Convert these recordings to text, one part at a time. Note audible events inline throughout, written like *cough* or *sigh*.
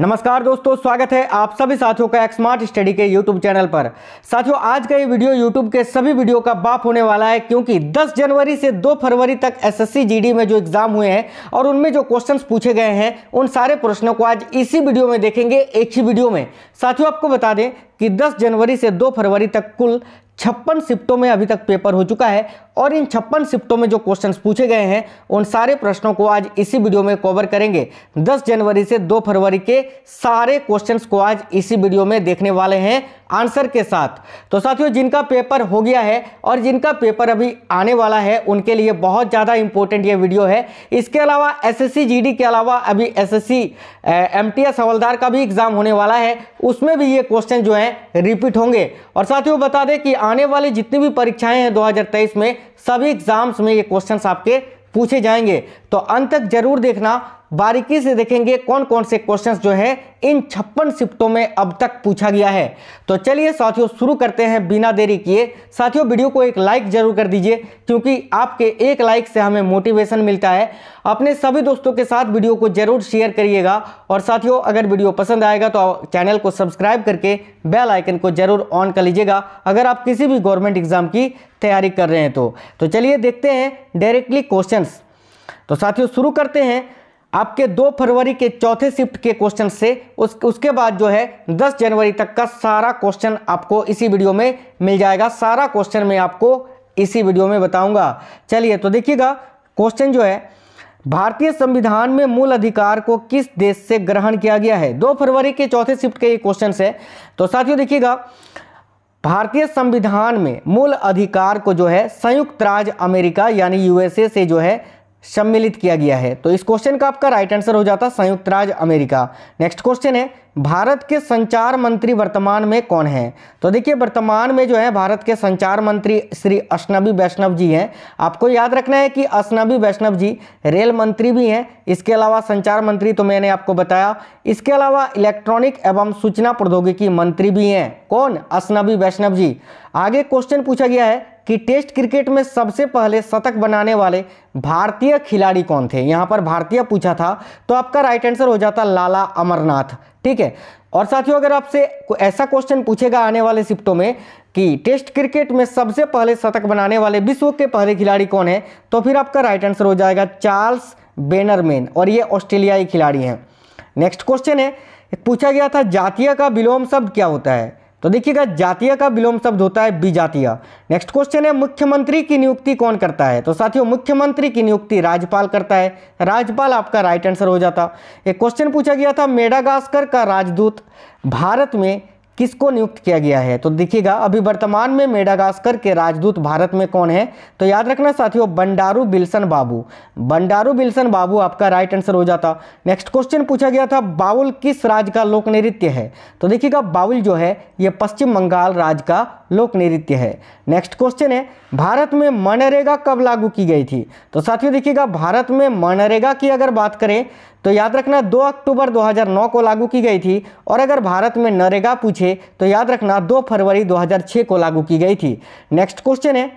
नमस्कार दोस्तों स्वागत है आप सभी साथियों का स्मार्ट स्टडी के यूट्यूब चैनल पर साथियों आज का ये वीडियो यूट्यूब के सभी वीडियो का बाप होने वाला है क्योंकि 10 जनवरी से 2 फरवरी तक एसएससी जीडी में जो एग्जाम हुए हैं और उनमें जो क्वेश्चंस पूछे गए हैं उन सारे प्रश्नों को आज इसी वीडियो में देखेंगे एक ही वीडियो में साथियों आपको बता दें कि दस जनवरी से दो फरवरी तक कुल छप्पन शिफ्टों में अभी तक पेपर हो चुका है और इन छप्पन शिफ्टों में जो क्वेश्चंस पूछे गए हैं उन सारे प्रश्नों को आज इसी वीडियो में कवर करेंगे 10 जनवरी से 2 फरवरी के सारे क्वेश्चंस को आज इसी वीडियो में देखने वाले हैं आंसर के साथ तो साथियों जिनका पेपर हो गया है और जिनका पेपर अभी आने वाला है उनके लिए बहुत ज़्यादा इंपॉर्टेंट ये वीडियो है इसके अलावा एस एस के अलावा अभी एस एस हवलदार का भी एग्ज़ाम होने वाला है उसमें भी ये क्वेश्चन जो है रिपीट होंगे और साथियों बता दें कि आने वाली जितनी भी परीक्षाएं हैं दो में सभी एग्जाम्स में ये क्वेश्चन आपके पूछे जाएंगे तो अंत तक जरूर देखना बारीकी से देखेंगे कौन कौन से क्वेश्चंस जो है इन छप्पन शिफ्टों में अब तक पूछा गया है तो चलिए साथियों शुरू करते हैं बिना देरी किए साथियों वीडियो को एक लाइक जरूर कर दीजिए क्योंकि आपके एक लाइक से हमें मोटिवेशन मिलता है अपने सभी दोस्तों के साथ वीडियो को जरूर शेयर करिएगा और साथियों अगर वीडियो पसंद आएगा तो चैनल को सब्सक्राइब करके बेल आइकन को जरूर ऑन कर लीजिएगा अगर आप किसी भी गवर्नमेंट एग्जाम की तैयारी कर रहे हैं तो, तो चलिए देखते हैं डायरेक्टली क्वेश्चन तो साथियों शुरू करते हैं आपके दो फरवरी के चौथे शिफ्ट के क्वेश्चन से उस उसके बाद जो है दस जनवरी तक का सारा क्वेश्चन आपको इसी वीडियो में मिल जाएगा सारा क्वेश्चन मैं आपको इसी वीडियो में बताऊंगा चलिए तो देखिएगा क्वेश्चन जो है भारतीय संविधान में मूल अधिकार को किस देश से ग्रहण किया गया है दो फरवरी के चौथे शिफ्ट के ये क्वेश्चन है तो साथियों देखिएगा भारतीय संविधान में मूल अधिकार को जो है संयुक्त राज्य अमेरिका यानी यूएसए से जो है सम्मिलित किया गया है तो इस क्वेश्चन का आपका राइट आंसर हो जाता संयुक्त राज्य अमेरिका नेक्स्ट क्वेश्चन है भारत के संचार मंत्री वर्तमान में कौन है तो देखिए वर्तमान में जो है भारत के संचार मंत्री श्री अश्नबी वैष्णव जी हैं आपको याद रखना है कि अश्नबी वैष्णव जी रेल मंत्री भी हैं इसके अलावा संचार मंत्री तो मैंने आपको बताया इसके अलावा इलेक्ट्रॉनिक एवं सूचना प्रौद्योगिकी मंत्री भी हैं कौन अश्नबी वैष्णव जी आगे क्वेश्चन पूछा गया है कि टेस्ट क्रिकेट में सबसे पहले शतक बनाने वाले भारतीय खिलाड़ी कौन थे यहाँ पर भारतीय पूछा था तो आपका राइट आंसर हो जाता लाला अमरनाथ ठीक है और साथियों अगर आपसे ऐसा क्वेश्चन पूछेगा आने वाले शिफ्टों में कि टेस्ट क्रिकेट में सबसे पहले शतक बनाने वाले विश्व के पहले खिलाड़ी कौन है तो फिर आपका राइट आंसर हो जाएगा चार्ल्स बेनरमैन और ये ऑस्ट्रेलियाई खिलाड़ी हैं नेक्स्ट क्वेश्चन है पूछा गया था जातीय का विलोम शब्द क्या होता है तो देखिएगा जातीय का विलोम शब्द होता है विजातीय नेक्स्ट क्वेश्चन है मुख्यमंत्री की नियुक्ति कौन करता है तो साथियों मुख्यमंत्री की नियुक्ति राज्यपाल करता है राज्यपाल आपका राइट आंसर हो जाता एक क्वेश्चन पूछा गया था मेडागास्कर का राजदूत भारत में किसको नियुक्त किया गया है तो देखिएगा अभी वर्तमान में मेडागास्कर के राजदूत भारत में कौन है तो याद रखना साथियों बंडारू बिल्सन बाबू बंडारू बिल्सन बाबू आपका राइट आंसर हो जाता नेक्स्ट क्वेश्चन पूछा गया था बाउल किस राज्य का लोक नृत्य है तो देखिएगा बाउल जो है ये पश्चिम बंगाल राज्य का लोक नृत्य है नेक्स्ट क्वेश्चन है भारत में मनरेगा कब लागू की गई थी तो साथियों देखिएगा भारत में मनरेगा की अगर बात करें तो याद रखना 2 अक्टूबर 2009 को लागू की गई थी और अगर भारत में नरेगा पूछे तो याद रखना 2 फरवरी 2006 को लागू की गई थी नेक्स्ट क्वेश्चन है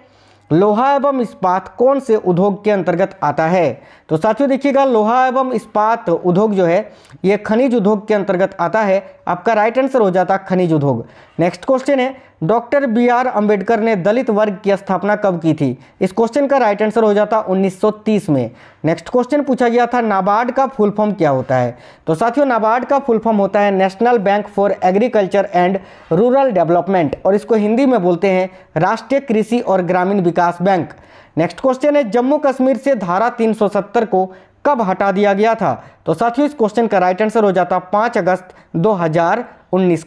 लोहा एवं इस्पात कौन से उद्योग के अंतर्गत आता है तो साथियों देखिएगा लोहा एवं इस्पात उद्योग जो है ये खनिज उद्योग के अंतर्गत आता है आपका राइट आंसर हो जाता खनिज उद्योग नेक्स्ट क्वेश्चन है डॉक्टर बी आर अम्बेडकर ने दलित वर्ग की स्थापना कब की थी इस क्वेश्चन का राइट आंसर हो जाता 1930 में नेक्स्ट क्वेश्चन पूछा गया था नाबार्ड का फुल फॉर्म क्या होता है तो साथियों नाबार्ड का फुल फॉर्म होता है national bank for agriculture and rural development और इसको हिंदी में बोलते हैं राष्ट्रीय कृषि और ग्रामीण विकास बैंक नेक्स्ट क्वेश्चन है जम्मू कश्मीर से धारा तीन को कब हटा दिया गया था तो साथियों इस क्वेश्चन का राइट आंसर हो जाता पाँच अगस्त दो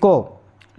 को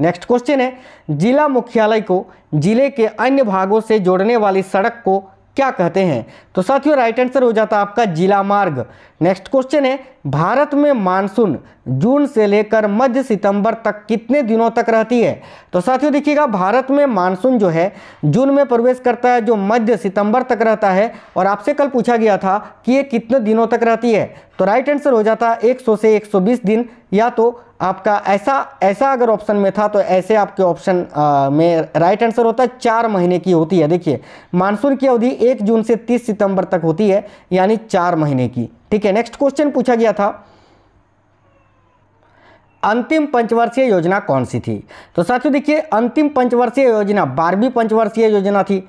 नेक्स्ट क्वेश्चन है जिला मुख्यालय को जिले के अन्य भागों से जोड़ने वाली सड़क को क्या कहते हैं तो साथियों राइट आंसर हो जाता है आपका जिला मार्ग नेक्स्ट क्वेश्चन है भारत में मानसून जून से लेकर मध्य सितंबर तक कितने दिनों तक रहती है तो साथियों देखिएगा भारत में मानसून जो है जून में प्रवेश करता है जो मध्य सितंबर तक रहता है और आपसे कल पूछा गया था कि ये कितने दिनों तक रहती है तो राइट आंसर हो जाता है 100 से 120 दिन या तो आपका ऐसा ऐसा अगर ऑप्शन में था तो ऐसे आपके ऑप्शन में राइट आंसर होता है चार महीने की होती है देखिए मानसून की अवधि एक जून से तीस सितंबर तक होती है यानी चार महीने की ठीक है नेक्स्ट क्वेश्चन पूछा गया था अंतिम पंचवर्षीय योजना कौन सी थी तो साथियों देखिए अंतिम पंचवर्षीय योजना बारहवीं पंचवर्षीय योजना थी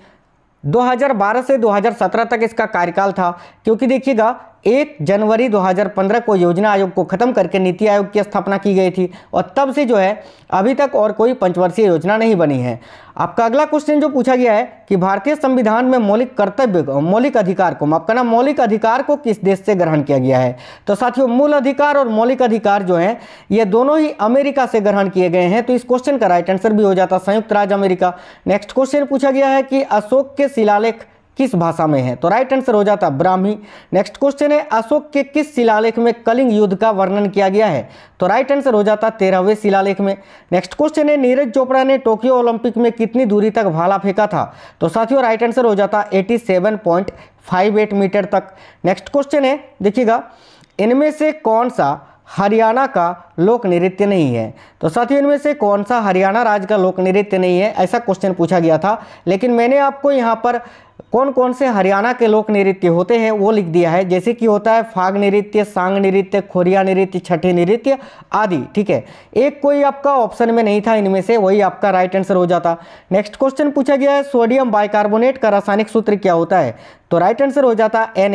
2012 से 2017 तक इसका कार्यकाल था क्योंकि देखिएगा एक जनवरी 2015 को योजना आयोग को ख़त्म करके नीति आयोग की स्थापना की गई थी और तब से जो है अभी तक और कोई पंचवर्षीय योजना नहीं बनी है आपका अगला क्वेश्चन जो पूछा गया है कि भारतीय संविधान में मौलिक कर्तव्य को मौलिक अधिकार को माफ करना मौलिक अधिकार को किस देश से ग्रहण किया गया है तो साथियों मूल अधिकार और मौलिक अधिकार जो है ये दोनों ही अमेरिका से ग्रहण किए गए हैं तो इस क्वेश्चन का राइट आंसर भी हो जाता संयुक्त राज्य अमेरिका नेक्स्ट क्वेश्चन पूछा गया है कि अशोक के शिलालेख किस भाषा में है तो राइट आंसर हो जाता ब्राह्मी नेक्स्ट क्वेश्चन है अशोक के किस शिलालेख में कलिंग युद्ध का वर्णन किया गया है तो राइट आंसर हो जाता तेरहवें शिलालेख में नेक्स्ट क्वेश्चन है नीरज चोपड़ा ने टोक्यो ओलंपिक में कितनी दूरी तक भाला फेंका था तो साथियों राइट आंसर हो जाता एटी 87.58 मीटर तक नेक्स्ट क्वेश्चन है देखिएगा इनमें से कौन सा हरियाणा का लोक नृत्य नहीं है तो साथियों इनमें से कौन सा हरियाणा राज्य का लोक नृत्य नहीं है ऐसा क्वेश्चन पूछा गया था लेकिन मैंने आपको यहाँ पर कौन कौन से हरियाणा के लोक नृत्य होते हैं वो लिख दिया है जैसे कि होता है फाग नृत्य सांग नृत्य खोरिया नृत्य छठे नृत्य आदि ठीक है एक कोई आपका ऑप्शन में नहीं था इनमें से वही आपका राइट आंसर हो जाता नेक्स्ट क्वेश्चन पूछा गया है सोडियम बाइकार्बोनेट का रासायनिक सूत्र क्या होता है तो राइट आंसर हो जाता है एन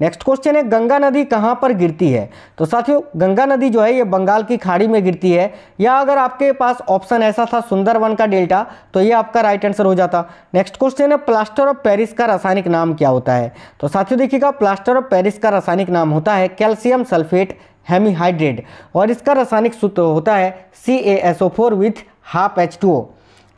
नेक्स्ट क्वेश्चन है गंगा नदी कहाँ पर गिरती है तो साथियों गंगा नदी जो है ये बंगाल की खाड़ी में गिरती है या अगर आपके पास ऑप्शन ऐसा था सुंदरवन का डेल्टा तो ये आपका राइट आंसर हो जाता नेक्स्ट क्वेश्चन है प्लास्टर ऑफ पेरिस का रासायनिक नाम क्या होता है तो साथियों देखिएगा प्लास्टर ऑफ पेरिस का रासायनिक नाम होता है कैल्शियम सल्फेट हेमीहाइड्रेट और इसका रासायनिक सूत्र होता है C A S O four with half H two O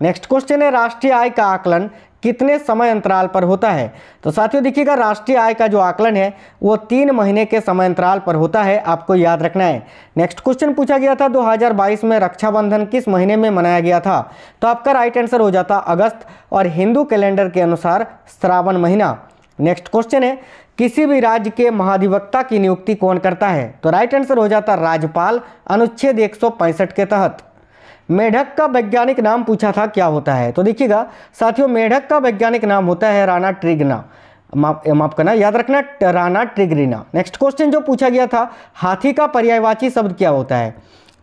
next question है राष्ट्रीय आय का आकलन कितने समय अंतराल पर होता है तो साथियों देखिएगा राष्ट्रीय आय का जो आकलन है वो तीन महीने के समय अंतराल पर होता है आपको याद रखना है नेक्स्ट क्वेश्चन पूछा गया था 2022 में रक्षाबंधन किस महीने में मनाया गया था तो आपका राइट आंसर हो जाता अगस्त और हिंदू कैलेंडर के अनुसार श्रावण महीना नेक्स्ट क्वेश्चन है किसी भी राज्य के महाधिवक्ता की नियुक्ति कौन करता है तो राइट आंसर हो जाता राज्यपाल अनुच्छेद एक के तहत मेढक का वैज्ञानिक नाम पूछा था क्या होता है तो देखिएगा साथियों मेढक का वैज्ञानिक नाम होता है राणा ट्रिग्ना माफ माफ करना याद रखना राना ट्रिगरीना नेक्स्ट क्वेश्चन जो पूछा गया था हाथी का पर्यायवाची शब्द क्या होता है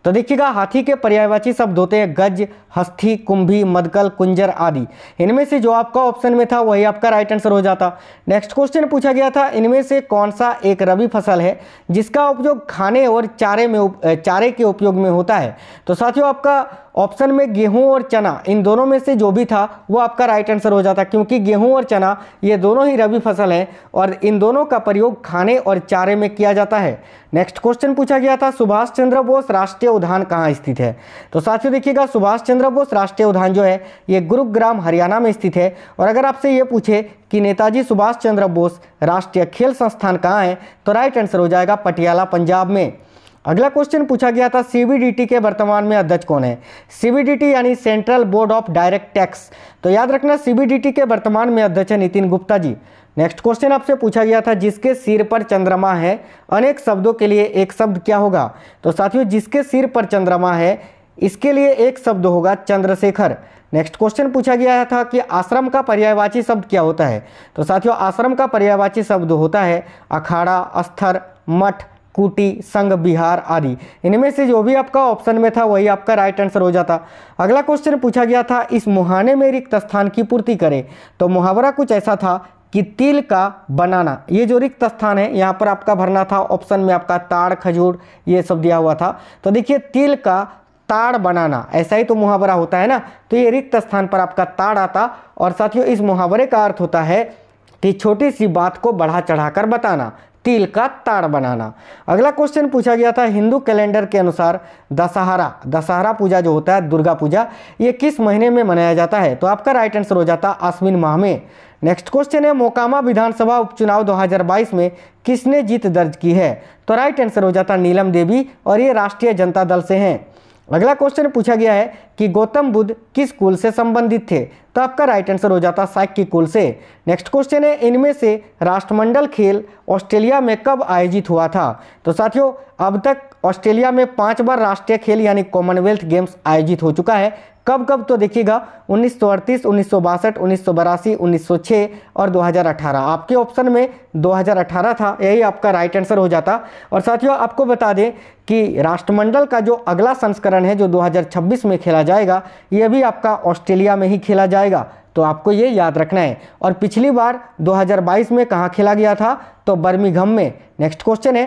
तो देखिएगा हाथी के पर्यायवाची शब्द होते हैं गज हस्थी कुंभी मदकल कुंजर आदि इनमें से जो आपका ऑप्शन में था वही आपका राइट आंसर हो जाता नेक्स्ट क्वेश्चन पूछा गया था इनमें से कौन सा एक रबी फसल है जिसका उपयोग खाने और चारे में चारे के उपयोग में होता है तो साथियों आपका ऑप्शन में गेहूं और चना इन दोनों में से जो भी था वो आपका राइट आंसर हो जाता क्योंकि गेहूं और चना ये दोनों ही रबी फसल हैं और इन दोनों का प्रयोग खाने और चारे में किया जाता है नेक्स्ट क्वेश्चन पूछा गया था सुभाष चंद्र बोस राष्ट्रीय उद्यान कहाँ स्थित है तो साथियों देखिएगा सुभाष चंद्र बोस राष्ट्रीय उद्यान जो है ये गुरुग्राम हरियाणा में स्थित है और अगर आपसे ये पूछे कि नेताजी सुभाष चंद्र बोस राष्ट्रीय खेल संस्थान कहाँ है तो राइट आंसर हो जाएगा पटियाला पंजाब में अगला क्वेश्चन पूछा गया था सीबीडीटी के वर्तमान में अध्यक्ष कौन है सीबीडीटी यानी central board of direct tax तो याद रखना सीबीडीटी के वर्तमान में अध्यक्ष है नितिन गुप्ता जी नेक्स्ट क्वेश्चन आपसे पूछा गया था जिसके सिर पर चंद्रमा है अनेक शब्दों के लिए एक शब्द क्या होगा तो साथियों जिसके सिर पर चंद्रमा है इसके लिए एक शब्द होगा चंद्रशेखर नेक्स्ट क्वेश्चन पूछा गया था कि आश्रम का पर्यायवाची शब्द क्या होता है तो साथियों आश्रम का पर्यायवाची शब्द होता है अखाड़ा अस्थर मठ कूटी संग बिहार आदि इनमें से जो भी आपका ऑप्शन में था वही आपका राइट आंसर हो जाता अगला क्वेश्चन पूछा गया था इस मुहाने में रिक्त स्थान की पूर्ति करें तो मुहावरा कुछ ऐसा था कि तिल का बनाना ये जो रिक्त स्थान है यहाँ पर आपका भरना था ऑप्शन में आपका ताड़ खजूर ये सब दिया हुआ था तो देखिए तिल का ताड़ बनाना ऐसा ही तो मुहावरा होता है ना तो ये रिक्त स्थान पर आपका ताड़ आता और साथियों इस मुहावरे का अर्थ होता है कि छोटी सी बात को बढ़ा चढ़ाकर बताना तिल का ताड़ बनाना अगला क्वेश्चन पूछा गया था हिंदू कैलेंडर के अनुसार दशहरा दशहरा पूजा जो होता है दुर्गा पूजा ये किस महीने में मनाया जाता है तो आपका राइट आंसर हो जाता है आश्विन माह में नेक्स्ट क्वेश्चन है मोकामा विधानसभा उपचुनाव 2022 में किसने जीत दर्ज की है तो राइट आंसर हो जाता नीलम देवी और ये राष्ट्रीय जनता दल से हैं अगला क्वेश्चन पूछा गया है कि गौतम बुद्ध किस कुल से संबंधित थे तो आपका राइट आंसर हो जाता की कुल से नेक्स्ट क्वेश्चन है इनमें से राष्ट्रमंडल खेल ऑस्ट्रेलिया में कब आयोजित हुआ था तो साथियों अब तक ऑस्ट्रेलिया में पांच बार राष्ट्रीय खेल यानी कॉमनवेल्थ गेम्स आयोजित हो चुका है कब कब तो देखिएगा उन्नीस सौ अड़तीस उन्नीस सौ बासठ उन्नीस सौ बरासी उन्नीस सौ छः और 2018 आपके ऑप्शन में 2018 था यही आपका राइट आंसर हो जाता और साथियों आपको बता दें कि राष्ट्रमंडल का जो अगला संस्करण है जो 2026 में खेला जाएगा ये भी आपका ऑस्ट्रेलिया में ही खेला जाएगा तो आपको ये याद रखना है और पिछली बार 2022 में कहाँ खेला गया था तो बर्मिघम में नेक्स्ट क्वेश्चन है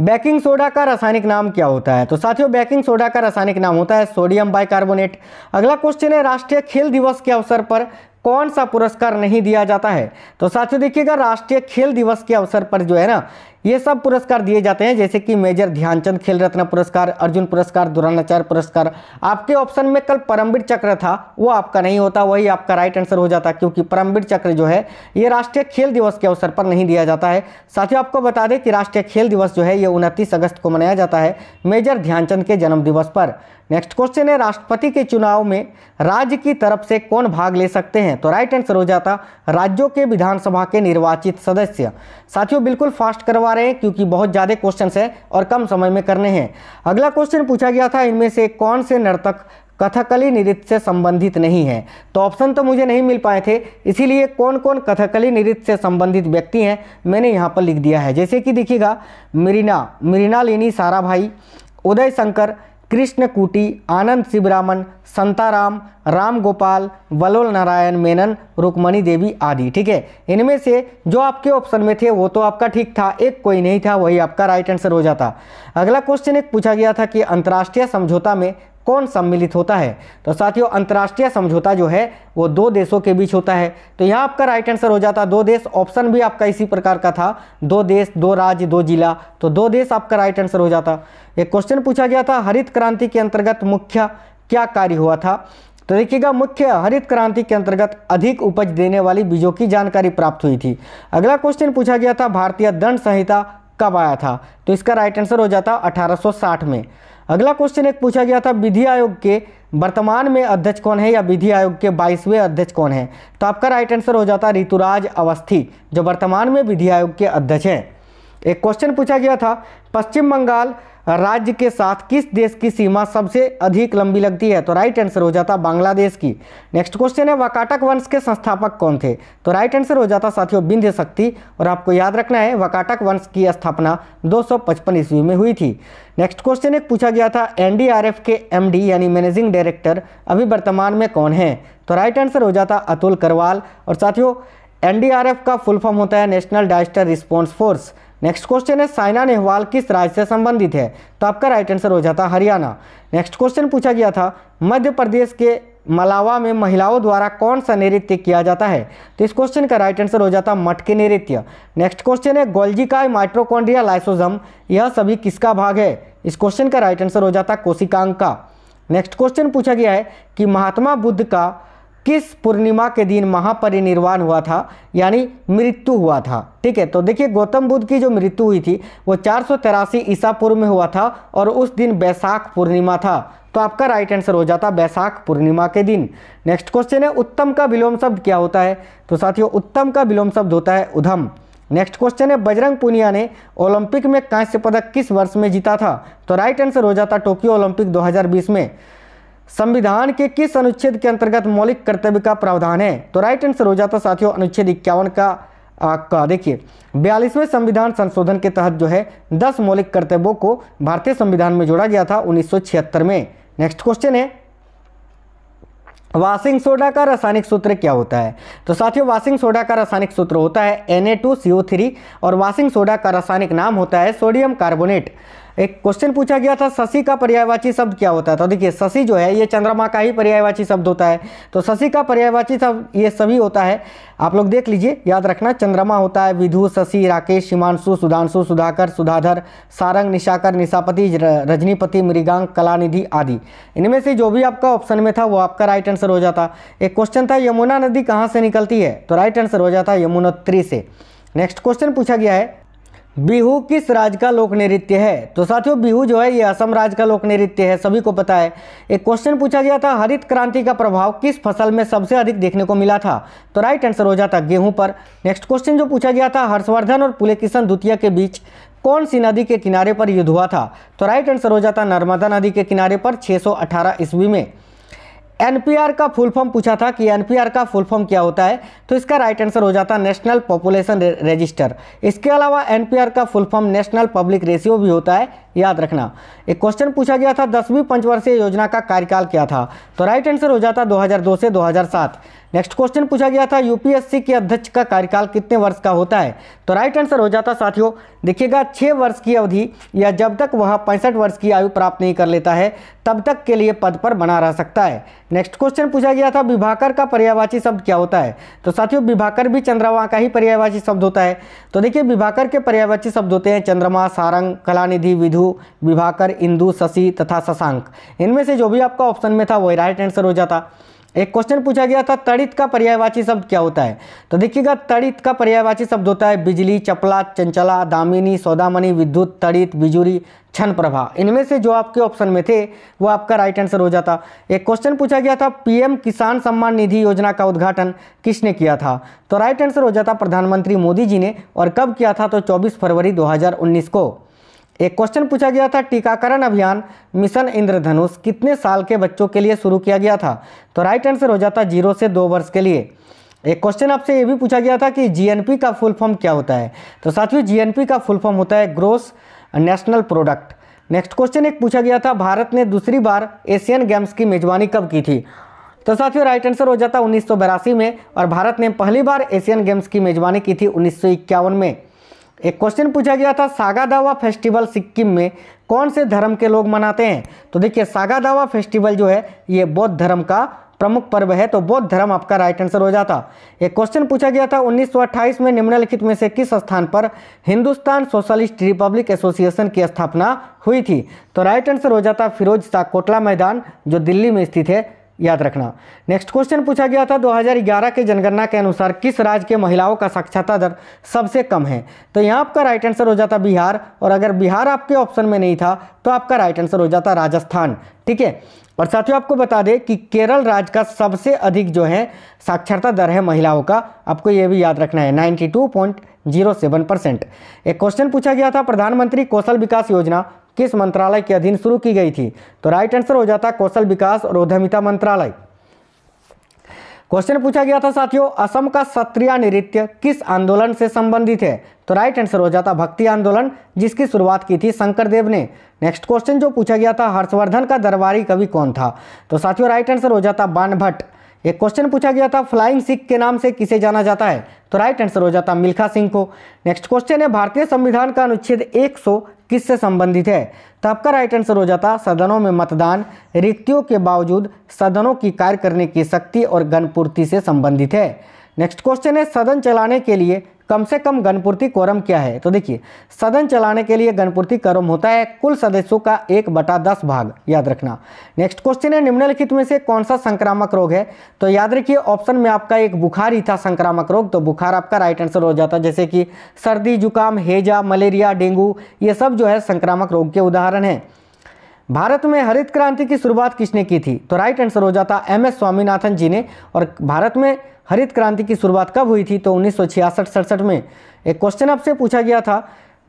बेकिंग सोडा का रासायनिक नाम क्या होता है तो साथियों बेकिंग सोडा का रासायनिक नाम होता है सोडियम बाइकार्बोनेट अगला क्वेश्चन है राष्ट्रीय खेल दिवस के अवसर पर कौन सा पुरस्कार नहीं दिया जाता है तो साथियों देखिएगा राष्ट्रीय खेल दिवस के अवसर पर जो है ना ये सब पुरस्कार दिए जाते हैं जैसे कि मेजर ध्यानचंद खेल रत्न पुरस्कार अर्जुन पुरस्कार दुरानाचार्य पुरस्कार आपके ऑप्शन में कल परमवीर चक्र था वो आपका नहीं होता वही आपका राइट आंसर हो जाता क्योंकि परमवीर चक्र जो है ये राष्ट्रीय खेल दिवस के अवसर पर नहीं दिया जाता है साथियों आपको बता दें कि राष्ट्रीय खेल दिवस जो है ये उनतीस अगस्त को मनाया जाता है मेजर ध्यानचंद के जन्म दिवस पर नेक्स्ट क्वेश्चन है राष्ट्रपति के चुनाव में राज्य की तरफ से कौन भाग ले सकते हैं तो राइट आंसर हो जाता राज्यों के विधानसभा के निर्वाचित सदस्य साथियों बिल्कुल फास्ट करवा पा रहे हैं क्योंकि बहुत ज़्यादा क्वेश्चन है और कम समय में करने हैं अगला क्वेश्चन पूछा गया था इनमें से कौन से नर्तक कथकली नृत्य से संबंधित नहीं है तो ऑप्शन तो मुझे नहीं मिल पाए थे इसीलिए कौन कौन कथकली नृत्य से संबंधित व्यक्ति हैं मैंने यहाँ पर लिख दिया है जैसे कि देखिएगा मिरीना मिरीना लेनी सारा भाई उदय शंकर कृष्णकूटी आनंद शिवरामन संताराम राम गोपाल वलोल नारायण मेनन रुक्मणी देवी आदि ठीक है इनमें से जो आपके ऑप्शन में थे वो तो आपका ठीक था एक कोई नहीं था वही आपका राइट आंसर हो जाता अगला क्वेश्चन एक पूछा गया था कि अंतर्राष्ट्रीय समझौता में कौन सम्मिलित होता है तो साथियों अंतर्राष्ट्रीय समझौता जो है वो दो देशों के बीच होता है तो यहाँ आपका राइट आंसर हो जाता दो देश ऑप्शन भी आपका इसी प्रकार का था दो देश दो राज्य दो जिला तो दो देश आपका राइट आंसर हो जाता एक क्वेश्चन पूछा गया था हरित क्रांति के अंतर्गत मुख्य क्या कार्य हुआ था तो देखिएगा मुख्य हरित क्रांति के अंतर्गत अधिक उपज देने वाली बीजों की जानकारी प्राप्त हुई थी अगला क्वेश्चन पूछा गया था भारतीय दंड संहिता कब आया था तो इसका राइट आंसर हो जाता 1860 में अगला क्वेश्चन एक पूछा गया था विधि आयोग के वर्तमान में अध्यक्ष कौन है या विधि आयोग के बाईसवें अध्यक्ष कौन है तो आपका राइट आंसर हो जाता है ऋतुराज अवस्थी जो वर्तमान में विधि आयोग के अध्यक्ष हैं एक क्वेश्चन पूछा गया था पश्चिम बंगाल राज्य के साथ किस देश की सीमा सबसे अधिक लंबी लगती है तो राइट आंसर हो जाता बांग्लादेश की नेक्स्ट क्वेश्चन है वकाटक वंश के संस्थापक कौन थे तो राइट आंसर हो जाता साथियों बिंध्य शक्ति और आपको याद रखना है वकाटक वंश की स्थापना 255 ईस्वी में हुई थी नेक्स्ट क्वेश्चन एक पूछा गया था एन के एम यानी मैनेजिंग डायरेक्टर अभी वर्तमान में कौन है तो राइट आंसर हो जाता अतुल करवाल और साथियों एनडीआरएफ का फुल फॉर्म होता है national disaster response force next question है साइना नेहवाल किस राज्य से संबंधित है तो आपका राइट आंसर हो जाता हरियाणा नेक्स्ट क्वेश्चन पूछा गया था मध्य प्रदेश के मलावा में महिलाओं द्वारा कौन सा नृत्य किया जाता है तो इस क्वेश्चन का राइट आंसर हो जाता मटके नृत्य नेक्स्ट क्वेश्चन है गोल्जिकाई का माइट्रोकॉन्ड्रिया लाइसोजम यह सभी किसका भाग है इस क्वेश्चन का राइट आंसर हो जाता है कोशिकांग का नेक्स्ट क्वेश्चन पूछा गया है कि महात्मा बुद्ध का किस पूर्णिमा के दिन महापरिनिर्वाण हुआ था यानी मृत्यु हुआ था ठीक है तो देखिए गौतम बुद्ध की जो मृत्यु हुई थी वो चार ईसा पूर्व में हुआ था और उस दिन बैसाख पूर्णिमा था तो आपका राइट आंसर हो जाता बैसाख पूर्णिमा के दिन नेक्स्ट क्वेश्चन है उत्तम का विलोम शब्द क्या होता है तो साथियों उत्तम का विलोम शब्द होता है उधम नेक्स्ट क्वेश्चन है बजरंग पुनिया ने ओलंपिक में कांस्य पदक किस वर्ष में जीता था तो राइट आंसर हो जाता टोक्यो ओलंपिक 2020 में संविधान के किस अनुच्छेद के अंतर्गत मौलिक कर्तव्य का प्रावधान है तो राइट आंसर हो जाता साथियों अनुच्छेद इक्यावन का का देखिए बयालीसवें संविधान संशोधन के तहत जो है दस मौलिक कर्तव्यों को भारतीय संविधान में जोड़ा गया था 1976 में नेक्स्ट क्वेश्चन है वाशिंग सोडा का रासायनिक सूत्र क्या होता है तो साथियों वाशिंग सोडा का रासायनिक सूत्र होता है Na2CO3 और वाशिंग सोडा का रासायनिक नाम होता है सोडियम कार्बोनेट एक क्वेश्चन पूछा गया था शशि का पर्यायवाची शब्द क्या होता है तो देखिए शशि जो है ये चंद्रमा का ही पर्यायवाची शब्द होता है तो शशि का पर्यायवाची शब्द ये सभी होता है आप लोग देख लीजिए याद रखना चंद्रमा होता है विधु शशि राकेश हिमांशु सुधांशु सुधाकर सुधाधर सारंग निशाकर निशापति रजनीपति मृगांग कलानिधि आदि इनमें से जो भी आपका ऑप्शन में था वो आपका राइट आंसर हो जाता एक क्वेश्चन था यमुना नदी कहाँ से निकलती है तो राइट आंसर हो जाता है यमुनोत्री से नेक्स्ट क्वेश्चन पूछा गया है बिहू किस राज्य का लोक नृत्य है तो साथियों बिहू जो है ये असम राज्य का लोक नृत्य है सभी को पता है एक क्वेश्चन पूछा गया था हरित क्रांति का प्रभाव किस फसल में सबसे अधिक देखने को मिला था तो राइट आंसर हो जाता गेहूं पर नेक्स्ट क्वेश्चन जो पूछा गया था हर्षवर्धन और किशन द्वितीय के बीच कौन सी नदी के किनारे पर युद्ध हुआ था तो राइट आंसर हो जाता नर्मदा नदी के किनारे पर अठारह ईस्वी में एनपीआर का फुल फॉर्म पूछा था कि एनपीआर का फुल फॉर्म क्या होता है तो इसका राइट आंसर हो जाता है नेशनल पॉपुलेशन रजिस्टर इसके अलावा एनपीआर का full form national public ratio भी होता है याद रखना एक क्वेश्चन पूछा गया था दसवीं पंचवर्षीय योजना का कार्यकाल क्या था तो राइट आंसर हो जाता दो से दो नेक्स्ट क्वेश्चन पूछा गया था यूपीएससी के अध्यक्ष का कार्यकाल कितने वर्ष का होता है तो राइट आंसर हो जाता साथियों देखिएगा छः वर्ष की अवधि या जब तक वह पैंसठ वर्ष की आयु प्राप्त नहीं कर लेता है तब तक के लिए पद पर बना रह सकता है नेक्स्ट क्वेश्चन पूछा गया था विभाकर का पर्यायवाची शब्द क्या होता है तो साथियों विभाकर भी चंद्रमा का ही पर्यायवाची शब्द होता है तो देखिए विभाकर के पर्यायवाची शब्द होते हैं चंद्रमा सारंग कलानिधि विधु विभाकर इंदु शशि तथा शशांक इनमें से जो भी आपका ऑप्शन में था वही राइट आंसर हो जाता एक क्वेश्चन पूछा गया था तड़ित का पर्यायवाची शब्द क्या होता है तो देखिएगा तड़ित का पर्यायवाची शब्द होता है बिजली चपला चंचला दामिनी सौदामनी विद्युत तड़ित बिजुरी क्षण प्रभा इनमें से जो आपके ऑप्शन में थे वो आपका राइट आंसर हो जाता एक क्वेश्चन पूछा गया था पीएम किसान सम्मान निधि योजना का उद्घाटन किसने किया था तो राइट आंसर हो जाता प्रधानमंत्री मोदी जी ने और कब किया था तो चौबीस फरवरी 2019 को एक क्वेश्चन पूछा गया था टीकाकरण अभियान मिशन इंद्रधनुष कितने साल के बच्चों के लिए शुरू किया गया था तो राइट आंसर हो जाता जीरो से दो वर्ष के लिए एक क्वेश्चन आपसे ये भी पूछा गया था कि जीएनपी का फुल फॉर्म क्या होता है तो साथियों जीएनपी का फुल फॉर्म होता है gross national product next question एक पूछा गया था भारत ने दूसरी बार एशियन गेम्स की मेजबानी कब की थी तो साथियों राइट आंसर हो जाता उन्नीस में और भारत ने पहली बार एशियन गेम्स की मेजबानी की थी उन्नीस में एक क्वेश्चन पूछा गया था सागा दावा फेस्टिवल सिक्किम में कौन से धर्म के लोग मनाते हैं तो देखिए सागा दावा फेस्टिवल जो है ये बौद्ध धर्म का प्रमुख पर्व है तो बौद्ध धर्म आपका राइट आंसर हो जाता एक क्वेश्चन पूछा गया था 1928 में निम्नलिखित में से किस स्थान पर हिंदुस्तान सोशलिस्ट रिपब्लिक एसोसिएशन की स्थापना हुई थी तो राइट आंसर हो जाता फिरोज शाह कोटला मैदान जो दिल्ली में स्थित है याद रखना नेक्स्ट क्वेश्चन पूछा गया था 2011 के जनगणना के अनुसार किस राज्य के महिलाओं का साक्षरता दर सबसे कम है तो यहाँ आपका राइट आंसर हो जाता बिहार और अगर बिहार आपके ऑप्शन में नहीं था तो आपका राइट आंसर हो जाता राजस्थान ठीक है और साथियों आपको बता दें कि केरल राज्य का सबसे अधिक जो है साक्षरता दर है महिलाओं का आपको ये भी याद रखना है ninety two point zero seven percent एक क्वेश्चन पूछा गया था प्रधानमंत्री कौशल विकास योजना किस मंत्रालय के अधीन शुरू की गई थी तो राइट आंसर हो जाता कौशल विकास और उद्यमिता मंत्रालय क्वेश्चन पूछा गया था साथियों असम का सत्रिया नृत्य किस आंदोलन से संबंधित है तो राइट आंसर हो जाता भक्ति आंदोलन जिसकी शुरुआत की थी शंकर देव ने नेक्स्ट क्वेश्चन जो पूछा गया था हर्षवर्धन का दरबारी कवि कौन था तो साथियों राइट आंसर हो जाता बाणभट्ट एक क्वेश्चन पूछा गया था फ्लाइंग सिख के नाम से किसे जाना जाता है तो राइट आंसर हो जाता मिल्खा सिंह को नेक्स्ट क्वेश्चन है भारतीय संविधान का अनुच्छेद एक किससे संबंधित है तो आपका राइट आंसर हो जाता सदनों में मतदान रिक्तियों के बावजूद सदनों की कार्य करने की शक्ति और गणपूर्ति से संबंधित है नेक्स्ट क्वेश्चन है सदन चलाने के लिए कम से कम गणपूर्ति कोरम क्या है तो देखिए सदन चलाने के लिए गणपूर्ति कोरम होता है कुल सदस्यों का एक बटा दस भाग याद रखना नेक्स्ट क्वेश्चन है निम्नलिखित में से कौन सा संक्रामक रोग है तो याद रखिए ऑप्शन में आपका एक बुखार ही था संक्रामक रोग तो बुखार आपका राइट आंसर हो जाता है जैसे कि सर्दी जुकाम हेजा मलेरिया डेंगू ये सब जो है संक्रामक रोग के उदाहरण हैं भारत में हरित क्रांति की शुरुआत किसने की थी तो राइट आंसर हो जाता एम एस स्वामीनाथन जी ने और भारत में हरित क्रांति की शुरुआत कब हुई थी तो उन्नीस सौ छियासठ में एक क्वेश्चन आपसे पूछा गया था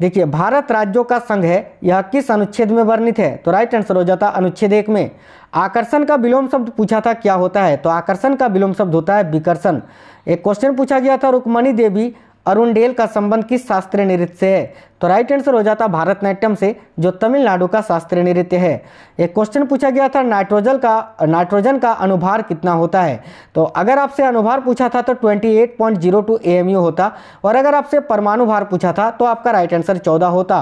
देखिए भारत राज्यों का संघ है यह किस अनुच्छेद में वर्णित है तो राइट आंसर हो जाता अनुच्छेद एक में आकर्षण का विलोम शब्द पूछा था क्या होता है तो आकर्षण का विलोम शब्द होता है विकर्षण एक क्वेश्चन पूछा गया था रुक्मणी देवी अरुण डेल का संबंध किस शास्त्रीय नृत्य से है तो राइट आंसर हो जाता भारतनाट्यम से जो तमिलनाडु का शास्त्रीय नृत्य है एक क्वेश्चन पूछा गया था नाइट्रोजन का नाइट्रोजन का अनुभार कितना होता है तो अगर आपसे अनुभार पूछा था तो 28.02 एमयू होता और अगर आपसे परमाणु भार पूछा था तो आपका राइट आंसर चौदह होता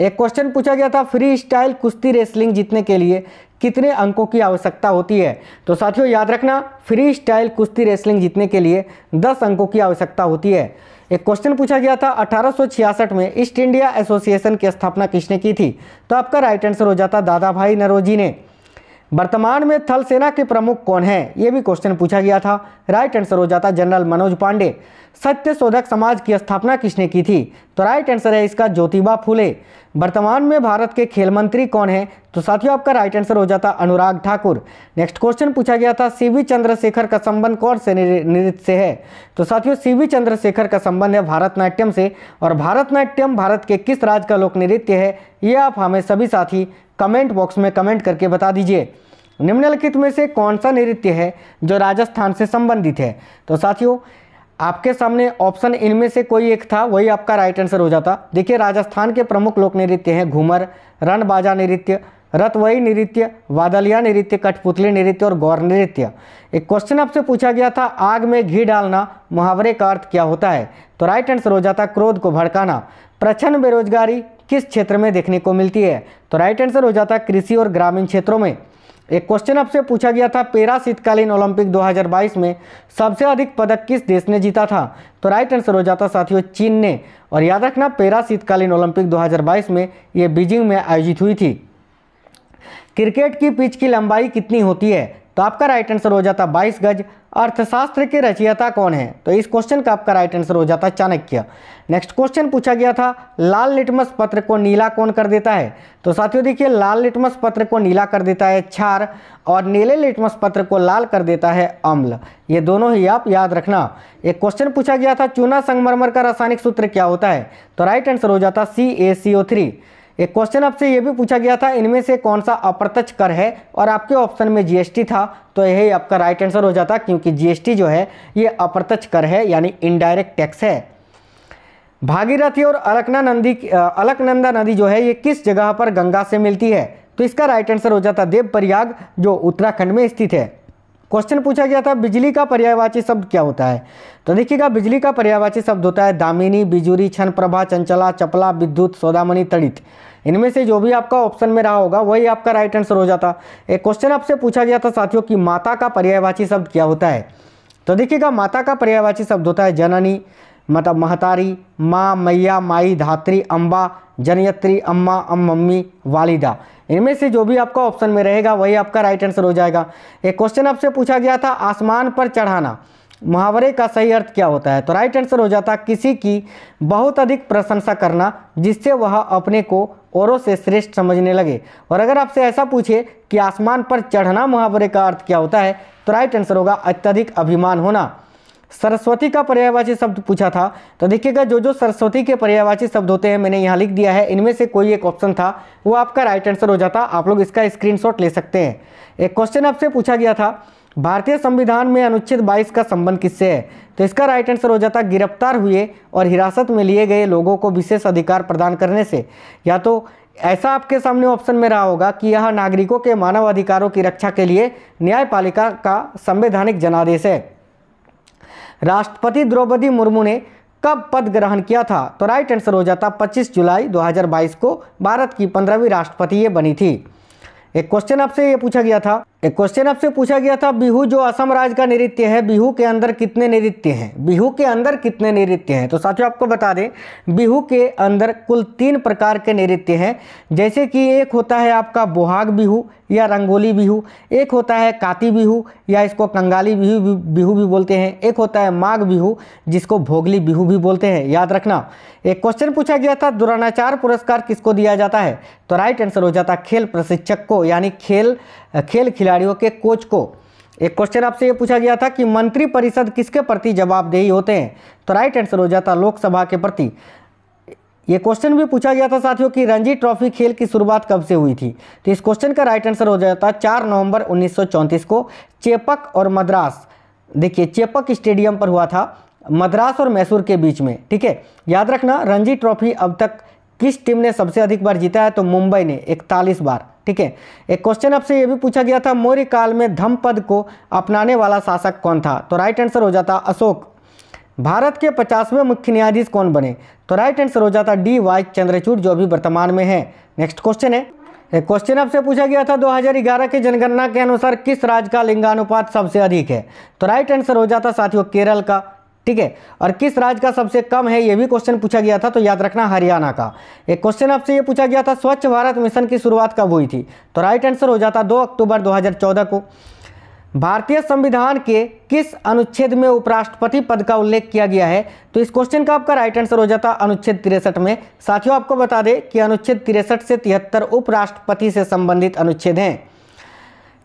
एक क्वेश्चन पूछा गया था फ्री स्टाइल कुश्ती रेसलिंग जीतने के लिए कितने अंकों की आवश्यकता होती है तो साथियों याद रखना फ्री स्टाइल कुश्ती रेसलिंग जीतने के लिए दस अंकों की आवश्यकता होती है एक क्वेश्चन पूछा गया था 1866 में ईस्ट इंडिया एसोसिएशन की स्थापना किसने की थी तो आपका राइट आंसर हो जाता दादा भाई नरोजी ने वर्तमान में थल सेना के प्रमुख कौन है ये भी क्वेश्चन पूछा गया था राइट आंसर हो जाता जनरल मनोज पांडे सत्य शोधक समाज की स्थापना किसने की थी तो राइट आंसर है इसका ज्योतिबा फूले वर्तमान में भारत के खेल मंत्री कौन है तो साथियों आपका राइट आंसर हो जाता अनुराग ठाकुर नेक्स्ट क्वेश्चन पूछा गया था सीवी चंद्रशेखर का संबंध कौन से नृत्य से है तो साथियों सीवी चंद्रशेखर का संबंध है भारतनाट्यम से और भारतनाट्यम भारत के किस राज्य का लोक नृत्य है ये आप हमें सभी साथी कमेंट बॉक्स में कमेंट करके बता दीजिए निम्नलिखित में से कौन सा नृत्य है जो राजस्थान से संबंधित है तो साथियों आपके सामने ऑप्शन इनमें से कोई एक था वही आपका राइट आंसर हो जाता देखिए राजस्थान के प्रमुख लोक नृत्य हैं घूमर रणबाजा नृत्य रतवई नृत्य वादलिया नृत्य कठपुतली नृत्य और गौर नृत्य एक क्वेश्चन आपसे पूछा गया था आग में घी डालना मुहावरे का अर्थ क्या होता है तो राइट आंसर हो जाता क्रोध को भड़काना प्रचंड बेरोजगारी किस क्षेत्र में देखने को मिलती है तो राइट आंसर हो जाता है कृषि और ग्रामीण क्षेत्रों में एक क्वेश्चन आपसे पूछा गया था पेरा शीतकालीन ओलंपिक 2022 में सबसे अधिक पदक किस देश ने जीता था तो राइट आंसर हो जाता साथियों चीन ने और याद रखना पेरा शीतकालीन ओलंपिक 2022 में ये बीजिंग में आयोजित हुई थी क्रिकेट की पिच की लंबाई कितनी होती है तो आपका राइट आंसर हो जाता बाईस गज अर्थशास्त्र के रचयिता कौन है तो इस क्वेश्चन का आपका राइट आंसर हो जाता चाणक्य नेक्स्ट क्वेश्चन पूछा गया था लाल लिटमस पत्र को नीला कौन कर देता है तो साथियों देखिए लाल लिटमस पत्र को नीला कर देता है क्षार और नीले लिटमस पत्र को लाल कर देता है अम्ल ये दोनों ही आप याद रखना एक क्वेश्चन पूछा गया था चूना संगमरमर का रासायनिक सूत्र क्या होता है तो राइट आंसर हो जाता सी ए सी ओ थ्री एक क्वेश्चन आपसे ये भी पूछा गया था इनमें से कौन सा अप्रत्यक्ष कर है और आपके ऑप्शन में जीएसटी था तो यही आपका राइट आंसर हो जाता क्योंकि जीएसटी जो है ये अप्रत्यक्ष कर है यानी इनडायरेक्ट टैक्स है भागीरथी और अलकना नंदी अलकनंदा नदी जो है ये किस जगह पर गंगा से मिलती है तो इसका राइट आंसर हो जाता देव प्रयाग जो उत्तराखंड में स्थित है क्वेश्चन पूछा गया था बिजली का पर्यायवाची शब्द क्या होता है तो देखिएगा बिजली का पर्यायवाची शब्द होता है दामिनी बिजुरी छन प्रभा चंचला चपला विद्युत सौदामणि तड़ित इनमें से जो भी आपका ऑप्शन में रहा होगा वही आपका राइट आंसर हो जाता एक क्वेश्चन आपसे पूछा गया था साथियों कि माता का पर्यायवाची शब्द क्या होता है तो देखिएगा माता का पर्यायवाची शब्द होता है जननी मतलब महतारी माँ मैया माई धात्री अम्बा जनयत्री अम्मा अम मम्मी वालिदा इनमें से जो भी आपका ऑप्शन में रहेगा वही आपका राइट आंसर हो जाएगा एक क्वेश्चन आपसे पूछा गया था आसमान पर चढ़ाना मुहावरे का सही अर्थ क्या होता है तो राइट आंसर हो जाता किसी की बहुत अधिक प्रशंसा करना जिससे वह अपने को औरों से श्रेष्ठ समझने लगे और अगर आपसे ऐसा पूछे कि आसमान पर चढ़ना मुहावरे का अर्थ क्या होता है तो राइट आंसर होगा अत्यधिक अभिमान होना सरस्वती का पर्यायवाची शब्द पूछा था तो देखिएगा जो जो सरस्वती के पर्यायवाची शब्द होते हैं मैंने यहाँ लिख दिया है इनमें से कोई एक ऑप्शन था वो आपका राइट आंसर हो जाता आप लोग इसका स्क्रीनशॉट ले सकते हैं एक क्वेश्चन आपसे पूछा गया था भारतीय संविधान में अनुच्छेद 22 का संबंध किससे है तो इसका राइट आंसर हो जाता गिरफ्तार हुए और हिरासत में लिए गए लोगों को विशेष अधिकार प्रदान करने से या तो ऐसा आपके सामने ऑप्शन में रहा होगा कि यह नागरिकों के मानव अधिकारों की रक्षा के लिए न्यायपालिका का संवैधानिक जनादेश है राष्ट्रपति द्रौपदी मुर्मू ने कब पद ग्रहण किया था तो राइट आंसर हो जाता 25 जुलाई 2022 को भारत की पंद्रहवीं राष्ट्रपति ये बनी थी एक क्वेश्चन आपसे ये पूछा गया था एक क्वेश्चन आपसे पूछा गया था बिहू जो असम राज्य का नृत्य है बिहू के अंदर कितने नृत्य हैं बिहू के अंदर कितने नृत्य हैं तो साथियों आपको बता दें बिहू के अंदर कुल तीन प्रकार के नृत्य हैं जैसे कि एक होता है आपका बोहाग बिहू या रंगोली बिहू एक होता है काती बिहू या इसको कंगाली बिहू बिहू भी बोलते हैं एक होता है माघ बिहू जिसको भोगली बिहू भी बोलते हैं याद रखना एक क्वेश्चन पूछा गया था दुरानाचार पुरस्कार किसको दिया जाता है तो राइट आंसर हो जाता है खेल प्रशिक्षक को यानी खेल खेल खिलाड़ियों के कोच को एक क्वेश्चन आपसे ये पूछा गया था कि मंत्रिपरिषद किसके प्रति जवाबदेही होते हैं तो राइट आंसर हो जाता लोकसभा के प्रति ये क्वेश्चन भी पूछा गया था साथियों कि रणजी ट्रॉफी खेल की शुरुआत कब से हुई थी तो इस क्वेश्चन का राइट आंसर हो जाता चार नवंबर 1934 को चेपक और मद्रास देखिए चेपक स्टेडियम पर हुआ था मद्रास और मैसूर के बीच में ठीक है याद रखना रणजी ट्रॉफी अब तक किस टीम ने सबसे अधिक बार जीता है तो मुंबई ने इकतालीस बार ठीक है एक क्वेश्चन आपसे ये भी पूछा गया था मौर्य काल में धम पद को अपनाने वाला शासक कौन था तो राइट आंसर हो जाता अशोक भारत के पचासवें मुख्य न्यायाधीश कौन बने तो राइट आंसर हो जाता डी वाई चंद्रचूड़ जो अभी वर्तमान में है नेक्स्ट क्वेश्चन है एक क्वेश्चन आपसे पूछा गया था 2011 के जनगणना के अनुसार किस राज्य का लिंगानुपात सबसे अधिक है तो राइट आंसर हो जाता साथियों केरल का ठीक है और किस राज्य का सबसे कम है यह भी क्वेश्चन पूछा गया था तो याद रखना हरियाणा का एक क्वेश्चन आपसे यह पूछा गया था स्वच्छ भारत मिशन की शुरुआत कब हुई थी तो राइट आंसर हो जाता दो अक्टूबर दो को भारतीय संविधान के किस अनुच्छेद में उपराष्ट्रपति पद का उल्लेख किया गया है तो इस क्वेश्चन का आपका राइट आंसर हो जाता अनुच्छेद तिरसठ में साथियों आपको बता दें कि अनुच्छेद तिरसठ से तिहत्तर उपराष्ट्रपति से संबंधित अनुच्छेद हैं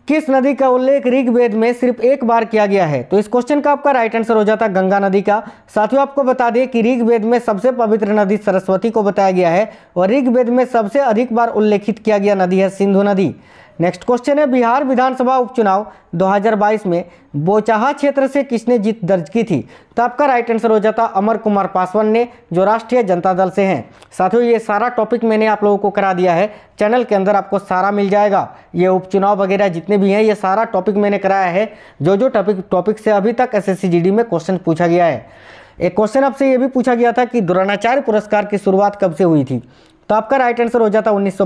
किस नदी का उल्लेख ऋग्वेद में सिर्फ एक बार किया गया है तो इस क्वेश्चन का आपका राइट आंसर हो जाता है गंगा नदी का साथियों आपको बता दें कि ऋग्वेद में सबसे पवित्र नदी सरस्वती को बताया गया है और ऋग्वेद में सबसे अधिक बार उल्लेखित किया गया नदी है सिंधु नदी नेक्स्ट क्वेश्चन है बिहार विधानसभा उपचुनाव 2022 में बोचाहा क्षेत्र से किसने जीत दर्ज की थी तो आपका राइट आंसर हो जाता अमर कुमार पासवान ने जो राष्ट्रीय जनता दल से हैं साथियों ये सारा टॉपिक मैंने आप लोगों को करा दिया है चैनल के अंदर आपको सारा मिल जाएगा ये उपचुनाव वगैरह जितने भी हैं ये सारा टॉपिक मैंने कराया है जो जो टॉपिक टॉपिक से अभी तक एस में क्वेश्चन पूछा गया है एक क्वेश्चन आपसे ये भी पूछा गया था कि द्रोणाचार्य पुरस्कार की शुरुआत कब से हुई थी तो आपका राइट आंसर हो जाता उन्नीस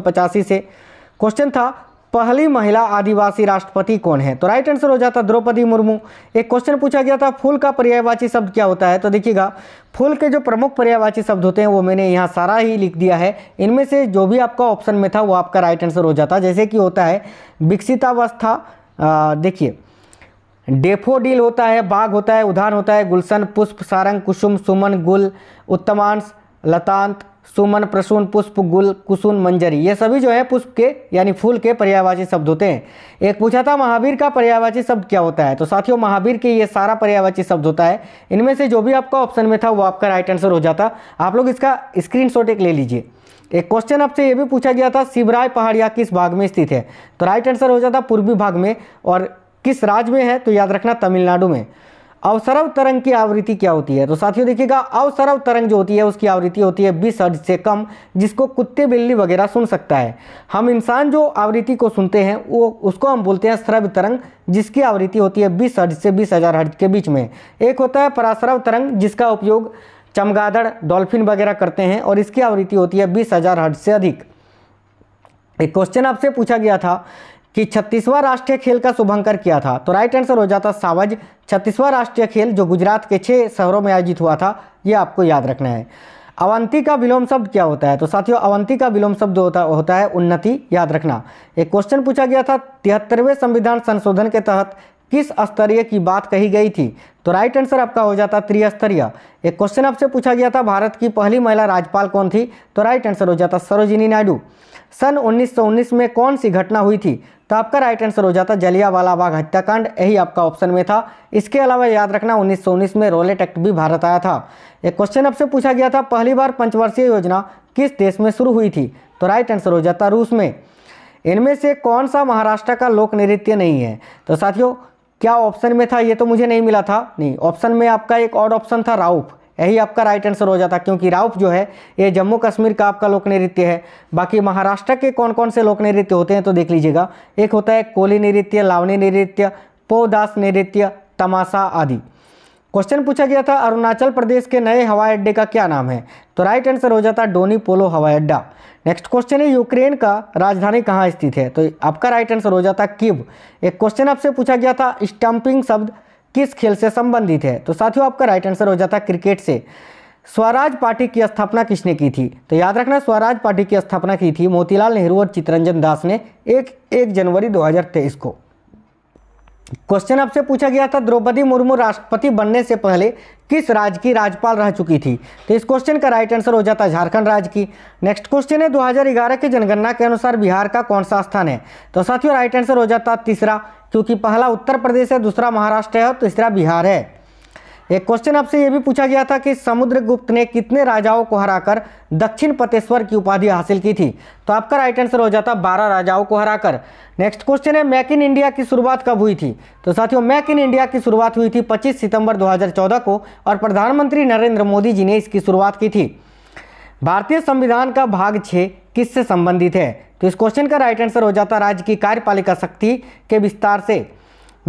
से क्वेश्चन था पहली महिला आदिवासी राष्ट्रपति कौन है तो राइट आंसर हो जाता द्रौपदी मुर्मू एक क्वेश्चन पूछा गया था फूल का पर्यायवाची शब्द क्या होता है तो देखिएगा फूल के जो प्रमुख पर्यायवाची शब्द होते हैं वो मैंने यहाँ सारा ही लिख दिया है इनमें से जो भी आपका ऑप्शन में था वो आपका राइट आंसर हो जाता जैसे कि होता है विकसितावस्था देखिए डेफोडील होता है बाघ होता है उधान होता है गुलशन पुष्प सारंग कुसुम सुमन गुल उत्तमांश लतांत सुमन प्रसून पुष्प गुल कुसुन मंजरी ये सभी जो है पुष्प के यानी फूल के पर्यायवाची शब्द होते हैं एक पूछा था महावीर का पर्यायवाची शब्द क्या होता है तो साथियों महावीर के ये सारा पर्यायवाची शब्द होता है इनमें से जो भी आपका ऑप्शन में था वो आपका राइट आंसर हो जाता आप लोग इसका स्क्रीन एक ले लीजिए एक क्वेश्चन आपसे ये भी पूछा गया था शिवराय पहाड़िया किस भाग में स्थित है तो राइट आंसर हो जाता पूर्वी भाग में और किस राज्य में है तो याद रखना तमिलनाडु में अवसरव तरंग की आवृत्ति क्या होती है तो साथियों देखिएगा अवसरव तरंग जो होती है उसकी आवृत्ति होती है बीस हर्ज से कम जिसको कुत्ते बिल्ली वगैरह सुन सकता है हम इंसान जो आवृत्ति को सुनते हैं वो उसको हम बोलते हैं स्रव तरंग जिसकी आवृत्ति होती है बीस हर्ज से बीस हज़ार हर्ज के बीच में एक होता है परासरव तरंग जिसका उपयोग चमगादड़ डॉल्फिन वगैरह करते हैं और इसकी आवृत्ति होती है बीस हज़ार से अधिक एक क्वेश्चन आपसे पूछा गया था कि छत्तीसवां राष्ट्रीय खेल का शुभंकर किया था तो राइट आंसर हो जाता सावज छत्तीसवां राष्ट्रीय खेल जो गुजरात के छह शहरों में आयोजित हुआ था ये आपको याद रखना है अवंती का विलोम शब्द क्या होता है तो साथियों अवंती का विलोम शब्द होता होता है उन्नति याद रखना एक क्वेश्चन पूछा गया था तिहत्तरवें संविधान संशोधन के तहत किस स्तरीय की बात कही गई थी तो राइट आंसर आपका हो जाता त्रिस्तरीय एक क्वेश्चन आपसे पूछा गया था भारत की पहली महिला राज्यपाल कौन थी तो राइट आंसर हो जाता सरोजिनी नायडू सन 1919 में कौन सी घटना हुई थी तो आपका राइट आंसर हो जाता जलियावाला बाग हत्याकांड यही आपका ऑप्शन में था इसके अलावा याद रखना 1919 में रोलेट एक्ट भी भारत आया था एक क्वेश्चन आपसे पूछा गया था पहली बार पंचवर्षीय योजना किस देश में शुरू हुई थी तो राइट आंसर हो जाता रूस में इनमें से कौन सा महाराष्ट्र का लोक नृत्य नहीं है तो साथियों क्या ऑप्शन में था ये तो मुझे नहीं मिला था नहीं ऑप्शन में आपका एक और ऑप्शन था राउफ यही आपका राइट आंसर हो जाता क्योंकि राउफ जो है ये जम्मू कश्मीर का आपका लोक नृत्य है बाकी महाराष्ट्र के कौन कौन से लोक नृत्य होते हैं तो देख लीजिएगा एक होता है कोली नृत्य लावनी नृत्य पोदास नृत्य तमाशा आदि क्वेश्चन पूछा गया था अरुणाचल प्रदेश के नए हवाई अड्डे का क्या नाम है तो राइट आंसर हो जाता डोनी पोलो हवाई अड्डा नेक्स्ट क्वेश्चन है यूक्रेन का राजधानी कहाँ स्थित है तो आपका राइट आंसर हो जाता किब एक क्वेश्चन आपसे पूछा गया था स्टम्पिंग शब्द किस खेल से संबंधित है तो साथियों आपका राइट आंसर हो जाता क्रिकेट से स्वराज पार्टी की स्थापना किसने की थी तो याद रखना स्वराज पार्टी की स्थापना की थी मोतीलाल नेहरू और चितरंजन दास ने एक एक जनवरी 2023 को क्वेश्चन आपसे पूछा गया था द्रौपदी मुर्मू राष्ट्रपति बनने से पहले किस राज्य की राज्यपाल रह चुकी थी तो इस क्वेश्चन का राइट आंसर हो जाता है झारखंड राज्य की नेक्स्ट क्वेश्चन है 2011 की जनगणना के अनुसार बिहार का कौन सा स्थान है तो साथियों राइट आंसर हो जाता है तीसरा क्योंकि पहला उत्तर प्रदेश है दूसरा महाराष्ट्र है और तीसरा बिहार है एक क्वेश्चन आपसे ये भी पूछा गया था कि समुद्रगुप्त ने कितने राजाओं को हराकर दक्षिण पतेश्वर की उपाधि हासिल की थी तो आपका राइट आंसर हो जाता बारह राजाओं को हराकर नेक्स्ट क्वेश्चन है मेक इन इंडिया की शुरुआत कब हुई थी तो साथियों मेक इन इंडिया की शुरुआत हुई थी पच्चीस सितंबर दो को और प्रधानमंत्री नरेंद्र मोदी जी ने इसकी शुरुआत की थी भारतीय संविधान का भाग छः किससे संबंधित है तो इस क्वेश्चन का राइट आंसर हो जाता राज्य की कार्यपालिका शक्ति के विस्तार से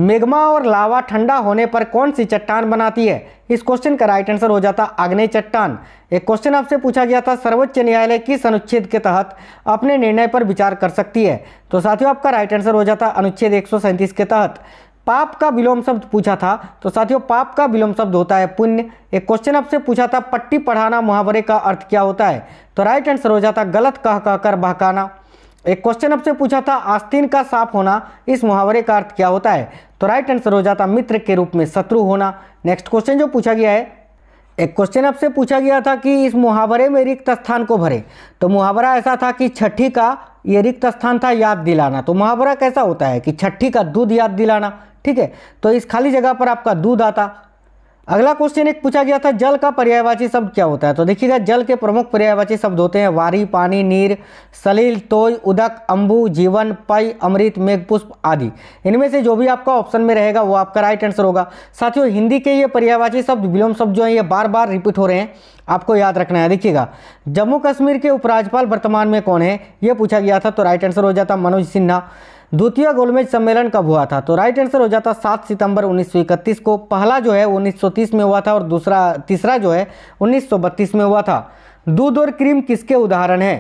मेघमा और लावा ठंडा होने पर कौन सी चट्टान बनाती है इस क्वेश्चन का राइट आंसर हो जाता आग्नेय चट्टान एक क्वेश्चन आपसे पूछा गया था सर्वोच्च न्यायालय किस अनुच्छेद के तहत अपने निर्णय पर विचार कर सकती है तो साथियों आपका राइट आंसर हो जाता अनुच्छेद एक के तहत पाप का विलोम शब्द पूछा था तो साथियों पाप का विलोम शब्द होता है पुण्य एक क्वेश्चन आपसे पूछा था पट्टी पढ़ाना मुहावरे का अर्थ क्या होता है तो राइट आंसर हो जाता गलत कह कहकर बहकाना एक क्वेश्चन आपसे पूछा था आस्तीन का साफ होना इस मुहावरे का अर्थ क्या होता है तो राइट आंसर हो जाता मित्र के रूप में शत्रु होना नेक्स्ट क्वेश्चन जो पूछा गया है एक क्वेश्चन आपसे पूछा गया था कि इस मुहावरे में रिक्त स्थान को भरे तो मुहावरा ऐसा था कि छठी का ये रिक्त स्थान था याद दिलाना तो मुहावरा कैसा होता है कि छठी का दूध याद दिलाना ठीक है तो इस खाली जगह पर आपका दूध आता अगला क्वेश्चन एक पूछा गया था जल का पर्यायवाची शब्द क्या होता है तो देखिएगा जल के प्रमुख पर्यायवाची शब्द होते हैं वारी पानी नीर सलील तोय उदक अंबू जीवन पय अमृत मेघ पुष्प आदि इनमें से जो भी आपका ऑप्शन में रहेगा वो आपका राइट आंसर होगा साथियों हिंदी के ये पर्यायवाची शब्द विलोम शब्द जो है ये बार बार रिपीट हो रहे हैं आपको याद रखना है देखिएगा जम्मू कश्मीर के उपराज्यपाल वर्तमान में कौन है ये पूछा गया था तो राइट आंसर हो जाता मनोज सिन्हा द्वितीय गोलमेज सम्मेलन कब हुआ था तो राइट आंसर हो जाता सात सितंबर 1931 को पहला जो है 1930 में हुआ था और दूसरा तीसरा जो है 1932 में हुआ था दूध और क्रीम किसके उदाहरण है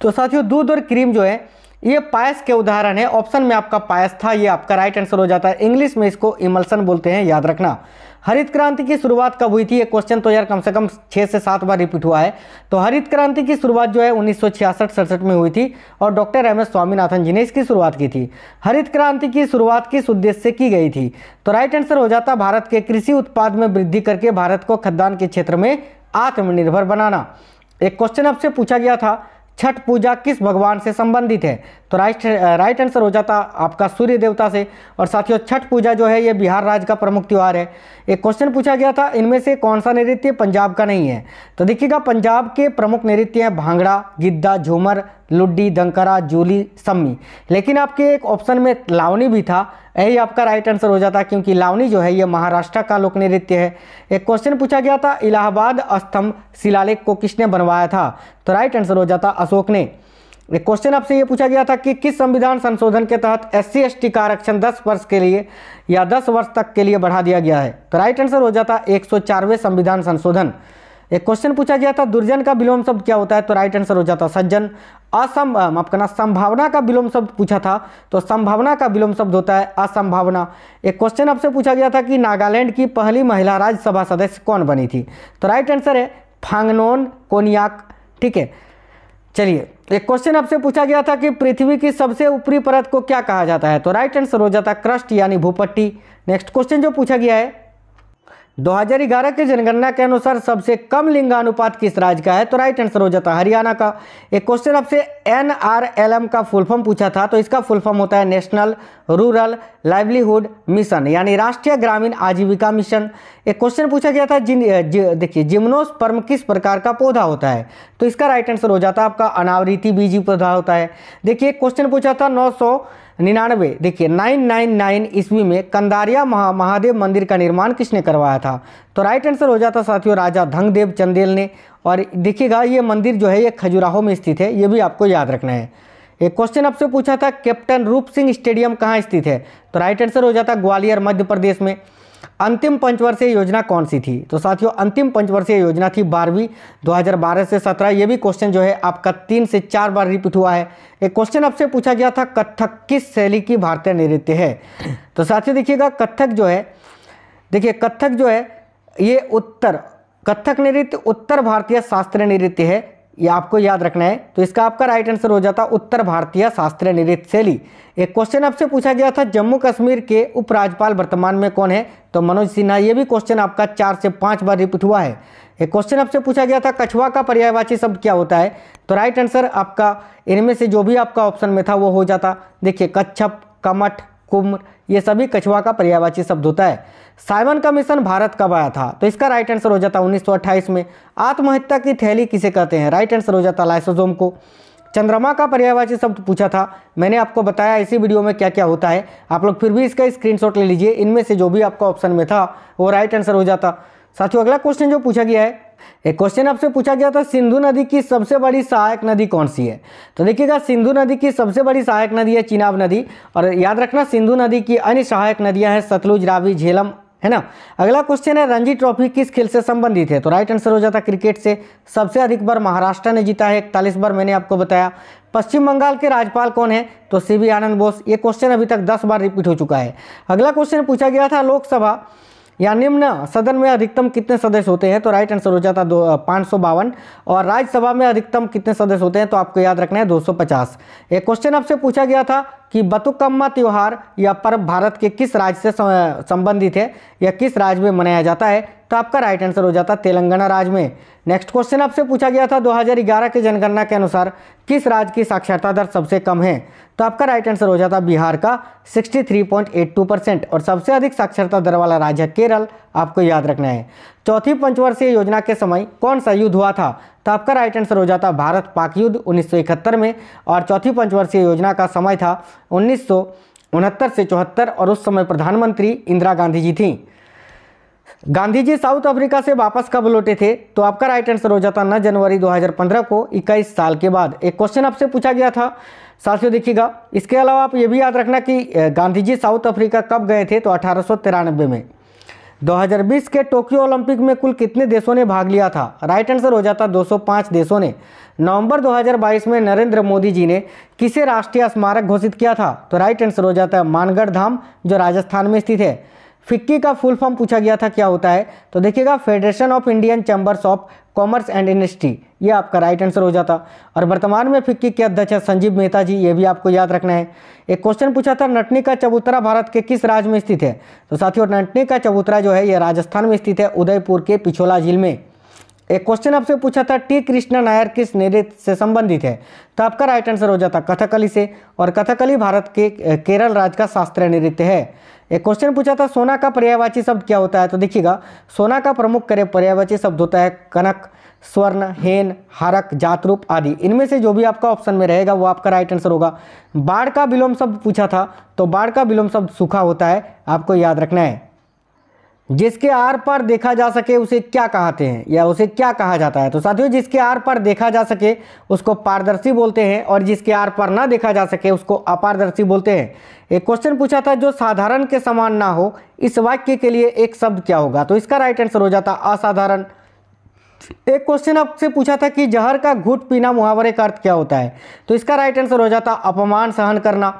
तो साथियों दूध और क्रीम जो है ये पायस के उदाहरण है ऑप्शन में आपका पायस था ये आपका राइट आंसर हो जाता है इंग्लिश में इसको इमल्सन बोलते हैं याद रखना हरित क्रांति की शुरुआत कब हुई थी ये क्वेश्चन तो यार कम से कम छः से सात बार रिपीट हुआ है तो हरित क्रांति की शुरुआत जो है उन्नीस सौ में हुई थी और doctor M S Swaminathan ji ने इसकी शुरुआत की थी हरित क्रांति की शुरुआत किस उद्देश्य से की गई थी तो राइट आंसर हो जाता भारत के कृषि उत्पाद में वृद्धि करके भारत को खद्दान के क्षेत्र में आत्मनिर्भर बनाना एक क्वेश्चन आपसे पूछा गया था छठ पूजा किस भगवान से संबंधित है तो राइट राइट आंसर हो जाता आपका सूर्य देवता से और साथियों छठ पूजा जो है ये बिहार राज्य का प्रमुख त्यौहार है एक क्वेश्चन पूछा गया था इनमें से कौन सा नृत्य पंजाब का नहीं है तो देखिएगा पंजाब के प्रमुख नृत्य हैं भांगड़ा गिद्दा झूमर लुड्डी दंकरा जूली सम्मी लेकिन आपके एक ऑप्शन में लावनी भी था यही आपका राइट आंसर हो जाता क्योंकि लावनी जो है ये महाराष्ट्र का लोक नृत्य है एक क्वेश्चन पूछा गया था इलाहाबाद स्तंभ शिलालेख को किसने बनवाया था तो राइट आंसर हो जाता अशोक ने एक क्वेश्चन आपसे ये पूछा गया था कि किस संविधान संशोधन के तहत एस सी का आरक्षण 10 वर्ष के लिए या 10 वर्ष तक के लिए बढ़ा दिया गया है तो राइट आंसर हो जाता है एक संविधान संशोधन एक क्वेश्चन पूछा गया था दुर्जन का विलोम शब्द क्या होता है तो राइट आंसर हो जाता सज्जन असम आपका ना संभावना का विलोम शब्द पूछा था तो संभावना का विलोम शब्द होता है असंभावना एक क्वेश्चन आपसे पूछा गया था कि नागालैंड की पहली महिला राज्यसभा सदस्य कौन बनी थी तो राइट आंसर है फांगनोन कोनियाक ठीक है चलिए एक क्वेश्चन आपसे पूछा गया था कि पृथ्वी की सबसे ऊपरी परत को क्या कहा जाता है तो राइट आंसर हो जाता है क्रस्ट यानी भूपट्टी नेक्स्ट क्वेश्चन जो पूछा गया है 2011 के जनगणना के अनुसार सबसे कम लिंगानुपात किस राज्य का है तो राइट आंसर हो जाता है हरियाणा का एक क्वेश्चन आपसे एनआरएलएम का फुल फॉर्म पूछा था तो इसका फुल फॉर्म होता है नेशनल रूरल लाइवलीहुड मिशन यानी राष्ट्रीय ग्रामीण आजीविका मिशन एक क्वेश्चन पूछा गया था जिन जि, देखिए जिम्नोस्पर्म किस प्रकार का पौधा होता है तो इसका राइट आंसर हो जाता है आपका अनावृति बीजी पौधा होता है देखिए क्वेश्चन पूछा था नौ निन्यानवे देखिए नाइन नाइन नाइन ईस्वी में कंदारिया महा महादेव मंदिर का निर्माण किसने करवाया था तो राइट आंसर हो जाता साथियों राजा धंगदेव चंदेल ने और देखिएगा ये मंदिर जो है ये खजुराहो में स्थित है ये भी आपको याद रखना है एक क्वेश्चन आपसे पूछा था कैप्टन रूप सिंह स्टेडियम कहाँ स्थित है तो राइट आंसर हो जाता ग्वालियर मध्य प्रदेश में अंतिम पंचवर्षीय योजना कौन सी थी तो साथियों अंतिम पंचवर्षीय योजना थी बारहवीं 2012 से 17 ये भी क्वेश्चन जो है आपका तीन से चार बार रिपीट हुआ है एक क्वेश्चन आपसे पूछा गया था कथक किस शैली की भारतीय नृत्य है तो साथियों देखिएगा कथक जो है देखिए कथक जो है ये उत्तर कथक नृत्य उत्तर भारतीय शास्त्रीय नृत्य है ये आपको याद रखना है तो इसका आपका राइट आंसर हो जाता उत्तर भारतीय शास्त्रीय नृत्य शैली एक क्वेश्चन आपसे पूछा गया था जम्मू कश्मीर के उपराज्यपाल वर्तमान में कौन है तो मनोज सिन्हा ये भी क्वेश्चन आपका चार से पाँच बार रिपीट हुआ है एक क्वेश्चन आपसे पूछा गया था कछुआ का पर्यायवाची शब्द क्या होता है तो राइट आंसर आपका इनमें से जो भी आपका ऑप्शन में था वो हो जाता देखिए कच्छप कमठ कुम्र ये सभी कछुआ का पर्यायवाची शब्द होता है साइमन कमीशन भारत कब आया था तो इसका राइट आंसर हो जाता 1928 में आत्महत्या की थैली किसे कहते हैं राइट आंसर हो जाता लाइसोजोम को चंद्रमा का पर्यायवाची शब्द पूछा था मैंने आपको बताया इसी वीडियो में क्या क्या होता है आप लोग फिर भी इसका स्क्रीनशॉट ले लीजिए इनमें से जो भी आपका ऑप्शन में था वो राइट आंसर हो जाता साथियों अगला क्वेश्चन जो पूछा गया है एक क्वेश्चन आपसे पूछा गया था सिंधु नदी की सबसे बड़ी सहायक नदी कौन सी है तो देखिएगा सिंधु नदी की सबसे बड़ी सहायक नदी है चिनाब नदी और याद रखना सिंधु नदी की अन्य सहायक नदियां हैं सतलुज रावी झेलम है ना अगला क्वेश्चन है रणजी ट्रॉफी किस खेल से संबंधित है तो राइट आंसर हो जाता क्रिकेट से सबसे अधिक बार महाराष्ट्र ने जीता है इकतालीस बार मैंने आपको बताया पश्चिम बंगाल के राज्यपाल कौन है तो सी आनंद बोस ये क्वेश्चन अभी तक दस बार रिपीट हो चुका है अगला क्वेश्चन पूछा गया था लोकसभा या निम्न सदन में अधिकतम कितने सदस्य होते हैं तो राइट आंसर हो जाता है पाँच और राज्यसभा में अधिकतम कितने सदस्य होते हैं तो आपको याद रखना है 250 एक क्वेश्चन आपसे पूछा गया था कि बतुकम्मा त्यौहार या पर्व भारत के किस राज्य से संबंधित है या किस राज्य में मनाया जाता है तो आपका राइट आंसर हो जाता तेलंगाना राज्य में नेक्स्ट क्वेश्चन आपसे पूछा गया था 2011 की जनगणना के अनुसार किस राज्य की साक्षरता दर सबसे कम है तो आपका राइट आंसर हो जाता बिहार का 63.82 परसेंट और सबसे अधिक साक्षरता दर वाला राज्य है केरल आपको याद रखना है चौथी पंचवर्षीय योजना के समय कौन सा युद्ध हुआ था तो आपका राइट आंसर हो जाता भारत पाक युद्ध उन्नीस में और चौथी पंचवर्षीय योजना का समय था उन्नीस उनहत्तर से चौहत्तर और उस समय प्रधानमंत्री इंदिरा गांधी जी थी गांधी जी साउथ अफ्रीका से वापस कब लौटे थे तो आपका राइट आंसर हो जाता नौ जनवरी 2015 को 21 साल के बाद एक क्वेश्चन आपसे पूछा गया था साथियों देखिएगा इसके अलावा आप ये भी याद रखना कि गांधी जी साउथ अफ्रीका कब गए थे तो अठारह में 2020 के टोक्यो ओलंपिक में कुल कितने देशों ने भाग लिया था राइट आंसर हो जाता 205 देशों ने नवंबर 2022 में नरेंद्र मोदी जी ने किसे राष्ट्रीय स्मारक घोषित किया था तो राइट आंसर हो जाता है मानगढ़ धाम जो राजस्थान में स्थित है फिक्की का फुल फॉर्म पूछा गया था क्या होता है तो देखिएगा federation of Indian chambers of commerce and industry ये आपका राइट आंसर हो जाता और वर्तमान में फिक्की के अध्यक्ष है संजीव मेहता जी ये भी आपको याद रखना है एक क्वेश्चन पूछा था नटनी का चबूतरा भारत के किस राज्य में स्थित है तो साथियों नटनी का चबूतरा जो है ये राजस्थान में स्थित है उदयपुर के पिछोला झील में एक क्वेश्चन आपसे पूछा था टी कृष्णा नायर किस नृत्य से संबंधित है तो आपका राइट आंसर हो जाता कथकली से और कथकली भारत के केरल राज्य का शास्त्रीय नृत्य है एक क्वेश्चन पूछा था सोना का पर्यायवाची शब्द क्या होता है तो देखिएगा सोना का प्रमुख करे पर्यायवाची शब्द होता है कनक स्वर्ण हेन हारक जातरूप आदि इनमें से जो भी आपका ऑप्शन में रहेगा वो आपका राइट आंसर होगा बाढ़ का विलोम शब्द पूछा था तो बाढ़ का विलोम शब्द सूखा होता है आपको याद रखना है जिसके आर पर देखा जा सके उसे क्या कहते हैं या उसे क्या कहा जाता है तो साथियों जिसके आर पर देखा जा सके उसको पारदर्शी बोलते हैं और जिसके आर पर ना देखा जा सके उसको अपारदर्शी बोलते हैं एक क्वेश्चन पूछा था जो साधारण के समान ना हो इस वाक्य के लिए एक शब्द क्या होगा तो इसका राइट आंसर हो जाता असाधारण एक क्वेश्चन आपसे पूछा था कि जहर का घुट पीना मुहावरे का अर्थ क्या होता है तो इसका राइट आंसर हो जाता अपमान सहन करना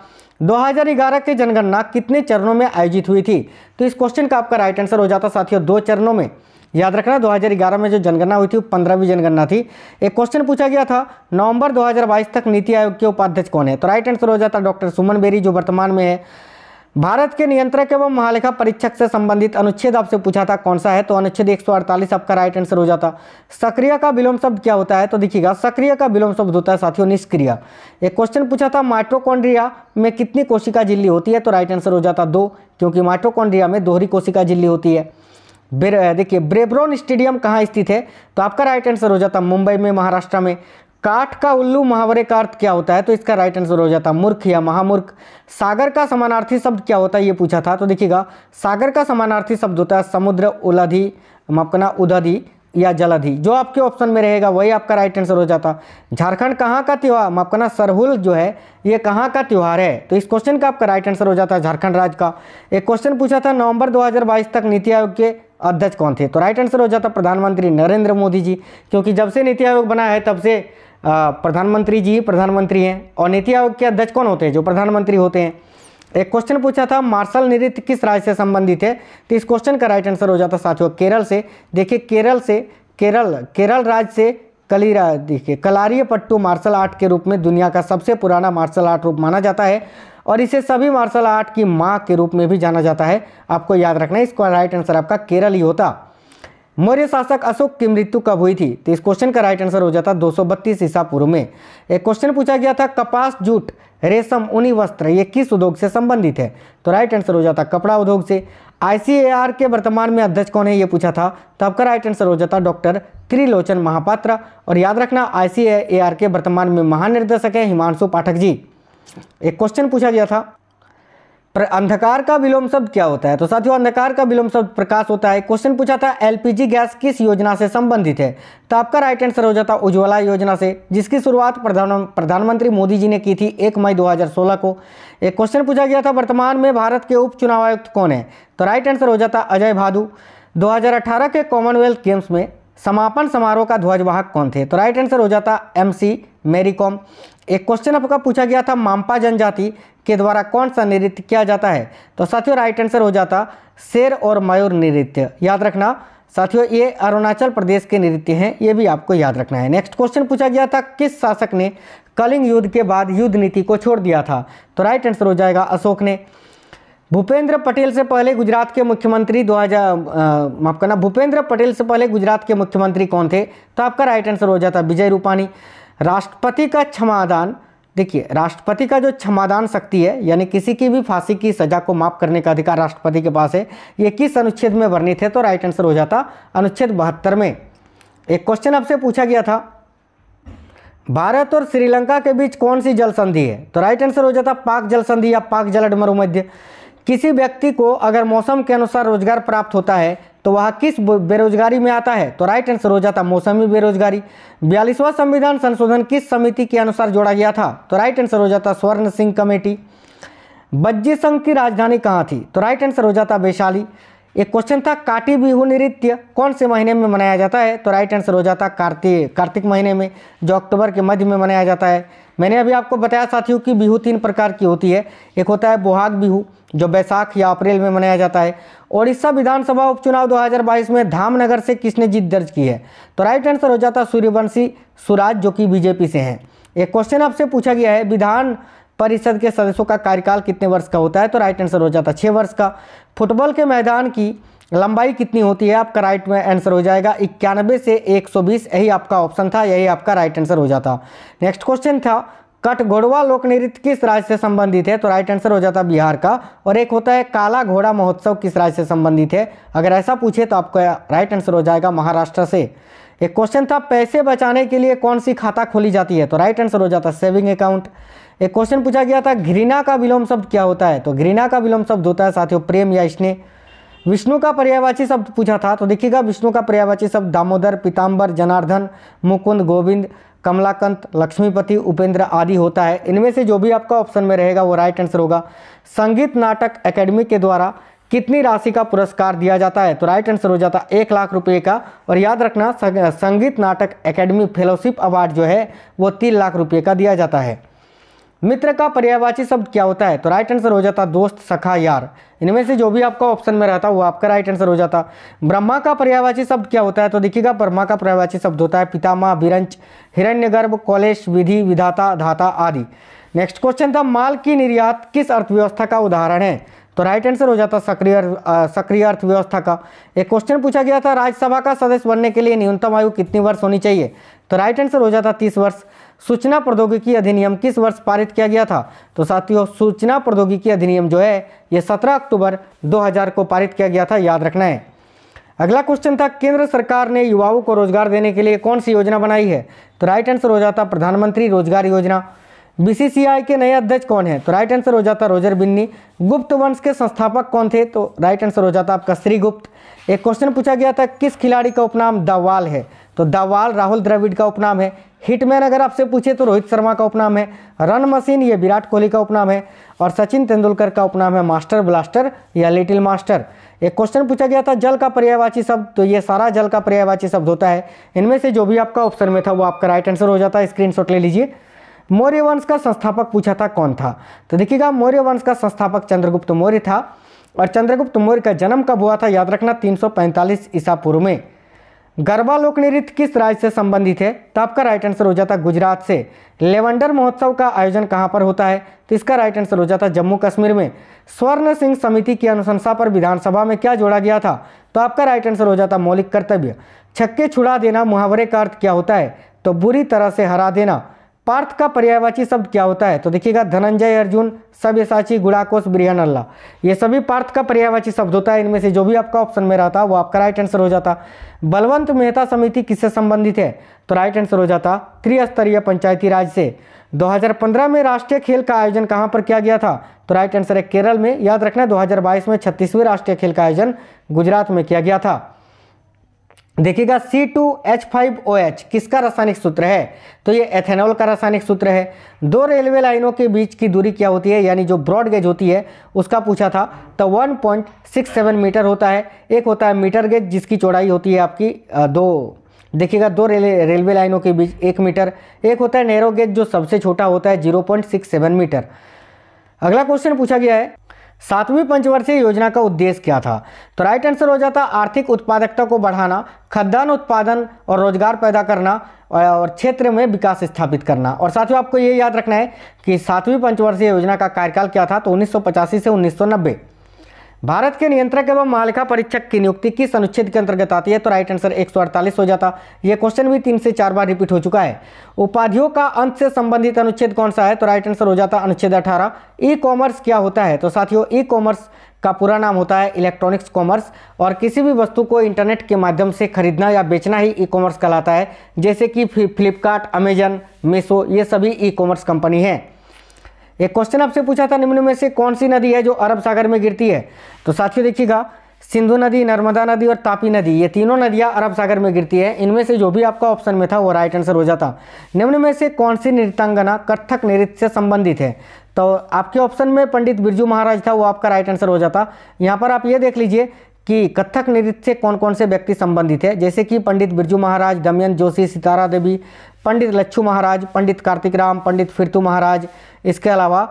2011 की जनगणना कितने चरणों में आयोजित हुई थी तो इस क्वेश्चन का आपका राइट आंसर हो जाता साथियों दो चरणों में याद रखना 2011 में जो जनगणना हुई थी वो पंद्रहवीं जनगणना थी एक क्वेश्चन पूछा गया था नवंबर 2022 तक नीति आयोग के उपाध्यक्ष कौन है तो राइट आंसर हो जाता डॉक्टर सुमन बेरी जो वर्तमान में है भारत के नियंत्रक एवं महालेखा परीक्षक से संबंधित अनुच्छेद आपसे पूछा था कौन सा है तो अनुच्छेद 148 आपका राइट आंसर हो जाता सक्रिय का विलोम शब्द क्या होता है तो देखिएगा सक्रिय का विलोम शब्द होता है साथियों निष्क्रिय एक क्वेश्चन पूछा था माइट्रोकॉन्ड्रिया में कितनी कोशिका झिल्ली होती है तो राइट आंसर हो जाता दो क्योंकि माइट्रोकॉन्ड्रिया में दोहरी कोशिका झिल्ली होती है देखिए ब्रेब्रोन स्टेडियम कहाँ स्थित है तो आपका राइट आंसर हो जाता मुंबई में महाराष्ट्र में काठ का उल्लू मुहावरे का अर्थ क्या होता है तो इसका राइट आंसर हो जाता है मूर्ख या महामूर्ख सागर का समानार्थी शब्द क्या होता है ये पूछा था तो देखिएगा सागर का समानार्थी शब्द होता है समुद्र उलधि माफ करना उदधि या जलधि जो आपके ऑप्शन में रहेगा वही आपका राइट आंसर हो जाता झारखंड कहाँ का त्यौहार माफ करना सरहुल जो है ये कहाँ का त्यौहार है तो इस क्वेश्चन का आपका राइट आंसर हो जाता है झारखंड राज्य का एक क्वेश्चन पूछा था नवंबर 2022 तक नीति आयोग के अध्यक्ष कौन थे तो राइट आंसर हो जाता प्रधानमंत्री नरेंद्र मोदी जी क्योंकि जब से नीति आयोग बना है तब से प्रधानमंत्री जी प्रधानमंत्री हैं और नीति आयोग के अध्यक्ष कौन होते हैं जो प्रधानमंत्री होते हैं एक क्वेश्चन पूछा था मार्शल नृत्य किस राज्य से संबंधित है तो इस क्वेश्चन का राइट आंसर हो जाता साथियों केरल से देखिए केरल से केरल केरल राज्य से कलीरा देखिए कलारिय पट्टू मार्शल आर्ट के रूप में दुनिया का सबसे पुराना मार्शल आर्ट रूप माना जाता है और इसे सभी मार्शल आर्ट की माँ के रूप में भी जाना जाता है आपको याद रखना है इसका राइट आंसर आपका केरल ही होता मौर्य शासक अशोक की मृत्यु कब हुई थी तो इस क्वेश्चन का राइट आंसर हो जाता दो सौ बत्तीस ईसा पूर्व में एक क्वेश्चन पूछा गया था कपास जूट रेशम ऊनी वस्त्र ये किस उद्योग से संबंधित है तो राइट आंसर हो जाता कपड़ा उद्योग से आईसीएआर के वर्तमान में अध्यक्ष कौन है ये पूछा था तो आपका राइट आंसर हो जाता डॉक्टर त्रिलोचन महापात्र और याद रखना आईसीएआर के वर्तमान में महानिर्देशक है हिमांशु पाठक जी एक क्वेश्चन पूछा गया था अंधकार का विलोम शब्द क्या होता है तो साथियों अंधकार का विलोम शब्द प्रकाश होता है क्वेश्चन पूछा था एलपीजी गैस किस योजना से संबंधित है तो आपका राइट आंसर हो जाता उज्ज्वला योजना से जिसकी शुरुआत प्रधान प्रधानमंत्री मोदी जी ने की थी एक मई 2016 को एक क्वेश्चन पूछा गया था वर्तमान में भारत के उप चुनाव आयुक्त कौन है तो राइट आंसर हो जाता अजय भादू दो के कॉमनवेल्थ गेम्स में समापन समारोह का ध्वजवाहक कौन थे तो राइट आंसर हो जाता एम सी मेरी कॉम एक क्वेश्चन आपका पूछा गया था मांपा जनजाति के द्वारा कौन सा नृत्य किया जाता है तो साथियों राइट आंसर हो जाता शेर और मयूर नृत्य याद रखना साथियों ये अरुणाचल प्रदेश के नृत्य हैं ये भी आपको याद रखना है नेक्स्ट क्वेश्चन पूछा गया था किस शासक ने कलिंग युद्ध के बाद युद्ध नीति को छोड़ दिया था तो राइट आंसर हो जाएगा अशोक ने भूपेंद्र पटेल से पहले गुजरात के मुख्यमंत्री दो हजार माफ करना भूपेंद्र पटेल से पहले गुजरात के मुख्यमंत्री कौन थे तो आपका राइट आंसर हो जाता विजय रूपानी राष्ट्रपति का क्षमादान देखिए राष्ट्रपति का जो क्षमादान शक्ति है यानी किसी की भी फांसी की सजा को माफ करने का अधिकार राष्ट्रपति के पास है ये किस अनुच्छेद में वर्णित है तो राइट आंसर हो जाता अनुच्छेद बहत्तर में एक क्वेश्चन आपसे पूछा गया था भारत और श्रीलंका के बीच कौन सी जल संधि है तो राइट आंसर हो जाता पाक जल संधि या पाक जल मध्य किसी व्यक्ति को अगर मौसम के अनुसार रोजगार प्राप्त होता है तो वह किस बेरोजगारी में आता है तो राइट आंसर हो जाता मौसमी बेरोजगारी बयालीसवां संविधान संशोधन किस समिति के अनुसार जोड़ा गया था तो राइट आंसर हो जाता स्वर्ण सिंह कमेटी बज्जी संघ की राजधानी कहाँ थी तो राइट आंसर हो जाता वैशाली एक क्वेश्चन था काटी बिहू नृत्य कौन से महीने में मनाया जाता है तो राइट आंसर हो जाता कार्तिक कार्तिक महीने में जो अक्टूबर के मध्य में मनाया जाता है मैंने अभी आपको बताया साथियों कि बिहू तीन प्रकार की होती है एक होता है बोहाग बिहू जो बैसाख या अप्रैल में मनाया जाता है ओडिशा विधानसभा उपचुनाव 2022 में धामनगर से किसने जीत दर्ज की है तो राइट आंसर हो जाता सूर्यवंशी सुराज जो कि बीजेपी से हैं एक क्वेश्चन आपसे पूछा गया है विधान परिषद के सदस्यों का कार्यकाल कितने वर्ष का होता है तो राइट आंसर हो जाता है छः वर्ष का फुटबॉल के मैदान की लंबाई कितनी होती है आपका राइट में आंसर हो जाएगा इक्यानबे से 120 यही आपका ऑप्शन था यही आपका राइट आंसर हो जाता नेक्स्ट क्वेश्चन था घोड़वा लोक नृत्य किस राज्य से संबंधित है तो राइट आंसर हो जाता है बिहार का और एक होता है काला घोड़ा महोत्सव किस राज्य से संबंधित है अगर ऐसा पूछे तो आपका राइट आंसर हो जाएगा महाराष्ट्र से एक क्वेश्चन था पैसे बचाने के लिए कौन सी खाता खोली जाती है तो राइट आंसर हो जाता है सेविंग अकाउंट एक क्वेश्चन पूछा गया था घृणा का विलोम शब्द क्या होता है तो घृणा का विलोम शब्द होता है साथियों प्रेम या स्नेह विष्णु का पर्यायवाची शब्द पूछा था तो देखिएगा विष्णु का पर्यायवाची शब्द दामोदर पीताम्बर जनार्दन मुकुंद गोविंद कमलाकंत लक्ष्मीपति उपेंद्र आदि होता है इनमें से जो भी आपका ऑप्शन में रहेगा वो राइट आंसर होगा संगीत नाटक एकेडमी के द्वारा कितनी राशि का पुरस्कार दिया जाता है तो राइट आंसर हो जाता है एक लाख रुपए का और याद रखना संगीत नाटक एकेडमी फेलोशिप अवार्ड जो है वो तीन लाख रुपए का दिया जाता है मित्र का पर्यायवाची शब्द क्या होता है तो राइट आंसर हो जाता दोस्त सखा यार इनमें से जो भी आपका ऑप्शन में रहता वो आपका राइट आंसर हो जाता ब्रह्मा का पर्यायवाची शब्द क्या होता है तो देखिएगा ब्रह्मा का पर्यायवाची शब्द होता है पितामा विरंच हिरण्यगर्भ कॉलेश विधि विधाता धाता आदि नेक्स्ट क्वेश्चन था माल की निर्यात किस अर्थव्यवस्था का उदाहरण है तो राइट आंसर हो जाता सक्रिय सक्रिय अर्थव्यवस्था का एक क्वेश्चन पूछा गया था राज्यसभा का सदस्य बनने के लिए न्यूनतम आयु कितनी वर्ष होनी चाहिए तो राइट आंसर हो जाता तीस वर्ष सूचना प्रौद्योगिकी अधिनियम किस वर्ष पारित किया गया था तो साथियों सूचना प्रौद्योगिकी अधिनियम जो है ये 17 अक्टूबर 2000 को पारित किया गया था याद रखना है अगला क्वेश्चन था केंद्र सरकार ने युवाओं को रोजगार देने के लिए कौन सी योजना बनाई है तो राइट आंसर हो जाता प्रधानमंत्री रोजगार योजना बीसीसीआई के नए अध्यक्ष कौन है तो राइट आंसर हो जाता रोजर बिन्नी गुप्त वंश के संस्थापक कौन थे तो राइट आंसर हो जाता आपका श्री गुप्त एक क्वेश्चन पूछा गया था किस खिलाड़ी का उपनाम दवाल है तो दवाल राहुल द्रविड का उपनाम है हिटमैन अगर आपसे पूछे तो रोहित शर्मा का उपनाम है रन मशीन ये विराट कोहली का उपनाम है और सचिन तेंदुलकर का उपनाम है मास्टर ब्लास्टर या लिटिल मास्टर एक क्वेश्चन पूछा गया था जल का पर्यायवाची शब्द तो ये सारा जल का पर्यायवाची शब्द होता है इनमें से जो भी आपका ऑप्शन में था वो आपका राइट आंसर हो जाता है स्क्रीन ले लीजिए मौर्य वंश का संस्थापक पूछा था कौन था तो देखिएगा मौर्य वंश का संस्थापक चंद्रगुप्त मौर्य था और चंद्रगुप्त मौर्य का जन्म कब हुआ था याद रखना 345 ईसा पूर्व में गरबा लोक नृत्य किस राज्य से संबंधित है तो आपका राइट आंसर हो जाता है गुजरात से लेवेंडर महोत्सव का आयोजन कहाँ पर होता है तो इसका राइट आंसर हो जाता है जम्मू कश्मीर में स्वर्ण सिंह समिति की अनुशंसा पर विधानसभा में क्या जोड़ा गया था तो आपका राइट आंसर हो जाता मौलिक कर्तव्य छक्के छुड़ा देना मुहावरे का अर्थ क्या होता है तो बुरी तरह से हरा देना पार्थ का पर्यायवाची शब्द क्या होता है तो देखिएगा धनंजय अर्जुन सव्यसाची गुड़ाकोश अल्लाह ये सभी पार्थ का पर्यायवाची शब्द होता है इनमें से जो भी आपका ऑप्शन में रहता वो आपका राइट आंसर हो जाता बलवंत मेहता समिति किससे संबंधित है तो राइट आंसर हो जाता त्रिस्तरीय पंचायती राज से 2015 में राष्ट्रीय खेल का आयोजन कहाँ पर किया गया था तो राइट आंसर है केरल में याद रखना 2022 में छत्तीसवें राष्ट्रीय खेल का आयोजन गुजरात में किया गया था देखिएगा C two H five O H किसका रासायनिक सूत्र है तो ये एथेनॉल का रासायनिक सूत्र है दो रेलवे लाइनों के बीच की दूरी क्या होती है यानी जो ब्रॉड गेज होती है उसका पूछा था तो 1.67 मीटर होता है एक होता है मीटर गेज जिसकी चौड़ाई होती है आपकी दो देखिएगा दो रेलवे रेलवे लाइनों के बीच एक मीटर एक होता है नेरो गेज जो सबसे छोटा होता है जीरो मीटर अगला क्वेश्चन पूछा गया है सातवीं पंचवर्षीय योजना का उद्देश्य क्या था तो राइट आंसर हो जाता आर्थिक उत्पादकता को बढ़ाना खाद्यान्न उत्पादन और रोजगार पैदा करना और क्षेत्र में विकास स्थापित करना और साथियों आपको ये याद रखना है कि सातवीं पंचवर्षीय योजना का कार्यकाल क्या था तो उन्नीस से उन्नीस भारत के नियंत्रक एवं मालिका परीक्षक की नियुक्ति किस अनुच्छेद के अंतर्गत आती है तो राइट आंसर एक हो जाता यह क्वेश्चन भी तीन से चार बार रिपीट हो चुका है उपाधियों का अंत से संबंधित अनुच्छेद कौन सा है तो राइट आंसर हो जाता अनुच्छेद अठारह ई कॉमर्स क्या होता है तो साथियों ई कॉमर्स का पूरा नाम होता है इलेक्ट्रॉनिक्स कॉमर्स और किसी भी वस्तु को इंटरनेट के माध्यम से खरीदना या बेचना ही ई कॉमर्स कहलाता है जैसे कि फ्लिपकार्ट अमेजन मीशो ये सभी ई कॉमर्स कंपनी है एक क्वेश्चन आपसे पूछा था निम्न में से कौन सी नदी है जो अरब सागर में गिरती है तो साथियों देखिएगा सिंधु नदी नर्मदा नदी और तापी नदी ये तीनों नदियां अरब सागर में गिरती है इनमें से जो भी आपका ऑप्शन में था वो राइट आंसर हो जाता निम्न में से कौन सी नृत्यांगना कथक नृत्य से संबंधित है तो आपके ऑप्शन में पंडित बिरजू महाराज था वो आपका राइट आंसर हो जाता यहाँ पर आप ये देख लीजिए कि कथक नृत्य से कौन कौन से व्यक्ति संबंधित है जैसे कि पंडित बिरजू महाराज दमयंत जोशी सितारा देवी पंडित लच्छू महाराज पंडित कार्तिक राम पंडित फिरतू महाराज इसके अलावा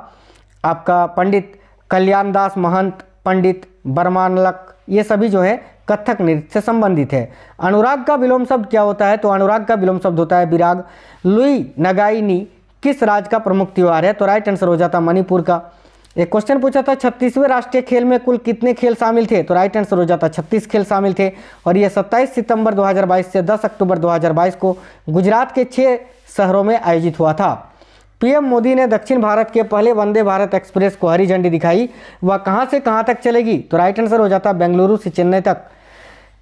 आपका पंडित कल्याणदास महंत पंडित बरमानलक ये सभी जो है कथक नृत्य से संबंधित है अनुराग का विलोम शब्द क्या होता है तो अनुराग का विलोम शब्द होता है विराग लुई नगाइनी किस राज्य का प्रमुख त्यौहार है तो राइट आंसर हो जाता मणिपुर का एक क्वेश्चन पूछा था छत्तीसवें राष्ट्रीय खेल में कुल कितने खेल शामिल थे तो राइट आंसर हो जाता छत्तीस खेल शामिल थे और यह 27 सितंबर 2022 से 10 अक्टूबर 2022 को गुजरात के छह शहरों में आयोजित हुआ था पीएम मोदी ने दक्षिण भारत के पहले वंदे भारत एक्सप्रेस को हरी झंडी दिखाई वह कहाँ से कहाँ तक चलेगी तो राइट आंसर हो जाता बेंगलुरु से चेन्नई तक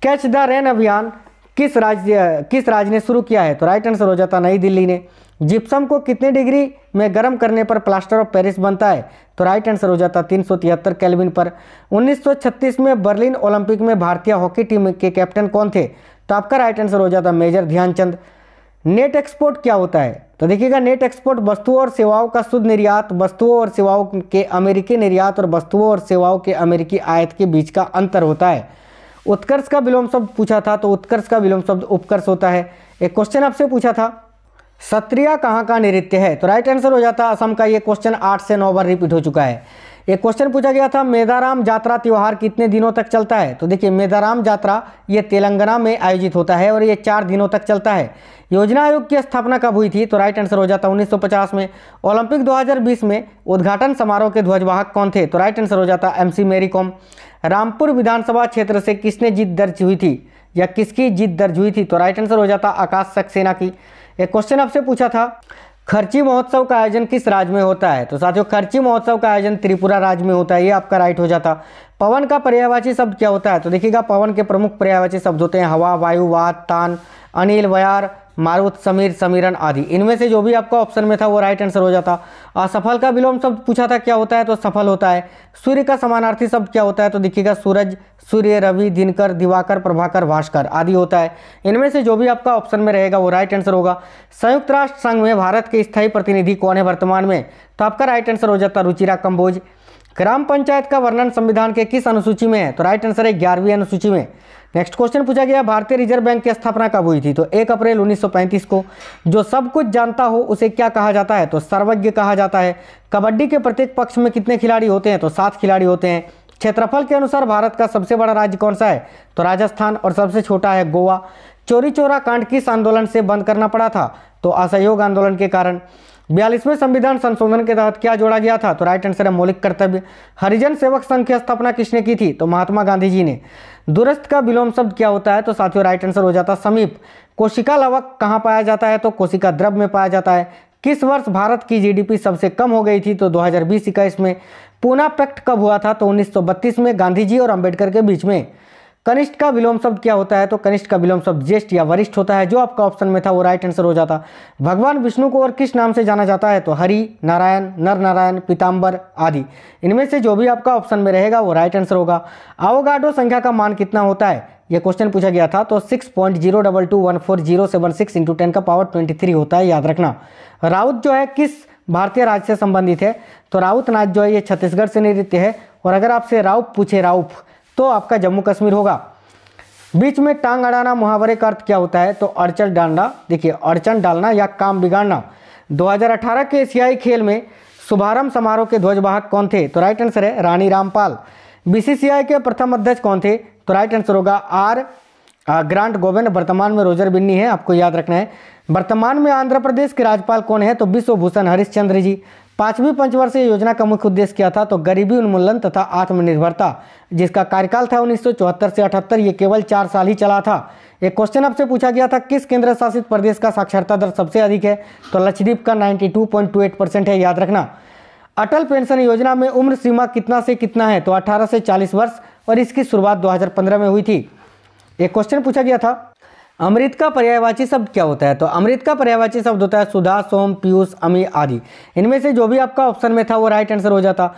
कैच द रेन अभियान किस राज्य किस राज्य ने शुरू किया है तो राइट आंसर हो जाता नई दिल्ली ने जिप्सम को कितने डिग्री में गर्म करने पर प्लास्टर ऑफ पेरिस बनता है तो राइट आंसर हो जाता है तीन सौ कैलविन पर 1936 में बर्लिन ओलंपिक में भारतीय हॉकी टीम के कैप्टन कौन थे तो आपका राइट आंसर हो जाता है मेजर ध्यानचंद नेट एक्सपोर्ट क्या होता है तो देखिएगा नेट एक्सपोर्ट वस्तुओं और सेवाओं का शुद्ध निर्यात वस्तुओं और सेवाओं के अमेरिकी निर्यात और वस्तुओं और सेवाओं के अमेरिकी आयत के बीच का अंतर होता है उत्कर्ष का विलोम शब्द पूछा था तो उत्कर्ष का विलोम शब्द उपकर्ष होता है एक क्वेश्चन आपसे पूछा था सत्रिया कहाँ का नृत्य है तो राइट आंसर हो जाता असम का ये क्वेश्चन आठ से नौ बार रिपीट हो चुका है एक क्वेश्चन पूछा गया था मेदाराम यात्रा त्यौहार कितने दिनों तक चलता है तो देखिए मेदाराम यात्रा ये तेलंगाना में आयोजित होता है और ये चार दिनों तक चलता है योजना आयोग की स्थापना कब हुई थी तो राइट आंसर हो जाता 1950 में ओलंपिक 2020 में उद्घाटन समारोह के ध्वजवाहक कौन थे तो राइट आंसर हो जाता एम सी मेरी कॉम रामपुर विधानसभा क्षेत्र से किसने जीत दर्ज हुई थी या किसकी जीत दर्ज हुई थी तो राइट आंसर हो जाता आकाश सक्सेना की एक क्वेश्चन आपसे पूछा था खर्ची महोत्सव का आयोजन किस राज्य में होता है तो साथियों खर्ची महोत्सव का आयोजन त्रिपुरा राज्य में होता है ये आपका राइट हो जाता पवन का पर्यायवाची शब्द क्या होता है तो देखिएगा पवन के प्रमुख पर्यायवाची शब्द होते हैं हवा वायु वात तान अनिल वयार मारुत समीर समीरन आदि इनमें से जो भी आपका ऑप्शन में था वो राइट आंसर हो जाता असफल का विलोम शब्द पूछा था क्या होता है तो सफल होता है सूर्य का समानार्थी शब्द क्या होता है तो देखिएगा सूरज सूर्य रवि दिनकर दिवाकर प्रभाकर भास्कर आदि होता है इनमें से जो भी आपका ऑप्शन में रहेगा वो राइट आंसर होगा संयुक्त राष्ट्र संघ में भारत के स्थायी प्रतिनिधि कौन है वर्तमान में तो आपका राइट आंसर हो जाता रुचिरा कम्बोज ग्राम पंचायत का वर्णन संविधान के किस अनुसूची में है तो राइट आंसर है ग्यारहवीं अनुसूची में नेक्स्ट क्वेश्चन पूछा गया भारतीय रिजर्व बैंक की स्थापना कब हुई थी तो एक अप्रैल 1935 को जो सब कुछ जानता हो उसे क्या कहा जाता है तो सर्वज्ञ कहा जाता है कबड्डी के प्रत्येक पक्ष में कितने खिलाड़ी होते हैं तो सात खिलाड़ी होते हैं क्षेत्रफल के अनुसार भारत का सबसे बड़ा राज्य कौन सा है तो राजस्थान और सबसे छोटा है गोवा चोरी चोरा कांड किस आंदोलन से बंद करना पड़ा था तो असहयोग आंदोलन के कारण बयालीसवें संविधान संशोधन के तहत क्या जोड़ा गया था तो राइट आंसर है मौलिक कर्तव्य हरिजन सेवक संघ की स्थापना किसने की थी तो महात्मा गांधी जी ने दूरस्थ का विलोम शब्द क्या होता है तो साथियों राइट आंसर हो जाता है समीप कोशिका लवक कहाँ पाया जाता है तो कोशिका द्रव में पाया जाता है किस वर्ष भारत की जीडीपी सबसे कम हो गई थी तो 2020 इक्कीस में पूना पैक्ट कब हुआ था तो 1932 में गांधी जी और अंबेडकर के बीच में कनिष्ठ का विलोम शब्द क्या होता है तो कनिष्ठ का विलोम शब्द ज्येष्ठ या वरिष्ठ होता है जो आपका ऑप्शन में था वो राइट आंसर हो जाता भगवान विष्णु को और किस नाम से जाना जाता है तो हरि नारायण नर नारायण पीताम्बर आदि इनमें से जो भी आपका ऑप्शन में रहेगा वो राइट आंसर होगा आवोगाडो संख्या का मान कितना होता है यह क्वेश्चन पूछा गया था तो six point zero double two one four zero seven six into ten का पावर ट्वेंटी थ्री होता है याद रखना राउत जो है किस भारतीय राज्य से संबंधित है तो राउत नाच जो है ये छत्तीसगढ़ से निर्दित है और अगर आपसे राउप पूछे राउप तो आपका जम्मू कश्मीर होगा बीच में टांग अड़ाना मुहावरे का अर्थ क्या होता है तो अड़चन डालना देखिए अड़चन डालना या काम बिगाड़ना 2018 के एशियाई खेल में शुभारंभ समारोह के ध्वजवाहक कौन थे तो राइट आंसर है रानी रामपाल बीसीसीआई के प्रथम अध्यक्ष कौन थे तो राइट आंसर होगा आर ग्रांट गोविंद वर्तमान में रोजर बिन्नी है आपको याद रखना है वर्तमान में आंध्र प्रदेश के राज्यपाल कौन है तो विश्वभूषण हरिश्चंद्र जी पांचवी पंचवर्षीय योजना का मुख्य उद्देश्य क्या था तो गरीबी उन्मूलन तथा आत्मनिर्भरता जिसका कार्यकाल था उन्नीस से अठहत्तर ये केवल चार साल ही चला था एक क्वेश्चन आपसे पूछा गया था किस केंद्र शासित प्रदेश का साक्षरता दर सबसे अधिक है तो लक्षद्वीप का 92.28 परसेंट है याद रखना अटल पेंशन योजना में उम्र सीमा कितना से कितना है तो 18 से 40 वर्ष और इसकी शुरुआत 2015 में हुई थी एक क्वेश्चन पूछा गया था अमृत का पर्यायवाची शब्द क्या होता है तो अमृत का पर्यायवाची शब्द होता है सुधा सोम पीयूष अमी आदि इनमें से जो भी आपका ऑप्शन में था वो राइट आंसर हो जाता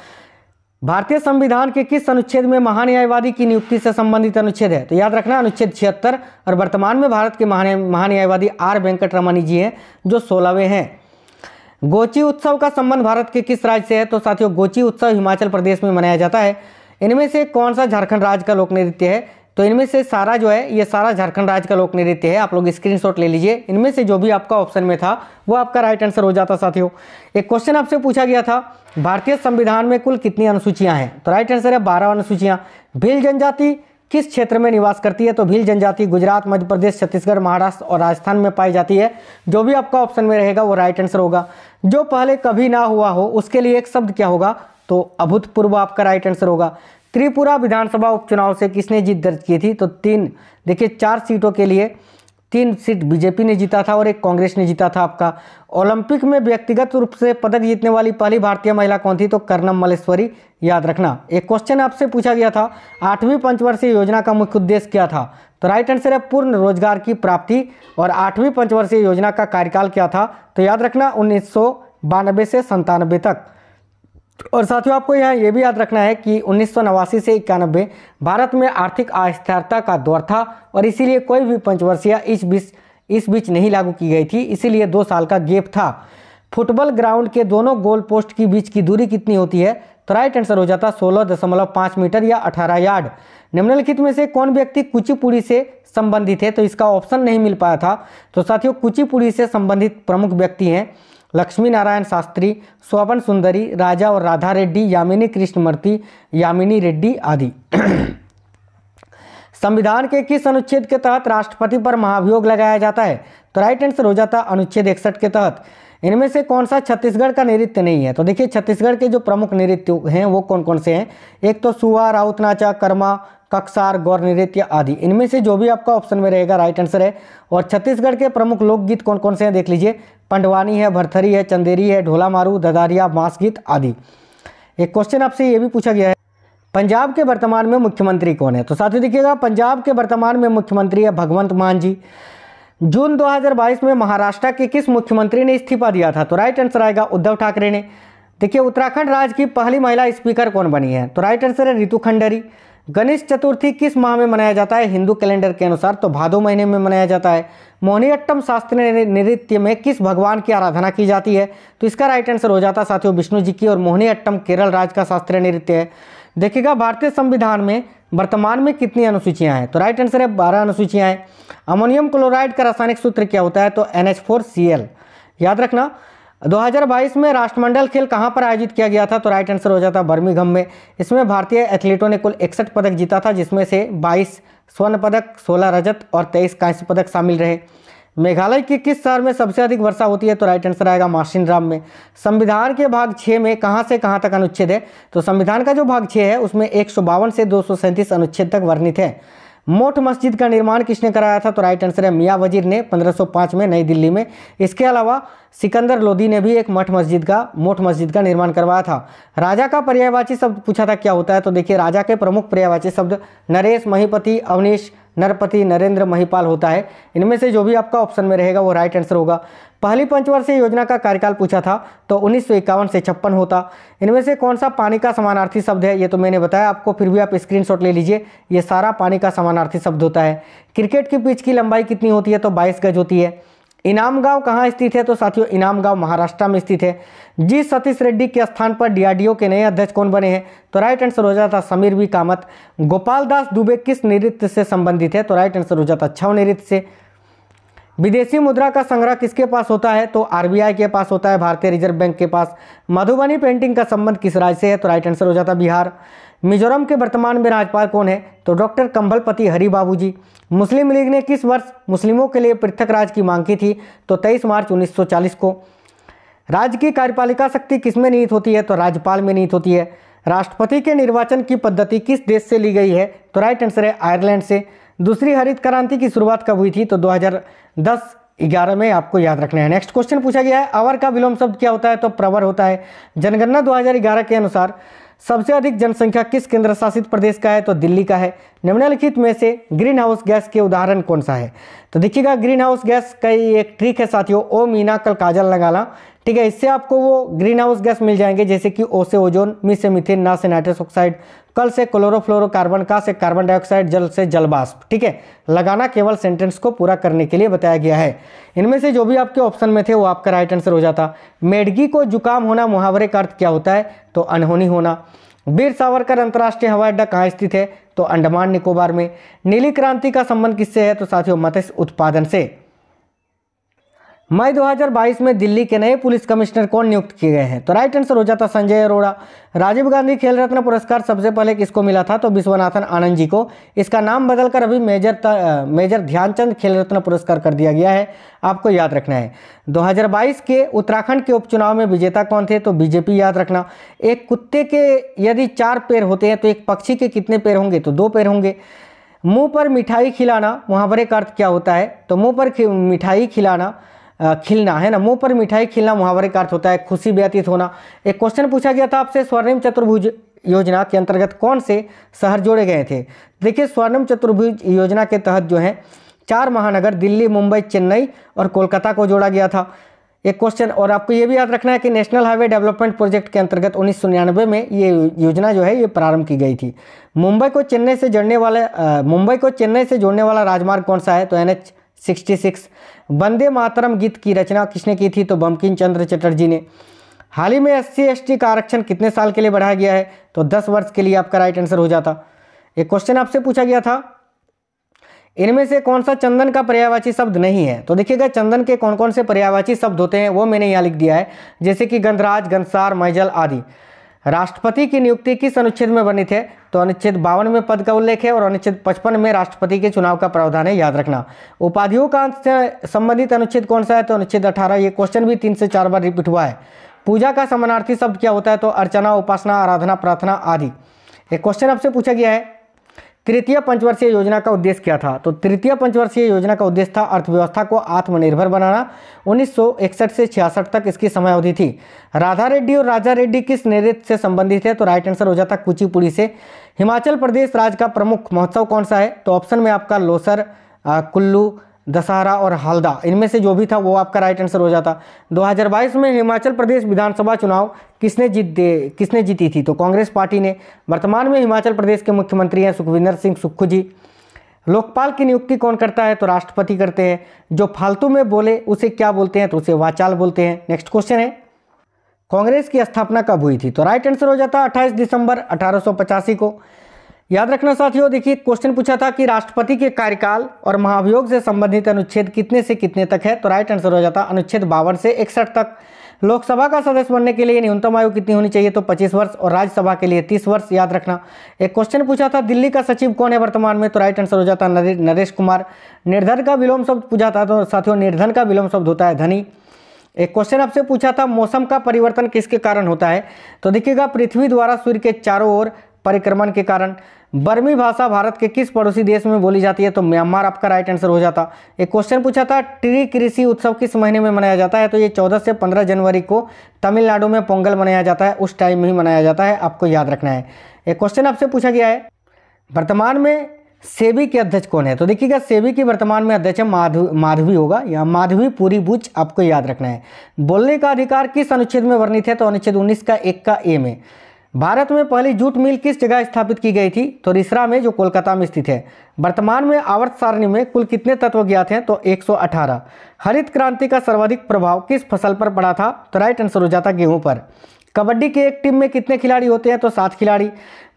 भारतीय संविधान के किस अनुच्छेद में महान्यायवादी की नियुक्ति से संबंधित अनुच्छेद है तो याद रखना अनुच्छेद छिहत्तर और वर्तमान में भारत के महान्यायवादी आर वेंकट रमानी जी हैं जो सोलहवें हैं गोची उत्सव का संबंध भारत के किस राज्य से है तो साथियों गोची उत्सव हिमाचल प्रदेश में मनाया जाता है इनमें से कौन सा झारखंड राज्य का लोक नृत्य है तो इनमें से सारा जो है ये सारा झारखंड राज्य का लोक नृत्य है आप लोग स्क्रीनशॉट ले लीजिए इनमें से जो भी आपका ऑप्शन में था वो आपका राइट आंसर हो जाता साथियों एक क्वेश्चन आपसे पूछा गया था भारतीय संविधान में कुल कितनी अनुसूचियां हैं तो राइट आंसर है बारह अनुसूचियां भील जनजाति किस क्षेत्र में निवास करती है तो भील जनजाति गुजरात मध्य प्रदेश छत्तीसगढ़ महाराष्ट्र और राजस्थान में पाई जाती है जो भी आपका ऑप्शन में रहेगा वो राइट आंसर होगा जो पहले कभी ना हुआ हो उसके लिए एक शब्द क्या होगा तो अभूतपूर्व आपका राइट आंसर होगा त्रिपुरा विधानसभा उपचुनाव से किसने जीत दर्ज की थी तो तीन देखिए चार सीटों के लिए तीन सीट बीजेपी ने जीता था और एक कांग्रेस ने जीता था आपका ओलंपिक में व्यक्तिगत रूप से पदक जीतने वाली पहली भारतीय महिला कौन थी तो कर्णम मलेश्वरी याद रखना एक क्वेश्चन आपसे पूछा गया था आठवीं पंचवर्षीय योजना का मुख्य उद्देश्य क्या था तो राइट आंसर है पूर्ण रोजगार की प्राप्ति और आठवीं पंचवर्षीय योजना का कार्यकाल क्या था तो याद रखना उन्नीस से संतानवे तक और साथियों आपको यहाँ ये भी याद रखना है कि उन्नीस से इक्यानबे भारत में आर्थिक अस्थिरता का दौर था और इसीलिए कोई भी पंचवर्षीय इस बीच इस बीच नहीं लागू की गई थी इसीलिए दो साल का गेप था फुटबॉल ग्राउंड के दोनों गोल पोस्ट के बीच की दूरी कितनी होती है तो राइट आंसर हो जाता सोलह दशमलव पाँच मीटर या अठारह यार्ड निम्नलिखित में से कौन व्यक्ति कुचिपुड़ी से संबंधित है तो इसका ऑप्शन नहीं मिल पाया था तो साथियों कुचिपुड़ी से संबंधित प्रमुख व्यक्ति हैं लक्ष्मी नारायण शास्त्री स्वपन सुंदरी राजा और राधा रेड्डी यामिनी कृष्णमूर्ति यामिनी रेड्डी आदि *clears throat* संविधान के किस अनुच्छेद के तहत राष्ट्रपति पर महाभियोग लगाया जाता है तो राइट आंसर हो जाता है अनुच्छेद इकसठ के तहत इनमें से कौन सा छत्तीसगढ़ का नृत्य नहीं है तो देखिए छत्तीसगढ़ के जो प्रमुख नृत्य हैं वो कौन कौन से हैं एक तो सुआ राउत नाचा कर्मा कक्षार गौर नृत्य आदि इनमें से जो भी आपका ऑप्शन में रहेगा राइट आंसर है और छत्तीसगढ़ के प्रमुख लोकगीत कौन कौन से हैं देख लीजिए पंडवानी है भरथरी है चंदेरी है ढोला मारू ददारिया मास गीत आदि एक क्वेश्चन आपसे ये भी पूछा गया है पंजाब के वर्तमान में मुख्यमंत्री कौन है तो साथ ही देखिएगा पंजाब के वर्तमान में मुख्यमंत्री है भगवंत मान जी जून 2022 में महाराष्ट्र के किस मुख्यमंत्री ने इस्तीफा दिया था तो राइट आंसर आएगा उद्धव ठाकरे ने देखिए उत्तराखंड राज्य की पहली महिला स्पीकर कौन बनी है तो राइट आंसर है रितु खंडरी गणेश चतुर्थी किस माह में मनाया जाता है हिंदू कैलेंडर के अनुसार तो भादो महीने में मनाया जाता है मोहनीअट्टम शास्त्रीय नृत्य में किस भगवान की आराधना की जाती है तो इसका राइट आंसर हो जाता है साथियों विष्णु जी की और मोहनीअट्टम केरल राज्य का शास्त्रीय नृत्य है देखिएगा भारतीय संविधान में वर्तमान में कितनी अनुसूचियाँ हैं तो राइट आंसर है बारह अनुसूचियाँ हैं अमोनियम क्लोराइड का रासायनिक सूत्र क्या होता है तो एन याद रखना 2022 में राष्ट्रमंडल खेल कहां पर आयोजित किया गया था तो राइट आंसर हो जाता बर्मिंघम में इसमें भारतीय एथलीटों ने कुल इकसठ पदक जीता था जिसमें से 22 स्वर्ण पदक 16 रजत और 23 कांस्य पदक शामिल रहे मेघालय के किस शहर में सबसे अधिक वर्षा होती है तो राइट आंसर आएगा मार्शिन राम में संविधान के भाग छः में कहाँ से कहाँ तक अनुच्छेद है तो संविधान का जो भाग छः है उसमें एक से दो अनुच्छेद तक वर्णित है मोठ मस्जिद का निर्माण किसने कराया था तो राइट आंसर है मियाँ वजीर ने 1505 में नई दिल्ली में इसके अलावा सिकंदर लोदी ने भी एक मठ मस्जिद का मोठ मस्जिद का निर्माण करवाया था राजा का पर्यायवाची शब्द पूछा था क्या होता है तो देखिए राजा के प्रमुख पर्यायवाची शब्द नरेश महीपति अवनीश नरपति नरेंद्र महिपाल होता है इनमें से जो भी आपका ऑप्शन में रहेगा वो राइट आंसर होगा पहली पंचवर्षीय योजना का कार्यकाल पूछा था तो उन्नीस से छप्पन होता इनमें से कौन सा पानी का समानार्थी शब्द है ये तो मैंने बताया आपको फिर भी आप स्क्रीन ले लीजिए ये सारा पानी का समानार्थी शब्द होता है क्रिकेट की पिच की लंबाई कितनी होती है तो बाईस गज होती है इनाम गांव कहाँ स्थित है तो साथियों इनाम गांव महाराष्ट्र में स्थित है जी सतीश रेड्डी के स्थान पर डीआरडीओ के नए अध्यक्ष कौन बने हैं तो राइट आंसर हो जाता समीर वी कामत गोपाल दास दुबे किस नृत्य से संबंधित है तो राइट आंसर हो जाता छव नृत्य से विदेशी मुद्रा का संग्रह किसके पास होता है तो आरबीआई के पास होता है भारतीय रिजर्व बैंक के पास मधुबनी पेंटिंग का संबंध किस राज्य से है तो राइट आंसर हो जाता है बिहार मिजोरम के वर्तमान में राज्यपाल कौन है तो डॉक्टर कंबलपति हरी बाबू जी मुस्लिम लीग ने किस वर्ष मुस्लिमों के लिए पृथक राज की मांग की थी तो तेईस मार्च 1940 को राज्य की कार्यपालिका शक्ति किसमें निहित होती है तो राज्यपाल में निहित होती है राष्ट्रपति के निर्वाचन की पद्धति किस देश से ली गई है तो राइट आंसर है आयरलैंड से दूसरी हरित क्रांति की शुरुआत कब हुई थी तो 2010 ग्यारह में आपको याद रखना है नेक्स्ट क्वेश्चन पूछा गया है अवर का विलोम शब्द क्या होता है तो प्रवर होता है जनगणना 2011 के अनुसार सबसे अधिक जनसंख्या किस केंद्र शासित प्रदेश का है तो दिल्ली का है निम्नलिखित में से ग्रीन हाउस गैस के उदाहरण कौन सा है तो देखिएगा ग्रीन हाउस गैस का एक ट्रिक है साथियों ओ मीना कल काजल लगाला ठीक है इससे आपको वो ग्रीन हाउस गैस मिल जाएंगे जैसे कि ओसे ओजोन मी से मिथेन ना से नाइट्रस ऑक्साइड कल से क्लोरोफ्लोरोकार्बन का से कार्बन डाइऑक्साइड जल से जल बाष्प ठीक है लगाना केवल सेंटेंस को पूरा करने के लिए बताया गया है इनमें से जो भी आपके ऑप्शन में थे वो आपका राइट आंसर हो जाता मेडगी को जुकाम होना मुहावरे का अर्थ क्या होता है तो अनहोनी होना वीर सावरकर अंतर्राष्ट्रीय हवाई अड्डा कहाँ स्थित है तो अंडमान निकोबार में नीली क्रांति का संबंध किससे है तो साथियों मत्स्य उत्पादन से मई 2022 में दिल्ली के नए पुलिस कमिश्नर कौन नियुक्त किए गए हैं तो राइट आंसर हो जाता संजय अरोड़ा राजीव गांधी खेल रत्न पुरस्कार सबसे पहले किसको मिला था तो विश्वनाथन आनंद जी को इसका नाम बदलकर अभी मेजर त, मेजर ध्यानचंद खेल रत्न पुरस्कार कर दिया गया है आपको याद रखना है 2022 के उत्तराखंड के उपचुनाव में विजेता कौन थे तो बीजेपी याद रखना एक कुत्ते के यदि चार पैर होते हैं तो एक पक्षी के कितने पैर होंगे तो दो पैर होंगे मुँह पर मिठाई खिलाना मुहावरे का अर्थ क्या होता है तो मुँह पर मिठाई खिलाना खिलना है ना मुंह पर मिठाई खिलना मुहावरे का अर्थ होता है खुशी व्यतीत होना एक क्वेश्चन पूछा गया था आपसे स्वर्णिम चतुर्भुज योजना के अंतर्गत कौन से शहर जोड़े गए थे देखिए स्वर्णिम चतुर्भुज योजना के तहत जो है चार महानगर दिल्ली मुंबई चेन्नई और कोलकाता को जोड़ा गया था एक क्वेश्चन और आपको ये भी याद रखना है कि नेशनल हाईवे डेवलपमेंट प्रोजेक्ट के अंतर्गत उन्नीस में ये योजना जो है ये प्रारंभ की गई थी मुंबई को चेन्नई से जोड़ने वाले मुंबई को चेन्नई से जोड़ने वाला राजमार्ग कौन सा है तो N H sixty Vande Mataram गीत की रचना किसने की थी तो बमकिन चंद्र चटर्जी ने हाल ही में एस सी का आरक्षण कितने साल के लिए बढ़ाया गया है तो 10 वर्ष के लिए आपका राइट आंसर हो जाता एक क्वेश्चन आपसे पूछा गया था इनमें से कौन सा चंदन का पर्यायवाची शब्द नहीं है तो देखिएगा चंदन के कौन कौन से पर्यायवाची शब्द होते हैं वो मैंने यहाँ लिख दिया है जैसे कि गंधराज गंसार मैजल आदि राष्ट्रपति की नियुक्ति किस अनुच्छेद में बनी थे तो अनुच्छेद बावन में पद का उल्लेख है और अनुच्छेद पचपन में राष्ट्रपति के चुनाव का प्रावधान है याद रखना उपाधियों का संबंधित अनुच्छेद कौन सा है तो अनुच्छेद अठारह ये क्वेश्चन भी तीन से चार बार रिपीट हुआ है पूजा का समानार्थी शब्द क्या होता है तो अर्चना उपासना आराधना प्रार्थना आदि एक क्वेश्चन आपसे पूछा गया है तृतीय पंचवर्षीय योजना का उद्देश्य क्या था तो तृतीय पंचवर्षीय योजना का उद्देश्य था अर्थव्यवस्था को आत्मनिर्भर बनाना 1961 से छियासठ तक इसकी समय अवधि थी राधा रेड्डी और राजा रेड्डी किस नेतृत्व से संबंधित है तो राइट आंसर हो जाता कुचिपुड़ी से हिमाचल प्रदेश राज्य का प्रमुख महोत्सव कौन सा है तो ऑप्शन में आपका लोसर कुल्लू दशहरा और हल्दा इनमें से जो भी था वो आपका राइट आंसर हो जाता 2022 में हिमाचल प्रदेश विधानसभा चुनाव किसने जीत किसने जीती थी तो कांग्रेस पार्टी ने वर्तमान में हिमाचल प्रदेश के मुख्यमंत्री हैं सुखविंदर सिंह सुक्खू जी लोकपाल की नियुक्ति कौन करता है तो राष्ट्रपति करते हैं जो फालतू में बोले उसे क्या बोलते हैं तो उसे वाचाल बोलते हैं नेक्स्ट क्वेश्चन है कांग्रेस की स्थापना कब हुई थी तो राइट आंसर हो जाता अट्ठाईस दिसंबर अठारह को याद रखना साथियों देखिए क्वेश्चन पूछा था कि राष्ट्रपति के कार्यकाल और महाभियोग से संबंधित अनुच्छेद कितने से कितने तक है तो राइट आंसर हो जाता अनुच्छेद बावन से इकसठ तक लोकसभा का सदस्य बनने के लिए न्यूनतम आयु कितनी होनी चाहिए तो 25 वर्ष और राज्यसभा के लिए 30 वर्ष याद रखना एक क्वेश्चन पूछा था दिल्ली का सचिव कौन है वर्तमान में तो राइट आंसर हो जाता नरेश कुमार निर्धन का विलोम शब्द पूछा था तो साथियों निर्धन का विलोम शब्द होता है धनी एक क्वेश्चन आपसे पूछा था मौसम का परिवर्तन किसके कारण होता है तो देखिएगा पृथ्वी द्वारा सूर्य के चारों ओर परिक्रमण के कारण बर्मी भाषा भारत के किस पड़ोसी देश में बोली जाती है तो म्यांमार आपका राइट आंसर हो जाता एक क्वेश्चन पूछा था ट्री कृषि उत्सव किस महीने में मनाया जाता है तो ये 14 से 15 जनवरी को तमिलनाडु में पोंगल मनाया जाता है उस टाइम में ही मनाया जाता है आपको याद रखना है एक क्वेश्चन आपसे पूछा गया है वर्तमान में सेबी के अध्यक्ष कौन है तो देखिएगा सेबी के वर्तमान में अध्यक्ष माधवी माधवी होगा या माधवी पूरी बुच आपको याद रखना है बोलने का अधिकार किस अनुच्छेद में वर्णित है तो अनुच्छेद 19 का एक का ए में भारत में पहली जूट मिल किस जगह स्थापित की गई थी तो रिसरा में जो कोलकाता में स्थित है वर्तमान में आवर्त सारणी में कुल कितने तत्व ज्ञात हैं तो 118 हरित क्रांति का सर्वाधिक प्रभाव किस फसल पर पड़ा था तो राइट आंसर हो जाता गेहूं पर कबड्डी के एक टीम में कितने खिलाड़ी होते हैं तो सात खिलाड़ी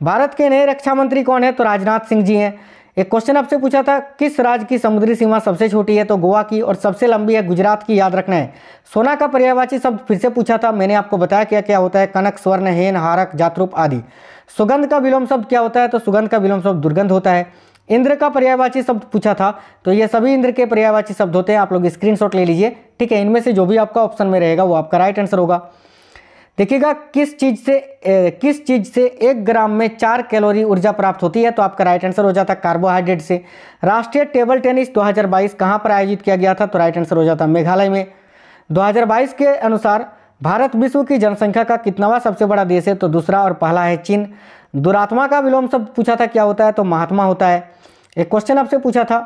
भारत के नए रक्षा मंत्री कौन है तो राजनाथ सिंह जी हैं एक क्वेश्चन आपसे पूछा था किस राज्य की समुद्री सीमा सबसे छोटी है तो गोवा की और सबसे लंबी है गुजरात की याद रखना है सोना का पर्यायवाची शब्द फिर से पूछा था मैंने आपको बताया क्या क्या होता है कनक स्वर्ण हेन हारक जातरूप आदि सुगंध का विलोम शब्द क्या होता है तो सुगंध का विलोम शब्द दुर्गंध होता है इंद्र का पर्यायवाची शब्द पूछा था तो ये सभी इंद्र के पर्यायवाची शब्द होते हैं आप लोग स्क्रीनशॉट ले लीजिए ठीक है इनमें से जो भी आपका ऑप्शन में रहेगा वो आपका राइट आंसर होगा देखिएगा किस चीज से ए, किस चीज से एक ग्राम में चार कैलोरी ऊर्जा प्राप्त होती है तो आपका राइट आंसर हो जाता कार्बोहाइड्रेट से राष्ट्रीय टेबल टेनिस 2022 कहां पर आयोजित किया गया था तो राइट आंसर हो जाता मेघालय में 2022 के अनुसार भारत विश्व की जनसंख्या का कितनावा सबसे बड़ा देश है तो दूसरा और पहला है चीन दुरात्मा का विलोम सब पूछा था क्या होता है तो महात्मा होता है एक क्वेश्चन आपसे पूछा था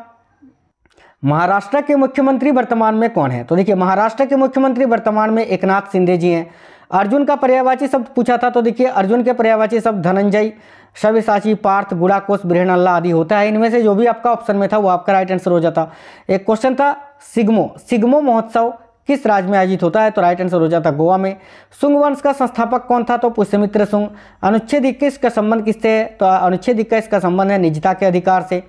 महाराष्ट्र के मुख्यमंत्री वर्तमान में कौन है तो देखिए महाराष्ट्र के मुख्यमंत्री वर्तमान में एकनाथ शिंदे जी हैं अर्जुन का पर्यावाची शब्द पूछा था तो देखिए अर्जुन के पर्यावाची शब्द धनंजय शव्यसाची पार्थ गुड़ाकोश बृहणल्ला आदि होता है इनमें से जो भी आपका ऑप्शन में था वो आपका राइट आंसर हो जाता एक क्वेश्चन था सिग्मो सिग्मो महोत्सव किस राज्य में आयोजित होता है तो राइट आंसर हो जाता गोवा में सुंग वंश का संस्थापक कौन था तो पुष्यमित्र सुंग अनुच्छेद इक्कीस का संबंध किससे है तो अनुच्छेद इक्कीस का संबंध है निजता के अधिकार से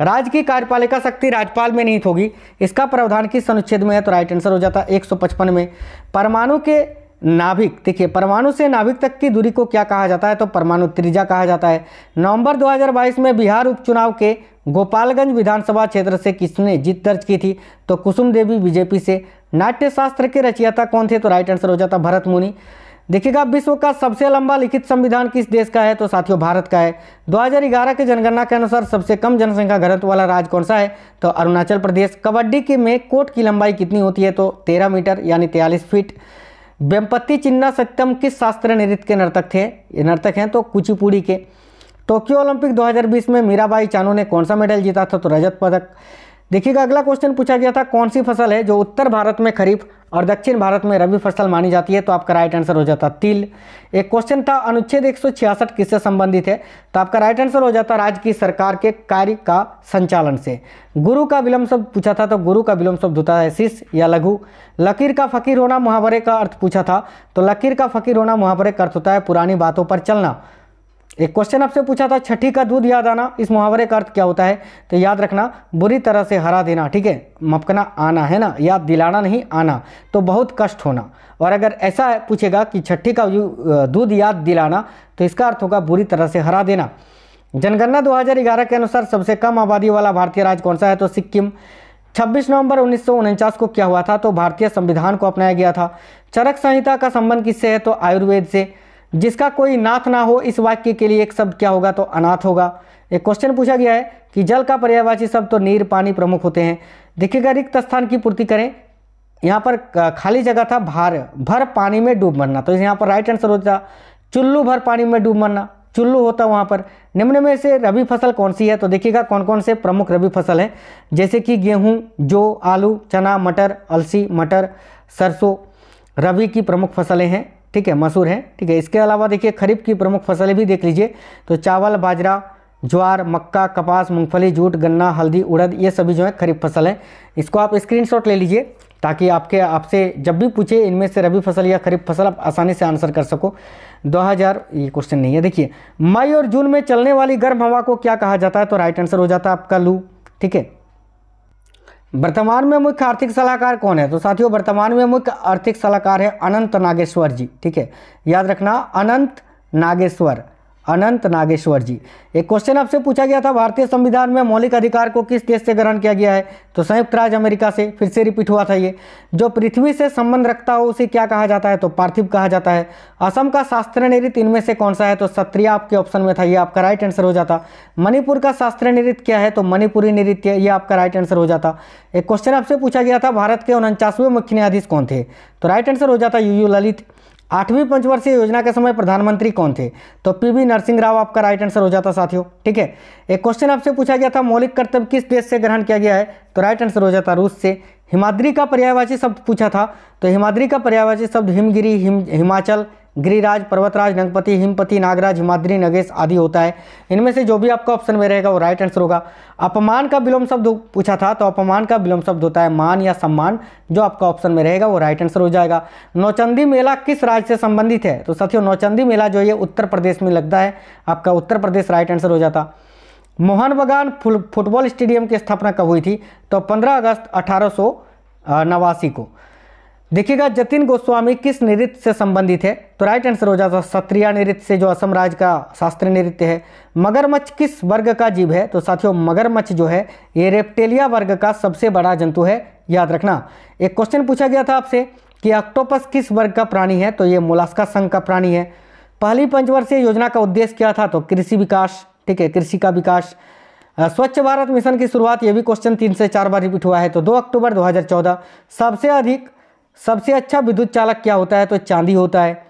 राज्य की कार्यपालिका शक्ति राज्यपाल में नहीं होगी इसका प्रावधान किस अनुच्छेद में है तो राइट आंसर हो जाता है एक में परमाणु के नाभिक देखिए परमाणु से नाभिक तक की दूरी को क्या कहा जाता है तो परमाणु त्रिज्या कहा जाता है नवंबर 2022 में बिहार उपचुनाव के गोपालगंज विधानसभा क्षेत्र से किसने जीत दर्ज की थी तो कुसुम देवी बीजेपी से नाट्यशास्त्र के रचियाता कौन थे तो राइट आंसर हो जाता भरत मुनि देखिएगा विश्व का सबसे लंबा लिखित संविधान किस देश का है तो साथियों भारत का है 2011 के जनगणना के अनुसार सबसे कम जनसंख्या घनत्व वाला राज्य कौन सा है तो अरुणाचल प्रदेश कबड्डी के में कोट की लंबाई कितनी होती है तो 13 मीटर यानी 43 फीट वेम्पति चिन्ना सत्यम किस शास्त्र नृत्य के नर्तक थे ये नर्तक हैं तो कुचिपुड़ी के टोक्यो ओलंपिक 2020 में मीराबाई चानू ने कौन सा मेडल जीता था तो रजत पदक देखिएगा अगला क्वेश्चन पूछा गया था कौन सी फसल है जो उत्तर भारत में खरीफ और दक्षिण भारत में रबी फसल मानी जाती है तो आपका राइट आंसर हो जाता तिल एक क्वेश्चन था अनुच्छेद एक किससे संबंधित है तो आपका राइट आंसर हो जाता राज्य की सरकार के कार्य का संचालन से गुरु का विलम्ब शब्द पूछा था तो गुरु का विलम्ब शब्द होता है शिष्य या लघु लकीर का फकीर होना मुहावरे का अर्थ पूछा था तो लकीर का फकीर होना मुहावरे का अर्थ होता है पुरानी बातों पर चलना एक क्वेश्चन आपसे पूछा था छठी का दूध याद आना इस मुहावरे का अर्थ क्या होता है तो याद रखना बुरी तरह से हरा देना ठीक है मपकना आना है ना याद दिलाना नहीं आना तो बहुत कष्ट होना और अगर ऐसा पूछेगा कि छठी का दूध याद दिलाना तो इसका अर्थ होगा बुरी तरह से हरा देना जनगणना 2011 के अनुसार सबसे कम आबादी वाला भारतीय राज्य कौन सा है तो सिक्किम 26 नवंबर उन्नीस को क्या हुआ था तो भारतीय संविधान को अपनाया गया था चरक संहिता का संबंध किससे है तो आयुर्वेद से जिसका कोई नाथ ना हो इस वाक्य के लिए एक शब्द क्या होगा तो अनाथ होगा एक क्वेश्चन पूछा गया है कि जल का पर्यायवाची शब्द तो नीर पानी प्रमुख होते हैं देखिएगा रिक्त स्थान की पूर्ति करें यहाँ पर खाली जगह था भार भर पानी में डूब मरना तो यहाँ पर राइट आंसर होता चुल्लू भर पानी में डूब मरना चुल्लू होता वहाँ पर निम्न में से रबी फसल कौन सी है तो देखिएगा कौन कौन से प्रमुख रबी फसल हैं जैसे कि गेहूँ जो आलू चना मटर अलसी मटर सरसों रबी की प्रमुख फसलें हैं ठीक है मसूर है ठीक है इसके अलावा देखिए खरीफ की प्रमुख फसलें भी देख लीजिए तो चावल बाजरा ज्वार मक्का कपास मूंगफली जूट गन्ना हल्दी उड़द ये सभी जो है खरीफ फसल हैं इसको आप स्क्रीनशॉट ले लीजिए ताकि आपके आपसे जब भी पूछे इनमें से रबी फसल या खरीफ फसल आप आसानी से आंसर कर सको 2000 ये क्वेश्चन नहीं है देखिए मई और जून में चलने वाली गर्म हवा को क्या कहा जाता है तो राइट आंसर हो जाता है आपका लू ठीक है वर्तमान में मुख्य आर्थिक सलाहकार कौन है तो साथियों वर्तमान में मुख्य आर्थिक सलाहकार है अनंत नागेश्वर जी ठीक है याद रखना अनंत नागेश्वर अनंत नागेश्वर जी एक क्वेश्चन आपसे पूछा गया था भारतीय संविधान में मौलिक अधिकार को किस देश से ग्रहण किया गया है तो संयुक्त राज्य अमेरिका से फिर से रिपीट हुआ था ये जो पृथ्वी से संबंध रखता हो उसे क्या कहा जाता है तो पार्थिव कहा जाता है असम का शास्त्र निरित इनमें से कौन सा है तो सत्रिया आपके ऑप्शन में था ये आपका राइट आंसर हो जाता मणिपुर का शास्त्र निरित क्या है तो मणिपुरी नृत्य ये आपका राइट आंसर हो जाता एक क्वेश्चन आपसे पूछा गया था भारत के उनचासवें मुख्य न्यायाधीश कौन थे तो राइट आंसर हो जाता यू यू ललित आठवीं पंचवर्षीय योजना के समय प्रधानमंत्री कौन थे तो पीवी नरसिंह राव आपका राइट आंसर हो जाता साथियों ठीक है एक क्वेश्चन आपसे पूछा गया था मौलिक कर्तव्य किस देश से ग्रहण किया गया है तो राइट आंसर हो जाता रूस से हिमाद्री का पर्यायवाची शब्द पूछा था तो हिमाद्री का पर्यायवाची शब्द हिमगिरी हिम हिमाचल गिरिराज पर्वतराज नगपति हिमपति नागराज हिमाद्री नगेश आदि होता है इनमें से जो भी आपका ऑप्शन में रहेगा वो राइट आंसर होगा अपमान का विलोम शब्द पूछा था तो अपमान का विलोम शब्द होता है मान या सम्मान जो आपका ऑप्शन में रहेगा वो राइट आंसर हो जाएगा नौचंदी मेला किस राज्य से संबंधित है तो साथियों नौचंदी मेला जो ये उत्तर प्रदेश में लगता है आपका उत्तर प्रदेश राइट आंसर हो जाता मोहन बगान फुटबॉल स्टेडियम की स्थापना कब हुई थी तो पंद्रह अगस्त अठारह नवासी को देखिएगा जतिन गोस्वामी किस नृत्य से संबंधित है तो राइट आंसर हो जाता तो है सत्रिया नृत्य से जो असम राज्य का शास्त्रीय नृत्य है मगरमच्छ किस वर्ग का जीव है तो साथियों मगरमच्छ जो है ये रेप्टेलिया वर्ग का सबसे बड़ा जंतु है याद रखना एक क्वेश्चन पूछा गया था आपसे कि ऑक्टोपस किस वर्ग का प्राणी है तो ये मोलास्का संघ का प्राणी है पहली पंचवर्षीय योजना का उद्देश्य क्या था तो कृषि विकास ठीक है कृषि का विकास स्वच्छ भारत मिशन की शुरुआत यह भी क्वेश्चन तीन से चार बार रिपीट हुआ है तो 2 अक्टूबर 2014 सबसे अधिक सबसे अच्छा विद्युत चालक क्या होता है तो चांदी होता है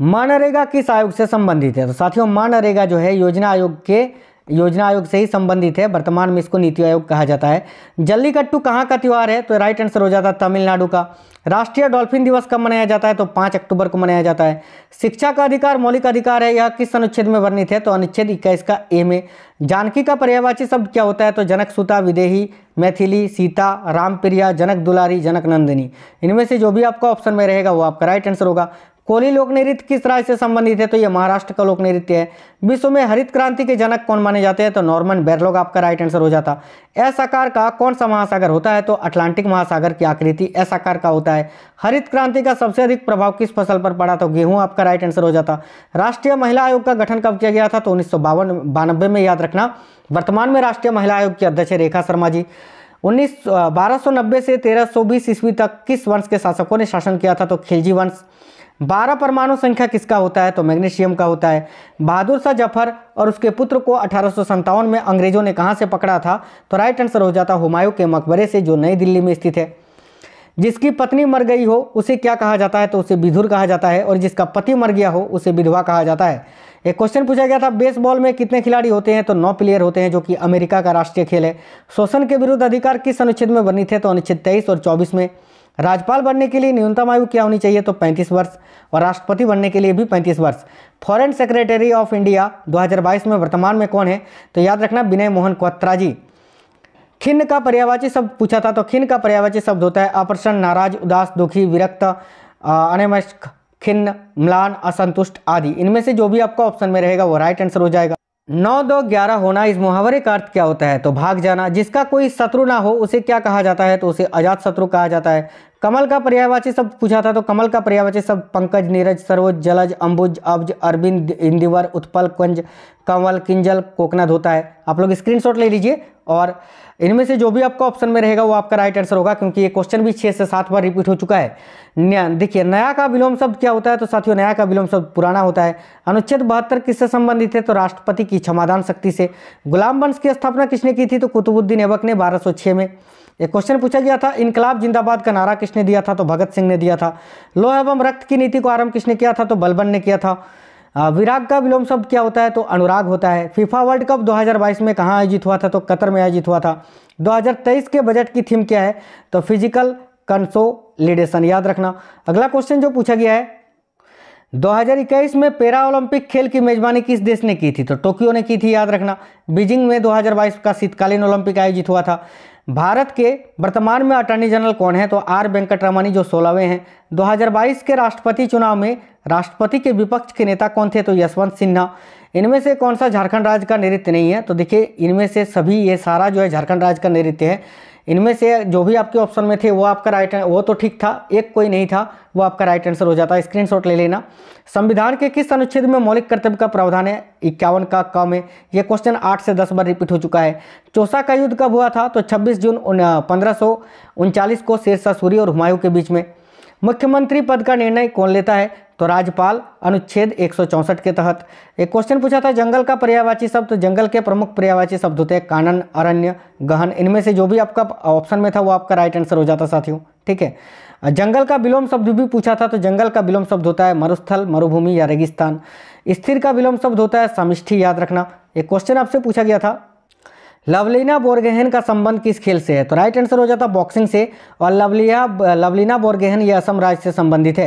मनरेगा किस आयोग से संबंधित है तो साथियों मनरेगा जो है योजना आयोग के योजना आयोग से ही संबंधित है वर्तमान में इसको नीति आयोग कहा जाता है जल्लीकट्टू कहाँ का त्यौहार है तो राइट आंसर हो जाता है तमिलनाडु का राष्ट्रीय डॉल्फिन दिवस कब मनाया जाता है तो पाँच अक्टूबर को मनाया जाता है शिक्षा का अधिकार मौलिक अधिकार है यह किस अनुच्छेद में वर्णित है तो अनुच्छेद इक्कीस का ए में जानकी का पर्यायवाची शब्द क्या होता है तो जनक सुता विदेही मैथिली सीता रामप्रिया जनक दुलारी जनक नंदिनी इनमें से जो भी आपका ऑप्शन में रहेगा वो आपका राइट आंसर होगा कोली लोक नृत्य किस राज्य से संबंधित है तो ये महाराष्ट्र का लोक नृत्य है विश्व में हरित क्रांति के जनक कौन माने जाते हैं तो नॉर्मन बेरलोग आपका राइट आंसर हो जाता एस आकार का कौन सा महासागर होता है तो अटलांटिक महासागर की आकृति एस आकार का होता है हरित क्रांति का सबसे अधिक प्रभाव किस फसल पर पड़ा तो गेहूं आपका राइट आंसर हो जाता राष्ट्रीय महिला आयोग का गठन कब किया गया था तो उन्नीस बानबे में याद रखना वर्तमान में राष्ट्रीय महिला आयोग की अध्यक्ष रेखा शर्मा जी उन्नीस बारह से तेरह सौ ईस्वी तक किस वंश के शासकों ने शासन किया था तो खिलजी वंश बारह परमाणु संख्या किसका होता है तो मैग्नीशियम का होता है बहादुर शाह जफर और उसके पुत्र को अठारह में अंग्रेजों ने कहाँ से पकड़ा था तो राइट आंसर हो जाता हुमायूं के मकबरे से जो नई दिल्ली में स्थित है जिसकी पत्नी मर गई हो उसे क्या कहा जाता है तो उसे विधुर कहा जाता है और जिसका पति मर गया हो उसे विधवा कहा जाता है एक क्वेश्चन पूछा गया था बेसबॉल में कितने खिलाड़ी होते हैं तो नौ प्लेयर होते हैं जो कि अमेरिका का राष्ट्रीय खेल है शोषण के विरुद्ध अधिकार किस अनुच्छेद में वर्णित है तो अनुच्छेद तेईस और चौबीस में राज्यपाल बनने के लिए न्यूनतम आयु क्या होनी चाहिए तो 35 वर्ष और राष्ट्रपति बनने के लिए भी 35 वर्ष फॉरेन सेक्रेटरी ऑफ इंडिया 2022 में वर्तमान में कौन है तो याद रखना विनय मोहन कोत्रा जी खिन्न का पर्यावाची शब्द पूछा था तो खिन्न का पर्यावाची शब्द होता है अप्रसन्न नाराज उदास दुखी विरक्त अनमस्क खिन्न म्लान असंतुष्ट आदि इनमें से जो भी आपका ऑप्शन में रहेगा वो राइट आंसर हो जाएगा नौ दो ग्यारह होना इस मुहावरे का अर्थ क्या होता है तो भाग जाना जिसका कोई शत्रु ना हो उसे क्या कहा जाता है तो उसे अजात शत्रु कहा जाता है कमल का पर्यायवाची सब पूछा था तो कमल का पर्यायवाची सब पंकज नीरज सरोज जलज अंबुज अब्ज अरविंद इंदिवर उत्पल कुंज कंवल किंजल कोकना धोता है आप लोग स्क्रीनशॉट ले लीजिए और इनमें से जो भी आपका ऑप्शन में रहेगा वो आपका राइट आंसर होगा क्योंकि ये क्वेश्चन भी छः से सात बार रिपीट हो चुका है देखिए नया का विलोम शब्द क्या होता है तो साथियों नया का विलोम शब्द पुराना होता है अनुच्छेद बहत्तर किससे संबंधित है तो राष्ट्रपति की क्षमादान शक्ति से गुलाम वंश की स्थापना किसने की थी तो कुतुबुद्दीन ऐबक ने बारह में एक क्वेश्चन पूछा गया था इनकलाब जिंदाबाद का नारा किसने दिया था तो भगत सिंह ने दिया था लोह एवं रक्त की नीति को आरंभ किसने किया था तो बलबन ने किया था विराग का विलोम शब्द क्या होता है तो अनुराग होता है फीफा वर्ल्ड कप 2022 में कहाँ आयोजित हुआ था तो कतर में आयोजित हुआ था 2023 के बजट की थीम क्या है तो फिजिकल कंसोलिडेशन याद रखना अगला क्वेश्चन जो पूछा गया है 2021 में पैरा ओलंपिक खेल की मेजबानी किस देश ने की थी तो टोक्यो ने की थी याद रखना बीजिंग में 2022 का शीतकालीन ओलंपिक आयोजित हुआ था भारत के वर्तमान में अटॉर्नी जनरल कौन है तो आर वेंकटरमणी जो सोलहवें हैं 2022 के राष्ट्रपति चुनाव में राष्ट्रपति के विपक्ष के नेता कौन थे तो यशवंत सिन्हा इनमें से कौन सा झारखंड राज्य का नृत्य नहीं है तो देखिए इनमें से सभी ये सारा जो है झारखंड राज्य का नृत्य है इनमें से जो भी आपके ऑप्शन में थे वो आपका राइट वो तो ठीक था एक कोई नहीं था वो आपका राइट आंसर हो जाता है स्क्रीनशॉट ले लेना संविधान के किस अनुच्छेद में मौलिक कर्तव्य का प्रावधान है इक्यावन का क में यह क्वेश्चन आठ से दस बार रिपीट हो चुका है चौसा का युद्ध कब हुआ था तो छब्बीस जून पंद्रह को शेरशाह सूरी और हुमायूं के बीच में मुख्यमंत्री पद का निर्णय कौन लेता है तो राज्यपाल अनुच्छेद एक के तहत एक क्वेश्चन पूछा था जंगल का पर्यावाची शब्द तो जंगल के प्रमुख पर्यावाची शब्द होते हैं कानन अरण्य गहन इनमें से जो भी आपका ऑप्शन में था वो आपका राइट आंसर हो जाता साथियों ठीक है जंगल का विलोम शब्द भी पूछा था तो जंगल का विलोम शब्द होता है मरुस्थल मरुभूमि या रेगिस्तान स्थिर का विलोम शब्द होता है समिष्ठी याद रखना एक क्वेश्चन आपसे पूछा गया था लवलीना बोरगेहन का संबंध किस खेल से है तो राइट आंसर हो जाता बॉक्सिंग से और लवलिया लवलीना बोरगेहन यह असम राज्य से संबंधित है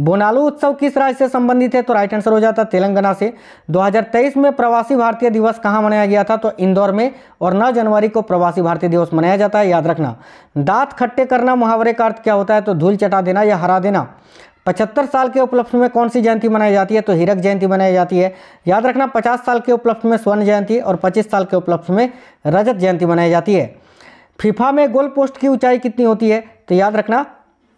बोनालू उत्सव किस राज्य से संबंधित है तो राइट आंसर हो जाता है तेलंगाना से 2023 में प्रवासी भारतीय दिवस कहाँ मनाया गया था तो इंदौर में और 9 जनवरी को प्रवासी भारतीय दिवस मनाया जाता है याद रखना दांत खट्टे करना मुहावरे का अर्थ क्या होता है तो धूल चटा देना या हरा देना पचहत्तर साल के उपलक्ष्य में कौन सी जयंती मनाई जाती है तो हीरक जयंती मनाई जाती है याद रखना पचास साल के उपलक्ष्य में स्वर्ण जयंती और पच्चीस साल के उपलक्ष्य में रजत जयंती मनाई जाती है फीफा में गोल पोस्ट की ऊंचाई कितनी होती है तो याद रखना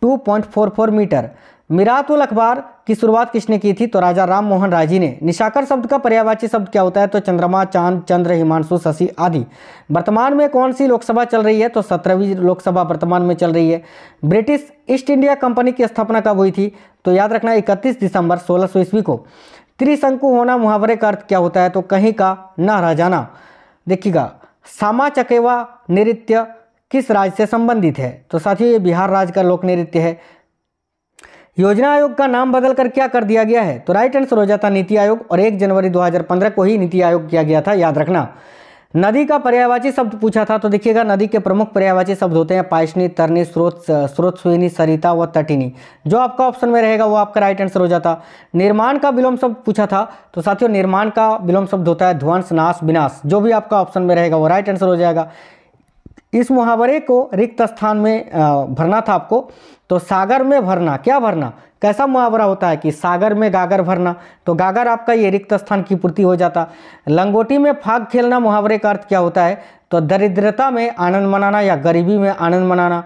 2.44 मीटर मिरातुल अखबार की शुरुआत किसने की थी तो राजा राम मोहन राजी ने निशाकर शब्द का पर्यावाची शब्द क्या होता है तो चंद्रमा चांद चंद्र हिमांशु शशि आदि वर्तमान में कौन सी लोकसभा चल रही है तो सत्रहवीं लोकसभा वर्तमान में चल रही है ब्रिटिश ईस्ट इंडिया कंपनी की स्थापना कब हुई थी तो याद रखना इकतीस दिसंबर सोलह सौ ईस्वी को त्रिशंकु होना मुहावरे का अर्थ क्या होता है तो कहीं का न रह जाना देखिएगा सामा चकेवा नृत्य किस राज्य से संबंधित है तो साथियों ये बिहार राज्य का लोक नृत्य है योजना आयोग का नाम बदलकर क्या कर दिया गया है तो राइट आंसर हो जाता नीति आयोग और एक जनवरी 2015 को ही नीति आयोग किया गया था याद रखना नदी का पर्यायवाची शब्द पूछा था तो देखिएगा नदी के प्रमुख पर्यायवाची शब्द होते हैं पायशनी तरनी स्रोत स्रोत सुनी सरिता व तटिनी जो आपका ऑप्शन में रहेगा वो आपका राइट आंसर हो जाता निर्माण का विलोम शब्द पूछा था तो साथियों निर्माण का विलोम शब्द होता है ध्वंस नाश विनाश जो भी आपका ऑप्शन में रहेगा वो राइट आंसर हो जाएगा इस मुहावरे को रिक्त स्थान में भरना था आपको तो सागर में भरना क्या भरना कैसा मुहावरा होता है कि सागर में गागर भरना तो गागर आपका ये रिक्त स्थान की पूर्ति हो जाता लंगोटी में फाग खेलना मुहावरे का अर्थ क्या होता है तो दरिद्रता में आनंद मनाना या गरीबी में आनंद मनाना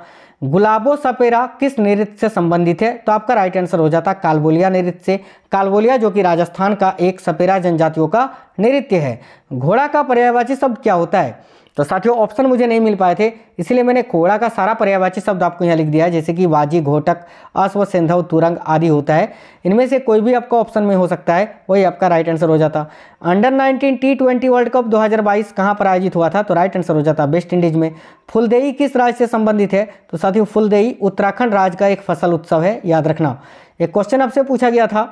गुलाबो सपेरा किस नृत्य से संबंधित है तो आपका राइट आंसर हो जाता कालबोलिया नृत्य से कालबोलिया जो कि राजस्थान का एक सपेरा जनजातियों का नृत्य है घोड़ा का पर्यायवाची शब्द क्या होता है तो साथियों ऑप्शन मुझे नहीं मिल पाए थे इसलिए मैंने कोड़ा का सारा पर्यावाची शब्द आपको यहाँ लिख दिया है जैसे कि वाजी घोटक अश्व सेंधव तुरंग आदि होता है इनमें से कोई भी आपका ऑप्शन में हो सकता है वही आपका राइट आंसर हो जाता under 19 T twenty world cup 2022 कहाँ पर आयोजित हुआ था तो राइट आंसर हो जाता वेस्ट इंडीज में फुलदेई किस राज्य से संबंधित है तो साथियों फुलदेई उत्तराखंड राज्य का एक फसल उत्सव है याद रखना एक क्वेश्चन आपसे पूछा गया था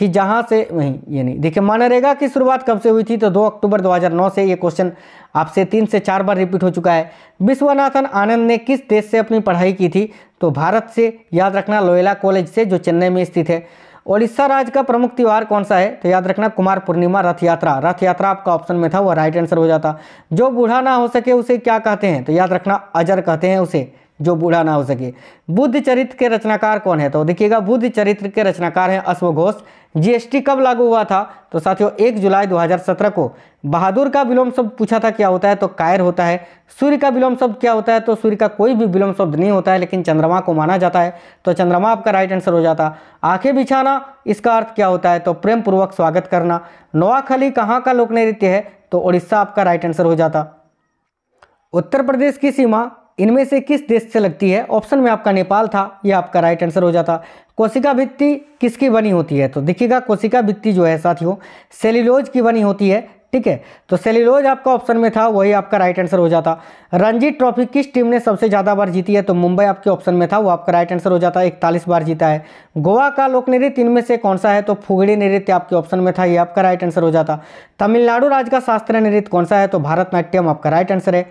कि जहां से वहीं ये नहीं देखिए मनरेगा की शुरुआत कब से हुई थी तो 2 अक्टूबर 2009 से ये क्वेश्चन आपसे तीन से चार बार रिपीट हो चुका है विश्वनाथन आनंद ने किस देश से अपनी पढ़ाई की थी तो भारत से याद रखना लोयला कॉलेज से जो चेन्नई में स्थित है उड़ीसा राज्य का प्रमुख त्यौहार कौन सा है तो याद रखना कुमार पूर्णिमा रथ यात्रा रथ यात्रा आपका ऑप्शन में था वह राइट आंसर हो जाता जो बूढ़ा ना हो सके उसे क्या कहते हैं तो याद रखना अजर कहते हैं उसे जो बूढ़ा ना हो सके बुद्ध चरित्र के रचनाकार कौन है तो देखिएगा बुद्ध चरित्र के रचनाकार हैं अश्व घोष जीएसटी कब लागू हुआ था तो साथियों एक जुलाई 2017 को बहादुर का विलोम शब्द पूछा था क्या होता है तो कायर होता है सूर्य का विलोम शब्द क्या होता है तो सूर्य का कोई भी विलोम शब्द नहीं होता है लेकिन चंद्रमा को माना जाता है तो चंद्रमा आपका राइट आंसर हो जाता आंखें बिछाना इसका अर्थ क्या होता है तो प्रेम पूर्वक स्वागत करना नोआखली कहाँ का लोक नृत्य है तो उड़ीसा आपका राइट आंसर हो जाता उत्तर प्रदेश की सीमा इनमें से किस देश से लगती है ऑप्शन में आपका नेपाल था यह आपका राइट आंसर हो जाता कोशिका भित्ति किसकी बनी होती है तो देखिएगा कोशिका भित्ति जो है साथियों सेलिलोज की बनी होती है ठीक है तो सेलिलोज आपका ऑप्शन में था वही आपका राइट आंसर हो जाता रणजी ट्रॉफी किस टीम ने सबसे ज़्यादा बार जीती है तो मुंबई आपके ऑप्शन में था वो आपका राइट आंसर हो जाता है इकतालीस बार जीता है गोवा का लोक नृत्य इनमें से कौन सा है तो फुगड़ी नृत्य आपके ऑप्शन में था ये आपका राइट आंसर हो जाता तमिलनाडु राज्य का शास्त्रीय नृत्य कौन सा है तो भारतनाट्यम आपका राइट आंसर है